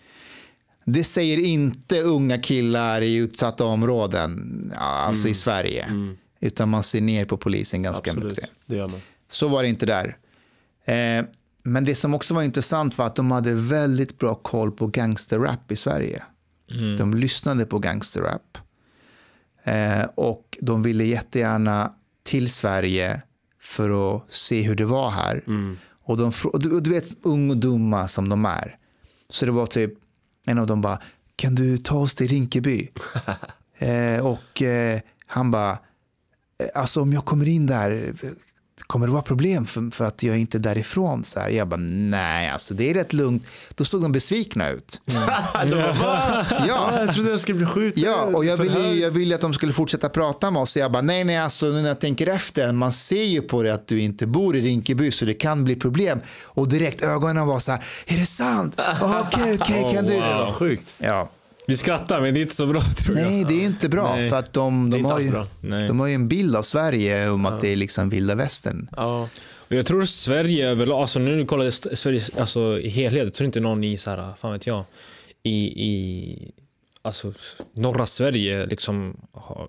Det säger inte unga killar i utsatta områden, alltså mm. i Sverige. Mm. Utan man ser ner på polisen ganska Absolut. mycket. Det gör man. Så var det inte där. Eh, men det som också var intressant var att de hade väldigt bra koll på gangsterrap i Sverige. Mm. De lyssnade på gangsterrap. Eh, och de ville jättegärna till Sverige för att se hur det var här. Mm. Och, de, och, du, och du vet, ungdomar som de är. Så det var typ, en av dem bara, kan du ta oss till Rinkeby? eh, och eh, han bara, eh, alltså om jag kommer in där, kommer det vara problem för, för att jag är inte är därifrån? Så här. Jag bara, nej, alltså det är rätt lugnt. Då såg de besvikna ut. Mm. de bara, ja. Jag trodde jag skulle bli skjuten. Ja, och jag ville, jag att de skulle fortsätta prata med oss. jag bara, nej, nej, alltså nu när jag tänker efter, man ser ju på det att du inte bor i Rinkeby, så det kan bli problem. Och direkt ögonen var så här, är det sant? Okej, okej, okay, kan oh, wow. du? Sjukt. Ja. Vi skrattar, men det är inte så bra tror jag. Nej, det är inte bra. Nej. För att de, de, har ju, de har ju en bild av Sverige om att det är liksom vilda västern. Ja. Och jag tror Sverige överlag, alltså nu kollar jag Sverige alltså, i helhet, jag tror inte någon i, så här, fan vet jag, i, i alltså, norra Sverige, liksom,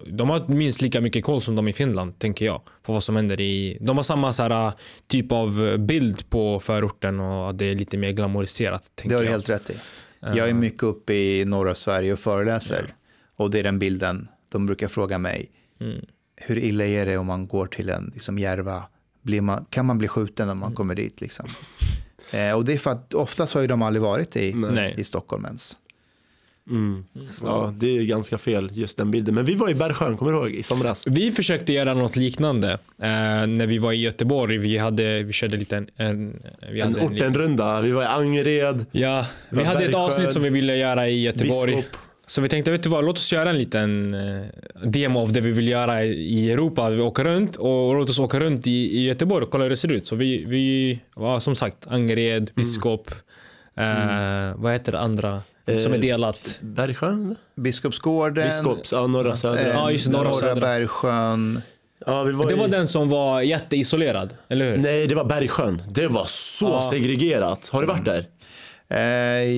de har minst lika mycket koll som de i Finland, tänker jag. På vad som händer i, de har samma så här, typ av bild på förorten och att det är lite mer glamoriserat. Det har du helt rätt i. Jag är eh. mycket uppe i norra Sverige och föreläser. Mm. Och det är den bilden. De brukar fråga mig, mm. hur illa är det om man går till en liksom, Järva? Man, kan man bli skjuten om man mm. kommer dit? Liksom? Eh, och det är för att oftast har ju de aldrig varit i, Nej. i Stockholm ens. Mm. Ja, det är ganska fel just den bilden. Men vi var i Bergsjön, kommer du ihåg? I somras. Vi försökte göra något liknande eh, när vi var i Göteborg. Vi, hade, vi körde lite en... en vi hade en ortenrunda. Vi var i Angered. Ja, vi, vi hade Bergsjön, ett avsnitt som vi ville göra i Göteborg. Biskop. Så vi tänkte, vet du vad, låt oss göra en liten eh, demo av det vi vill göra i Europa. Vi åker runt och låt oss åka runt i, i Göteborg och kolla hur det ser ut. Så vi, vi var som sagt Angered, mm. Biskop, mm. Eh, mm. vad heter det andra? Eh, som är delat? Bergsjön? Biskopsgården. Biskops, ja, norra eh, södra. Ja, just norra, norra södra. Bergsjön. Ja, var det i... var den som var jätteisolerad, eller hur? Nej, det var Bergsjön. Det var så ja. segregerat. Har du varit där? Eh,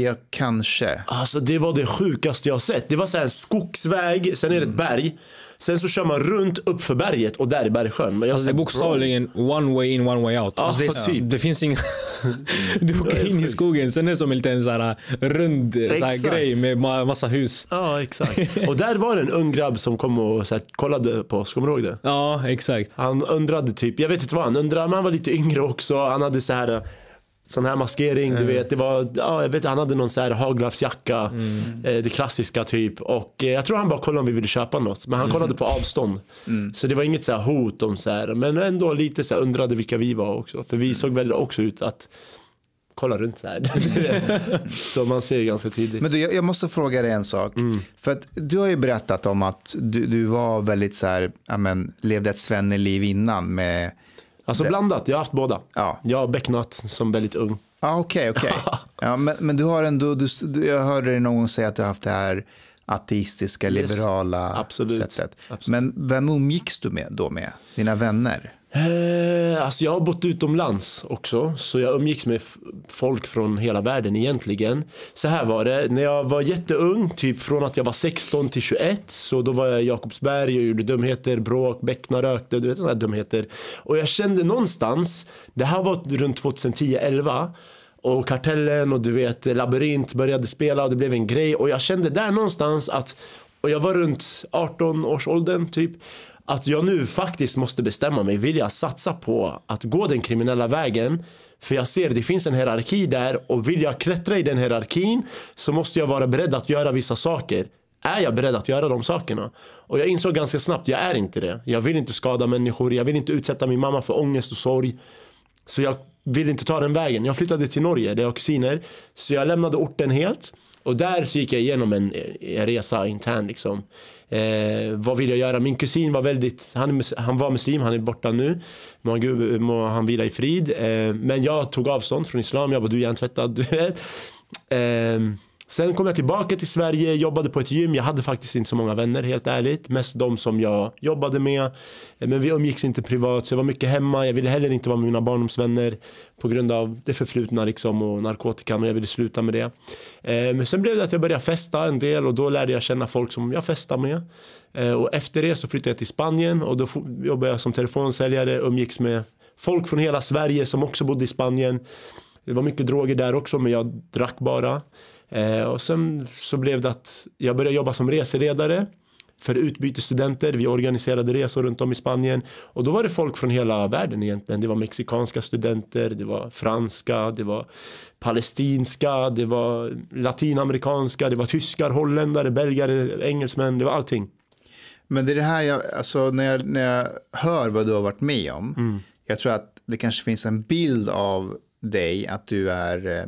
ja, kanske. Alltså det var det sjukaste jag har sett. Det var så en skogsväg, sen är det ett berg. Sen så kör man runt upp för berget och där är bergsjön. Men jag alltså, det är bokstavligen bro. one way in, one way out. Ah, det, ja. Typ. det, finns inga... Mm. du åker in i typ. skogen, sen är det som en liten så här, rund så här, grej med massa hus. Ja, ah, exakt. och där var det en ung grabb som kom och så här, kollade på oss, kommer du ihåg det? Ja, exakt. Han undrade typ, jag vet inte vad han undrade, men han var lite yngre också. Han hade så här sån här maskering, mm. du eh. vet. Det var, ja, jag vet han hade någon så här haglafsjacka. Mm. Eh, det klassiska typ. Och eh, jag tror han bara kollade om vi ville köpa något. Men han mm. kollade mm. på avstånd. Mm. Så det var inget så här hot om så här. Men ändå lite så här, undrade vilka vi var också. För vi mm. såg väl också ut att kolla runt så här. så man ser ganska tydligt. Men du, jag, måste fråga dig en sak. Mm. För att du har ju berättat om att du, du var väldigt så här, amen, levde ett svenne-liv innan med Alltså det. blandat, jag har haft båda. Ja. Jag har becknat som väldigt ung. Ah, okay, okay. ja, men, men du har ändå, du, jag hörde dig någon säga att du har haft det här ateistiska, yes. liberala Absolut. sättet. Absolut. Men vem umgicks du med då med? Dina vänner? Eh, alltså jag har bott utomlands också, så jag umgicks med folk från hela världen egentligen. Så här var det, när jag var jätteung, typ från att jag var 16 till 21, så då var jag i Jakobsberg, och gjorde dumheter, bråk, Beckna rökte, du vet sådana dumheter. Och jag kände någonstans, det här var runt 2010 11 och Kartellen och du vet Labyrint började spela och det blev en grej och jag kände där någonstans att och jag var runt 18 års åldern typ att jag nu faktiskt måste bestämma mig. Vill jag satsa på att gå den kriminella vägen? För jag ser det finns en hierarki där och vill jag klättra i den hierarkin så måste jag vara beredd att göra vissa saker. Är jag beredd att göra de sakerna? Och jag insåg ganska snabbt, jag är inte det. Jag vill inte skada människor, jag vill inte utsätta min mamma för ångest och sorg. Så jag ville inte ta den vägen. Jag flyttade till Norge där jag har kusiner. Så jag lämnade orten helt. Och där så gick jag igenom en, en eh, resa internt. liksom. Eh, vad vill jag göra? Min kusin var väldigt, han, han var muslim, han är borta nu. Må, Gud, må han vila i frid. Eh, men jag tog avstånd från islam, jag var du hjärntvättad, du vet. Eh, Sen kom jag tillbaka till Sverige, jobbade på ett gym. Jag hade faktiskt inte så många vänner helt ärligt. Mest de som jag jobbade med. Men vi umgicks inte privat så jag var mycket hemma. Jag ville heller inte vara med mina barndomsvänner på grund av det förflutna liksom och narkotikan och jag ville sluta med det. Eh, men sen blev det att jag började festa en del och då lärde jag känna folk som jag festade med. Eh, och efter det så flyttade jag till Spanien och då jobbade jag som telefonsäljare, umgicks med folk från hela Sverige som också bodde i Spanien. Det var mycket droger där också men jag drack bara. Eh, och sen så blev det att jag började jobba som reseledare för utbytesstudenter. Vi organiserade resor runt om i Spanien och då var det folk från hela världen egentligen. Det var mexikanska studenter, det var franska, det var palestinska, det var latinamerikanska, det var tyskar, holländare, belgare, engelsmän, det var allting. Men det är det här jag, alltså när jag, när jag hör vad du har varit med om, mm. jag tror att det kanske finns en bild av dig att du är eh,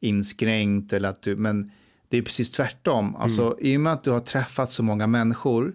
inskränkt eller att du, men det är precis tvärtom. Alltså, mm. I och med att du har träffat så många människor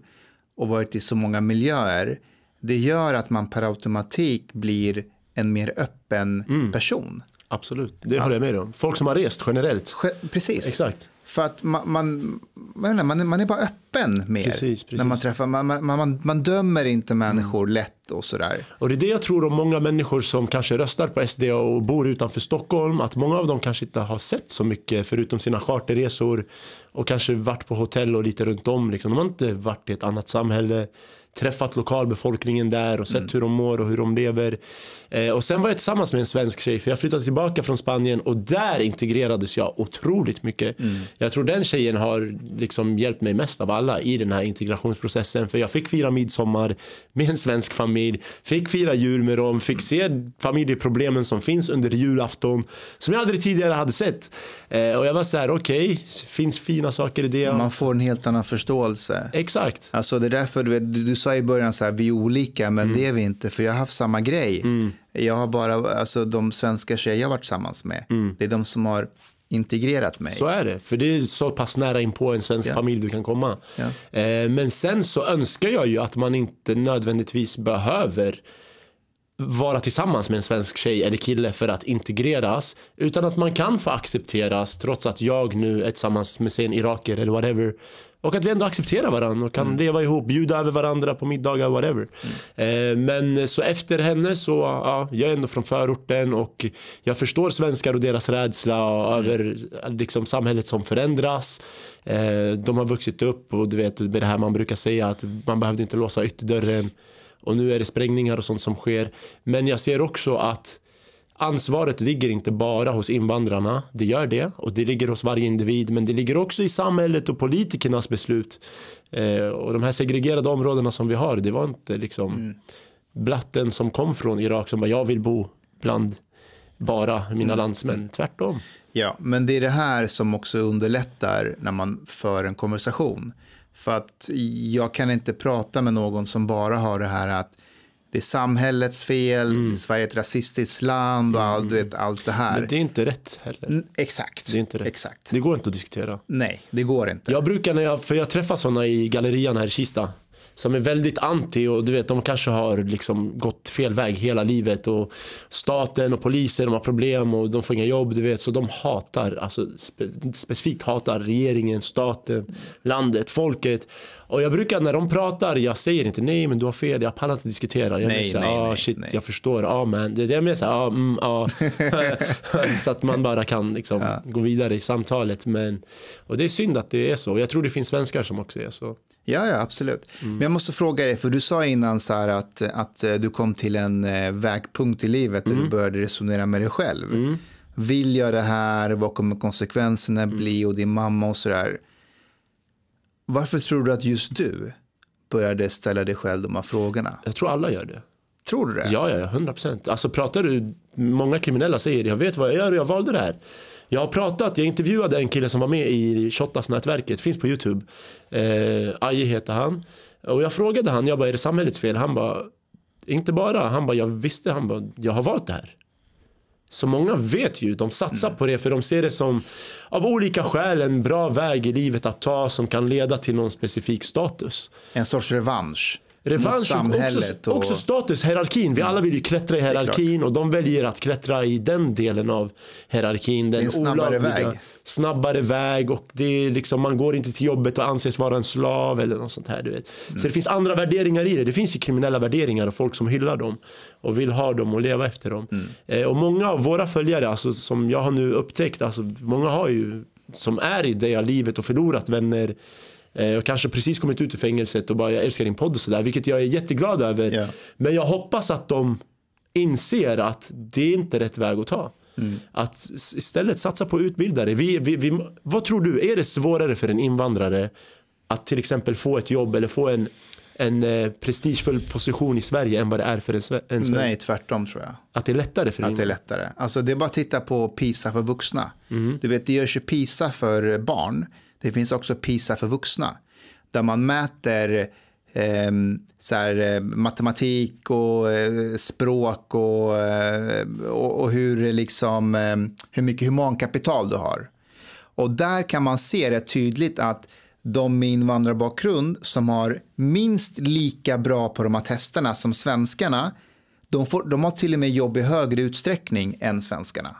och varit i så många miljöer, det gör att man per automatik blir en mer öppen mm. person. Absolut, det håller jag med om. Folk som har rest generellt. Precis. Exakt. För att man, man, man, man är bara öppen mer precis, precis. när man träffar, man, man, man, man dömer inte människor mm. lätt och sådär. Och det är det jag tror om många människor som kanske röstar på SD och bor utanför Stockholm, att många av dem kanske inte har sett så mycket förutom sina charterresor och kanske varit på hotell och lite runt om. Liksom. De har inte varit i ett annat samhälle träffat lokalbefolkningen där och sett mm. hur de mår och hur de lever. Eh, och sen var jag tillsammans med en svensk tjej för jag flyttade tillbaka från Spanien och där integrerades jag otroligt mycket. Mm. Jag tror den tjejen har liksom hjälpt mig mest av alla i den här integrationsprocessen för jag fick fira midsommar med en svensk familj, fick fira jul med dem, fick se familjeproblemen som finns under julafton som jag aldrig tidigare hade sett. Eh, och jag var så här, okej, okay, finns fina saker i det. Man får en helt annan förståelse. Exakt. Alltså det är därför du, du, du sa i början så här, vi är olika, men mm. det är vi inte, för jag har haft samma grej. Mm. Jag har bara, alltså de svenska tjejer jag har varit tillsammans med, mm. det är de som har integrerat mig. Så är det, för det är så pass nära in på en svensk ja. familj du kan komma. Ja. Eh, men sen så önskar jag ju att man inte nödvändigtvis behöver vara tillsammans med en svensk tjej eller kille för att integreras. Utan att man kan få accepteras trots att jag nu är tillsammans med en iraker eller whatever. Och att vi ändå accepterar varandra och kan mm. leva ihop, bjuda över varandra på middagar, whatever. Mm. Eh, men så efter henne så, ja, jag är ändå från förorten och jag förstår svenskar och deras rädsla mm. över liksom, samhället som förändras. Eh, de har vuxit upp och du vet det här man brukar säga att man behövde inte låsa ytterdörren. Och nu är det sprängningar och sånt som sker. Men jag ser också att ansvaret ligger inte bara hos invandrarna. Det gör det och det ligger hos varje individ. Men det ligger också i samhället och politikernas beslut. Eh, och de här segregerade områdena som vi har. Det var inte liksom mm. blatten som kom från Irak som bara jag vill bo bland bara mina mm. landsmän. Tvärtom. Ja, men det är det här som också underlättar när man för en konversation. För att jag kan inte prata med någon som bara har det här att det är samhällets fel, mm. Sverige är ett rasistiskt land och mm. all, vet, allt det här. Men det är inte rätt heller. Mm, exakt. Det är inte rätt. Exakt. Det går inte att diskutera. Nej, det går inte. Jag brukar när jag, för jag träffar sådana i gallerian här i Kista som är väldigt anti och du vet de kanske har liksom gått fel väg hela livet och staten och polisen de har problem och de får inga jobb du vet så de hatar, alltså spe, specifikt hatar regeringen, staten, landet, folket och jag brukar när de pratar, jag säger inte nej men du har fel, jag pallar inte diskutera. Jag nej, nej, såhär, ah, shit, nej. jag förstår, ah, men. Det är mer såhär, ah, mm, ah. så att man bara kan liksom, ja. gå vidare i samtalet. Men, och det är synd att det är så, jag tror det finns svenskar som också är så. Ja, ja absolut. Mm. Men jag måste fråga dig, för du sa innan så att, att eh, du kom till en eh, vägpunkt i livet mm. där du mm. började resonera med dig själv. Mm. Vill jag det här? Vad kommer konsekvenserna mm. bli? Och din mamma och sådär. Varför tror du att just du började ställa dig själv de här frågorna? Jag tror alla gör det. Tror du det? Ja, ja, 100 procent. Alltså pratar du, många kriminella säger det, jag vet vad jag gör och jag valde det här. Jag har pratat, jag intervjuade en kille som var med i Shottaz-nätverket, finns på YouTube. Eh, Aje heter han. Och jag frågade han, jag bara är det samhällets fel? Han bara, inte bara, han bara jag visste, han bara jag har valt det här. Så många vet ju, de satsar mm. på det för de ser det som av olika skäl en bra väg i livet att ta som kan leda till någon specifik status. En sorts revansch revansch och också, och... också statushierarkin. Vi mm. alla vill ju klättra i hierarkin och de väljer att klättra i den delen av hierarkin. Den det är en snabbare väg. Snabbare väg och det är liksom, man går inte till jobbet och anses vara en slav eller något sånt här. Du vet. Mm. Så det finns andra värderingar i det. Det finns ju kriminella värderingar och folk som hyllar dem och vill ha dem och leva efter dem. Mm. Eh, och många av våra följare alltså, som jag har nu upptäckt, alltså, många har ju som är i det livet och förlorat vänner Eh, och kanske precis kommit ut ur fängelset och bara jag älskar din podd och sådär. Vilket jag är jätteglad över. Yeah. Men jag hoppas att de inser att det är inte rätt väg att ta. Mm. Att istället satsa på utbildare. Vi, vi, vi, vad tror du, är det svårare för en invandrare att till exempel få ett jobb eller få en, en eh, prestigefull position i Sverige än vad det är för en, en svensk? Nej, tvärtom tror jag. Att det är lättare för Att det är lättare. Alltså det är bara att titta på PISA för vuxna. Mm. Du vet, det görs ju PISA för barn. Det finns också PISA för vuxna där man mäter eh, så här, eh, matematik och eh, språk och, eh, och, och, hur, liksom, ehm, hur mycket humankapital du har. Och där kan man se rätt tydligt att de med invandrarbakgrund som har minst lika bra på de här testerna som svenskarna, de, får, de har till och med jobb i högre utsträckning än svenskarna.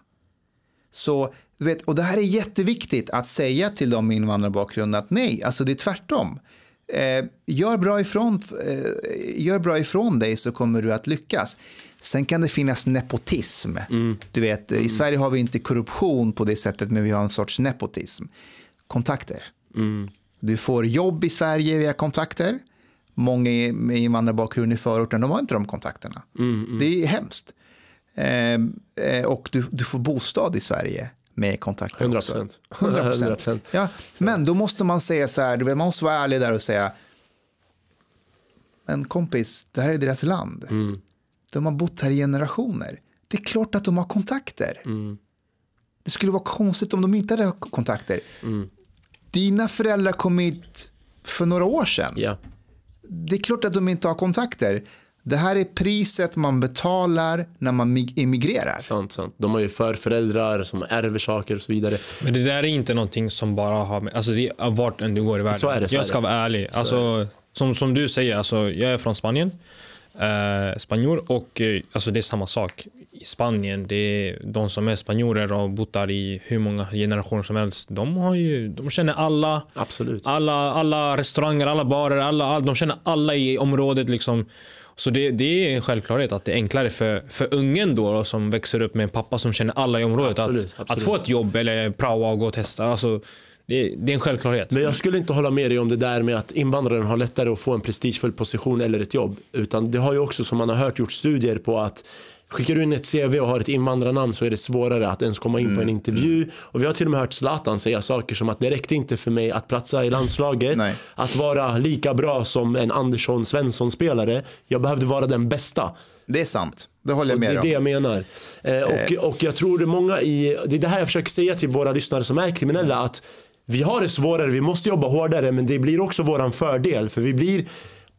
Så du vet, och det här är jätteviktigt att säga till de med invandrarbakgrund att nej, alltså det är tvärtom. Eh, gör, bra ifrån, eh, gör bra ifrån dig så kommer du att lyckas. Sen kan det finnas nepotism. Mm. Du vet, mm. I Sverige har vi inte korruption på det sättet, men vi har en sorts nepotism. Kontakter. Mm. Du får jobb i Sverige via kontakter. Många med invandrarbakgrund i förorten, de har inte de kontakterna. Mm, mm. Det är hemskt. Eh, eh, och du, du, får bostad i Sverige med kontakter 100%. också. 100%. 100%. Ja, men då måste man säga så här, man måste vara ärlig där och säga, men kompis, det här är deras land. Mm. De har bott här i generationer. Det är klart att de har kontakter. Mm. Det skulle vara konstigt om de inte hade kontakter. Mm. Dina föräldrar kom hit för några år sedan. Yeah. Det är klart att de inte har kontakter. Det här är priset man betalar när man emigrerar. Sant, sant. De har ju förföräldrar som ärver saker och så vidare. Men det där är inte någonting som bara har med... Alltså det är vart än du går i världen. Så är det, så jag ska är vara ärlig. alltså, är som, som du säger, alltså, jag är från Spanien. Eh, spanjor och eh, alltså det är samma sak. I Spanien, det är de som är spanjorer och bott där i hur många generationer som helst. De, har ju, de känner alla. Absolut. Alla, alla restauranger, alla barer, alla, all, de känner alla i området. liksom så det, det, är en självklarhet att det är enklare för, för ungen då, då som växer upp med en pappa som känner alla i området absolut, att, absolut. att få ett jobb eller praoa och gå och testa. Alltså, det, det, är en självklarhet. Men jag skulle inte hålla med dig om det där med att invandraren har lättare att få en prestigefull position eller ett jobb. Utan det har ju också, som man har hört, gjort studier på att Skickar du in ett CV och har ett invandrarnamn så är det svårare att ens komma in mm. på en mm, intervju. Mm. Och vi har till och med hört Zlatan säga saker som att det räckte inte för mig att platsa i landslaget. Nej. Att vara lika bra som en Andersson Svensson-spelare. Jag behövde vara den bästa. Det är sant. Det håller jag med om. Det är det jag menar. Eh, och, eh. och jag tror det många i, det är det här jag försöker säga till våra lyssnare som är kriminella. att vi har det svårare, vi måste jobba hårdare men det blir också våran fördel. För vi blir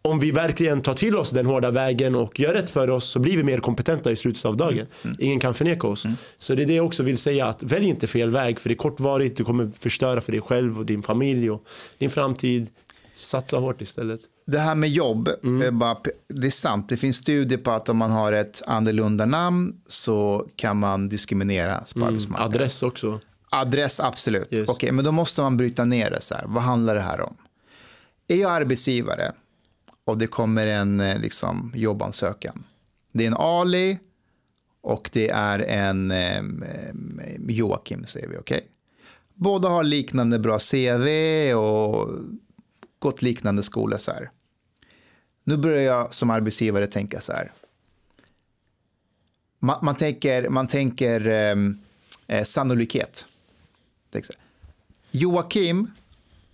om vi verkligen tar till oss den hårda vägen och gör rätt för oss så blir vi mer kompetenta i slutet av mm. dagen. Mm. Ingen kan förneka oss. Mm. Så det är det jag också vill säga att välj inte fel väg för det är kortvarigt. Du kommer förstöra för dig själv och din familj och din framtid. Satsa hårt istället. Det här med jobb, mm. Eh, det är sant. Det finns studier på att om man har ett annorlunda namn så kan man diskrimineras på mm. arbetsmarknaden. Adress också. Adress, absolut. Yes. Okej, okay, men då måste man bryta ner det så här. Vad handlar det här om? Är jag arbetsgivare? och det kommer en eh, liksom, jobbansökan. Det är en Ali och det är en Joakim säger vi, okej? Okay? Båda har liknande bra CV och gått liknande skola så här. Nu börjar jag som arbetsgivare tänka så här. Man, man tänker, man tänker eh, sannolikhet. Joakim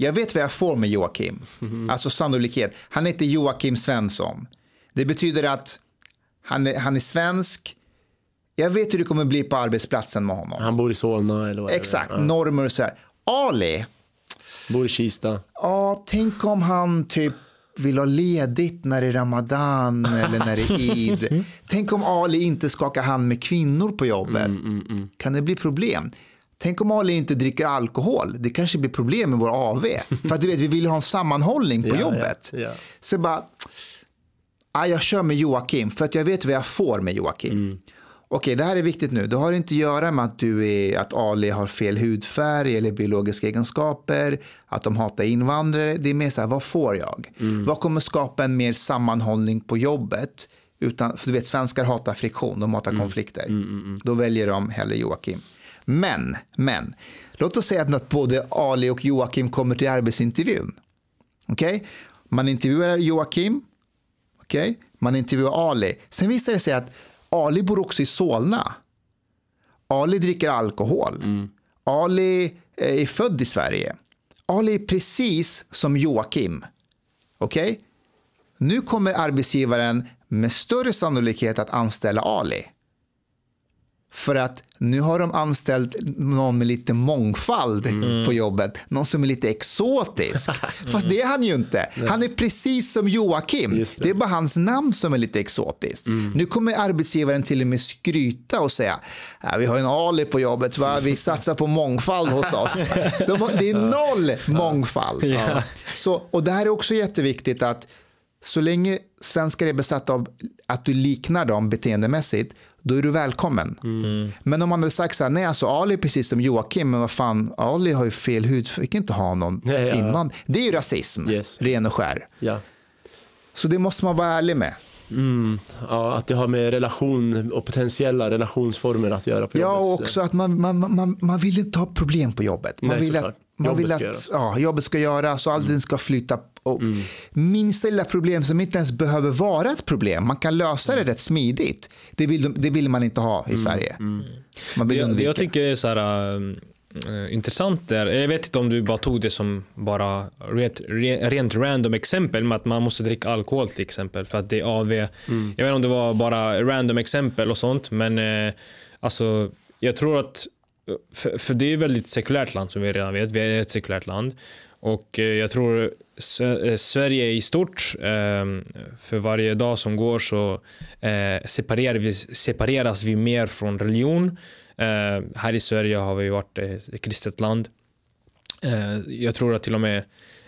jag vet vad jag får med Joakim. Mm. Alltså sannolikhet. Han heter Joakim Svensson. Det betyder att han är, han är svensk. Jag vet hur det kommer bli på arbetsplatsen med honom. Han bor i Solna eller vad Exakt, ja. normer och sådär. Ali. Bor i Kista. Ja, tänk om han typ vill ha ledigt när det är Ramadan eller när det är Eid. tänk om Ali inte skakar hand med kvinnor på jobbet. Mm, mm, mm. kan det bli problem? Tänk om Ali inte dricker alkohol. Det kanske blir problem med vår AV. För att du vet, vi vill ha en sammanhållning på ja, jobbet. Ja, ja. Så jag bara, ah, jag kör med Joakim för att jag vet vad jag får med Joakim. Mm. Okej, det här är viktigt nu. Det har inte att göra med att, du är, att Ali har fel hudfärg eller biologiska egenskaper, att de hatar invandrare. Det är mer så här, vad får jag? Mm. Vad kommer skapa en mer sammanhållning på jobbet? Utan, för du vet, svenskar hatar friktion, de hatar mm. konflikter. Mm, mm, mm. Då väljer de hellre Joakim. Men, men, låt oss säga att både Ali och Joakim kommer till arbetsintervjun. Okej, okay? man intervjuar Joakim, okej, okay? man intervjuar Ali. Sen visar det sig att Ali bor också i Solna. Ali dricker alkohol. Mm. Ali eh, är född i Sverige. Ali är precis som Joakim. Okej? Okay? Nu kommer arbetsgivaren med större sannolikhet att anställa Ali. För att nu har de anställt någon med lite mångfald mm. på jobbet. Någon som är lite exotisk. Mm. Fast det är han ju inte. Han är precis som Joakim. Det. det. är bara hans namn som är lite exotiskt. Mm. Nu kommer arbetsgivaren till och med skryta och säga äh, vi har en Ali på jobbet. Va? Vi satsar på mångfald hos oss. De har, det är noll mångfald. Så, och det här är också jätteviktigt att så länge svenskar är besatta av att du liknar dem beteendemässigt då är du välkommen. Mm. Men om man hade sagt så här, nej alltså Ali är precis som Joakim, men vad fan, Ali har ju fel hud, fick inte ha någon ja, ja. innan. Det är ju rasism, yes. ren och skär. Ja. Så det måste man vara ärlig med. Mm, ja, att det har med relation och potentiella relationsformer att göra på Ja, och eh. också att man, man, man, man vill inte ha problem på jobbet. Man Nej, vill såklart. att, man jobbet, vill att ska ja, jobbet ska göras och allting mm. ska flyta. Och mm. Minsta lilla problem som inte ens behöver vara ett problem, man kan lösa det mm. rätt smidigt. Det vill, det vill man inte ha i mm. Sverige. Mm, Man vill det, undvika. jag tycker så här, um, Eh, intressant där. Jag vet inte om du bara tog det som bara rent, rent random exempel med att man måste dricka alkohol till exempel för att det är AV. Mm. Jag vet inte om det var bara random exempel och sånt men eh, alltså jag tror att för, för det är ett väldigt sekulärt land som vi redan vet. Vi är ett sekulärt land och eh, jag tror eh, Sverige i stort eh, för varje dag som går så eh, separerar vi, separeras vi mer från religion Eh, här i Sverige har vi varit ett kristet land. Eh, jag tror att till och med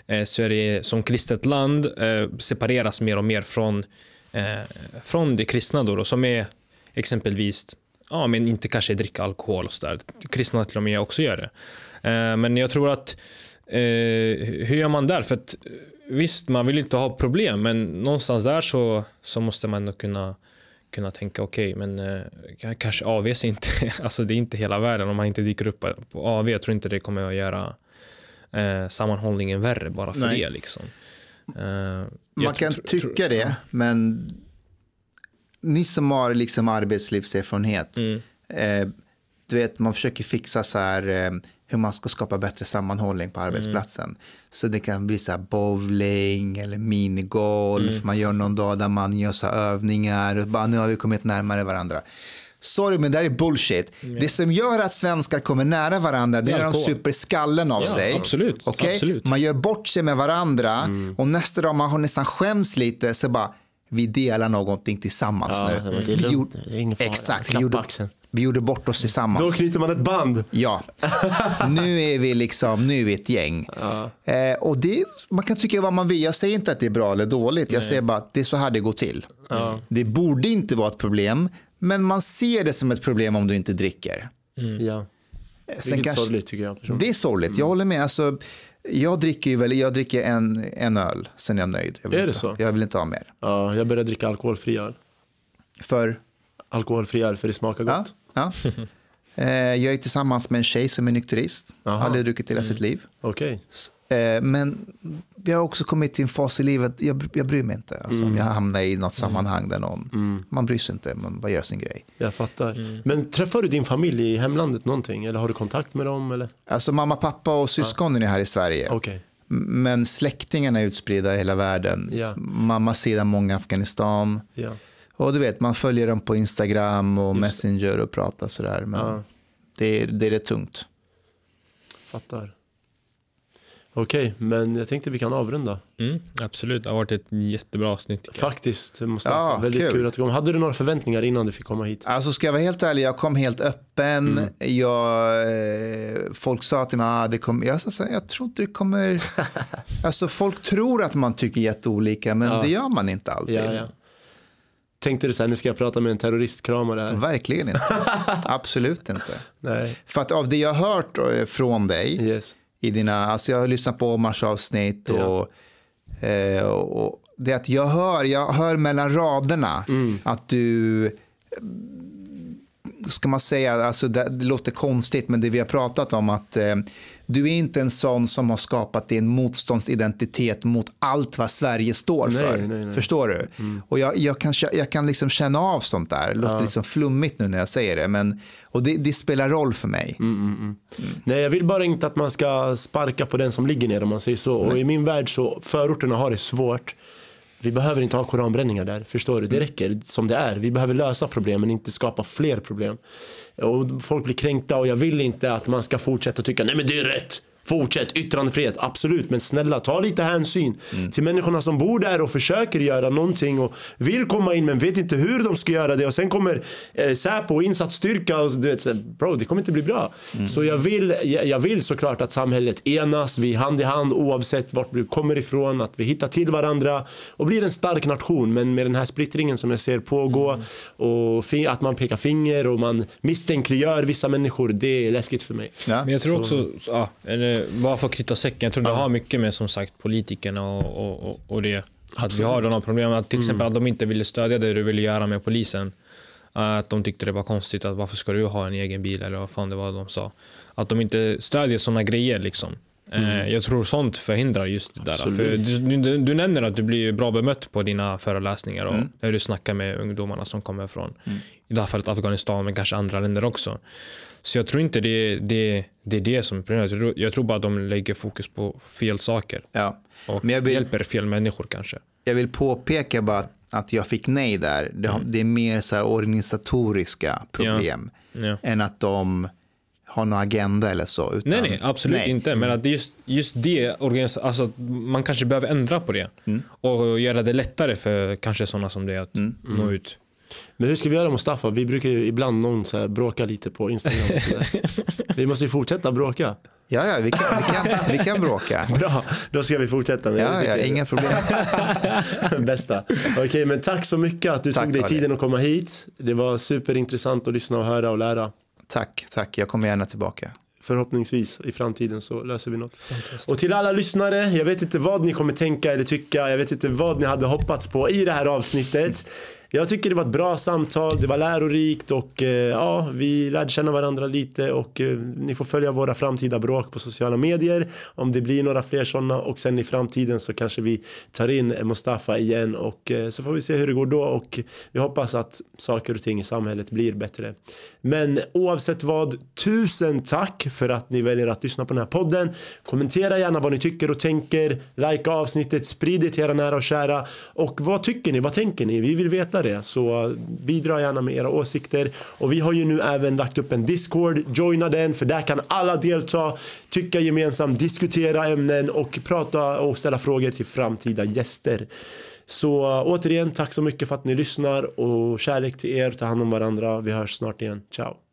eh, Sverige som kristet land separeras mer och mer från, från det kristna då, då som är exempelvis ja, men inte kanske dricka alkohol och sådär. Kristna till och med också gör det. men jag tror att hur gör man där? För att, visst, man vill inte ha problem, men någonstans där så, så måste man kunna kunna tänka okej, okay, men eh, kanske AVs inte, alltså det är inte hela världen om man inte dyker upp på AV. Jag tror inte det kommer att göra eh, sammanhållningen värre bara för Nej. det. Liksom. Eh, man kan tycka det, ja. men ni som har liksom arbetslivserfarenhet, mm. eh, du vet man försöker fixa så här eh, hur man ska skapa bättre sammanhållning på mm. arbetsplatsen. Mm. Så det kan bli så här bowling eller minigolf, mm. man gör någon dag där man gör så övningar, och bara nu har vi kommit närmare varandra. Sorry, men det här är bullshit. Mm. Det som gör att svenskar kommer nära varandra, det är när de super skallen av ja, sig. Absolut, okay? absolut. Man gör bort sig med varandra mm. och nästa dag man har nästan skäms lite, så bara vi delar någonting tillsammans ja, nu. Det vi gjorde, exakt, vi gjorde, vi gjorde, bort oss tillsammans. Då knyter man ett band. Ja, nu är vi liksom, nu är vi ett gäng. Ja. Eh, och det, man kan tycka vad man vill, jag säger inte att det är bra eller dåligt, jag Nej. säger bara att det är så här det går till. Ja. Det borde inte vara ett problem, men man ser det som ett problem om du inte dricker. Mm. Ja. Sen det är sorgligt tycker jag. Personligen. Det är sorgligt, jag håller med. Alltså, jag dricker ju väl, jag dricker en, en öl, sen är jag nöjd. Jag är det så? Jag vill inte ha mer. Ja, jag började dricka alkoholfri öl. För? Alkoholfri öl, för det smakar gott. Ja, ja. Eh, jag är tillsammans med en tjej som är nykterist. Aha. Aldrig druckit hela mm. sitt liv. Okay. Eh, men vi har också kommit till en fas i livet, jag, jag bryr mig inte. Alltså, mm. Om jag hamnar i något mm. sammanhang där någon, mm. man bryr sig inte, man bara gör sin grej. Jag fattar. Mm. Men träffar du din familj i hemlandet någonting? Eller har du kontakt med dem? Eller? Alltså mamma, pappa och syskonen ah. är här i Sverige. Okay. Men släktingarna är utspridda i hela världen. Yeah. Mammas sida många Afghanistan. Yeah. Och du vet, man följer dem på Instagram och Just. Messenger och pratar sådär. Men ah. det, är, det är rätt tungt. Fattar. Okej, okay, men jag tänkte vi kan avrunda. Mm, absolut, det har varit ett jättebra avsnitt. Faktiskt, Mustafa. Ja, väldigt kul. kul att du kom. Hade du några förväntningar innan du fick komma hit? Alltså ska jag vara helt ärlig, jag kom helt öppen. Mm. Jag, eh, folk sa till mig, ah, det kom, jag, sa, jag tror inte det kommer... alltså folk tror att man tycker jätteolika, men ja. det gör man inte alltid. Ja, ja. Tänkte du så här, nu ska jag prata med en terroristkramare här? Verkligen inte. Absolut inte. Nej. För att av det jag har hört eh, från dig, yes i dina, alltså jag har lyssnat på Omars avsnitt och, ja. eh, och det att jag hör, jag hör mellan raderna mm. att du eh, ska man säga, alltså det, det låter konstigt men det vi har pratat om att eh, du är inte en sån som har skapat din motståndsidentitet mot allt vad Sverige står nej, för. Nej, nej. Förstår du? Mm. Och jag, jag, kan, jag kan liksom känna av sånt där. Det låter ja. liksom flummigt nu när jag säger det. Men, och det, det spelar roll för mig. Mm, mm, mm. nej, jag vill bara inte att man ska sparka på den som ligger ner om man säger så. Och i min värld så, förorterna har det svårt. Vi behöver inte ha koranbränningar där, förstår du? Det mm. räcker som det är. Vi behöver lösa problemen, inte skapa fler problem och folk blir kränkta och jag vill inte att man ska fortsätta tycka nej men det är rätt. Fortsätt yttrandefrihet, absolut. Men snälla, ta lite hänsyn mm. till människorna som bor där och försöker göra någonting och vill komma in men vet inte hur de ska göra det. Och sen kommer eh, Säpo och insatsstyrka och du vet, bro, det kommer inte bli bra. Mm. Så jag vill, jag, jag, vill såklart att samhället enas, vi hand i hand oavsett vart du kommer ifrån, att vi hittar till varandra och blir en stark nation. Men med den här splittringen som jag ser pågå mm. och att man pekar finger och man misstänkliggör vissa människor, det är läskigt för mig. Ja. Men jag tror också, ja, eller Eh, bara för att knyta säcken. Jag tror ja. det har mycket med som sagt politikerna och, och, och det. Att Absolut. vi har de här Att till mm. exempel mm. att de inte ville stödja det du ville göra med polisen. Att de tyckte det var konstigt. att Varför ska du ha en egen bil? Eller vad fan det var de sa. Att de inte stödjer sådana grejer. liksom. Eh, mm. Jag tror sånt förhindrar just det Absolut. där. För du, du, du, nämner att du blir bra bemött på dina föreläsningar och mm. när du snackar med ungdomarna som kommer från, mm. i det här fallet Afghanistan, men kanske andra länder också. Så jag tror inte det, det, det är det som är problemet. Jag tror, bara att de lägger fokus på fel saker. Ja. Och vill, hjälper fel människor kanske. Jag vill påpeka bara att jag fick nej där. Det, mm. det är mer så organisatoriska problem ja. Ja. än att de har någon agenda eller så. Utan, nej, nej, absolut nej. inte. Men att just, just det, alltså, man kanske behöver ändra på det. Mm. Och göra det lättare för kanske sådana som det att mm. nå ut. Men hur ska vi göra Mustafa? Vi brukar ju ibland någon så här bråka lite på Instagram. vi måste ju fortsätta bråka. Ja, ja vi, kan, vi, kan, vi kan bråka. Bra, då ska vi fortsätta. Med ja, ja, inga problem. Bästa. Okej, okay, men tack så mycket att du tack, tog dig tiden att komma hit. Det var superintressant att lyssna och höra och lära. Tack, tack. Jag kommer gärna tillbaka förhoppningsvis i framtiden så löser vi något. Och till alla lyssnare, jag vet inte vad ni kommer tänka eller tycka, jag vet inte vad ni hade hoppats på i det här avsnittet jag tycker det var ett bra samtal, det var lärorikt och eh, ja, vi lärde känna varandra lite och eh, ni får följa våra framtida bråk på sociala medier om det blir några fler sådana och sen i framtiden så kanske vi tar in Mustafa igen och eh, så får vi se hur det går då och vi hoppas att saker och ting i samhället blir bättre. Men oavsett vad, tusen tack för att ni väljer att lyssna på den här podden. Kommentera gärna vad ni tycker och tänker, likea avsnittet, sprid det till era nära och kära och vad tycker ni, vad tänker ni? Vi vill veta det. Så bidra gärna med era åsikter. Och vi har ju nu även lagt upp en Discord. Joina den, för där kan alla delta, tycka gemensamt, diskutera ämnen och prata och ställa frågor till framtida gäster. Så återigen, tack så mycket för att ni lyssnar och kärlek till er. Ta hand om varandra. Vi hörs snart igen. Ciao!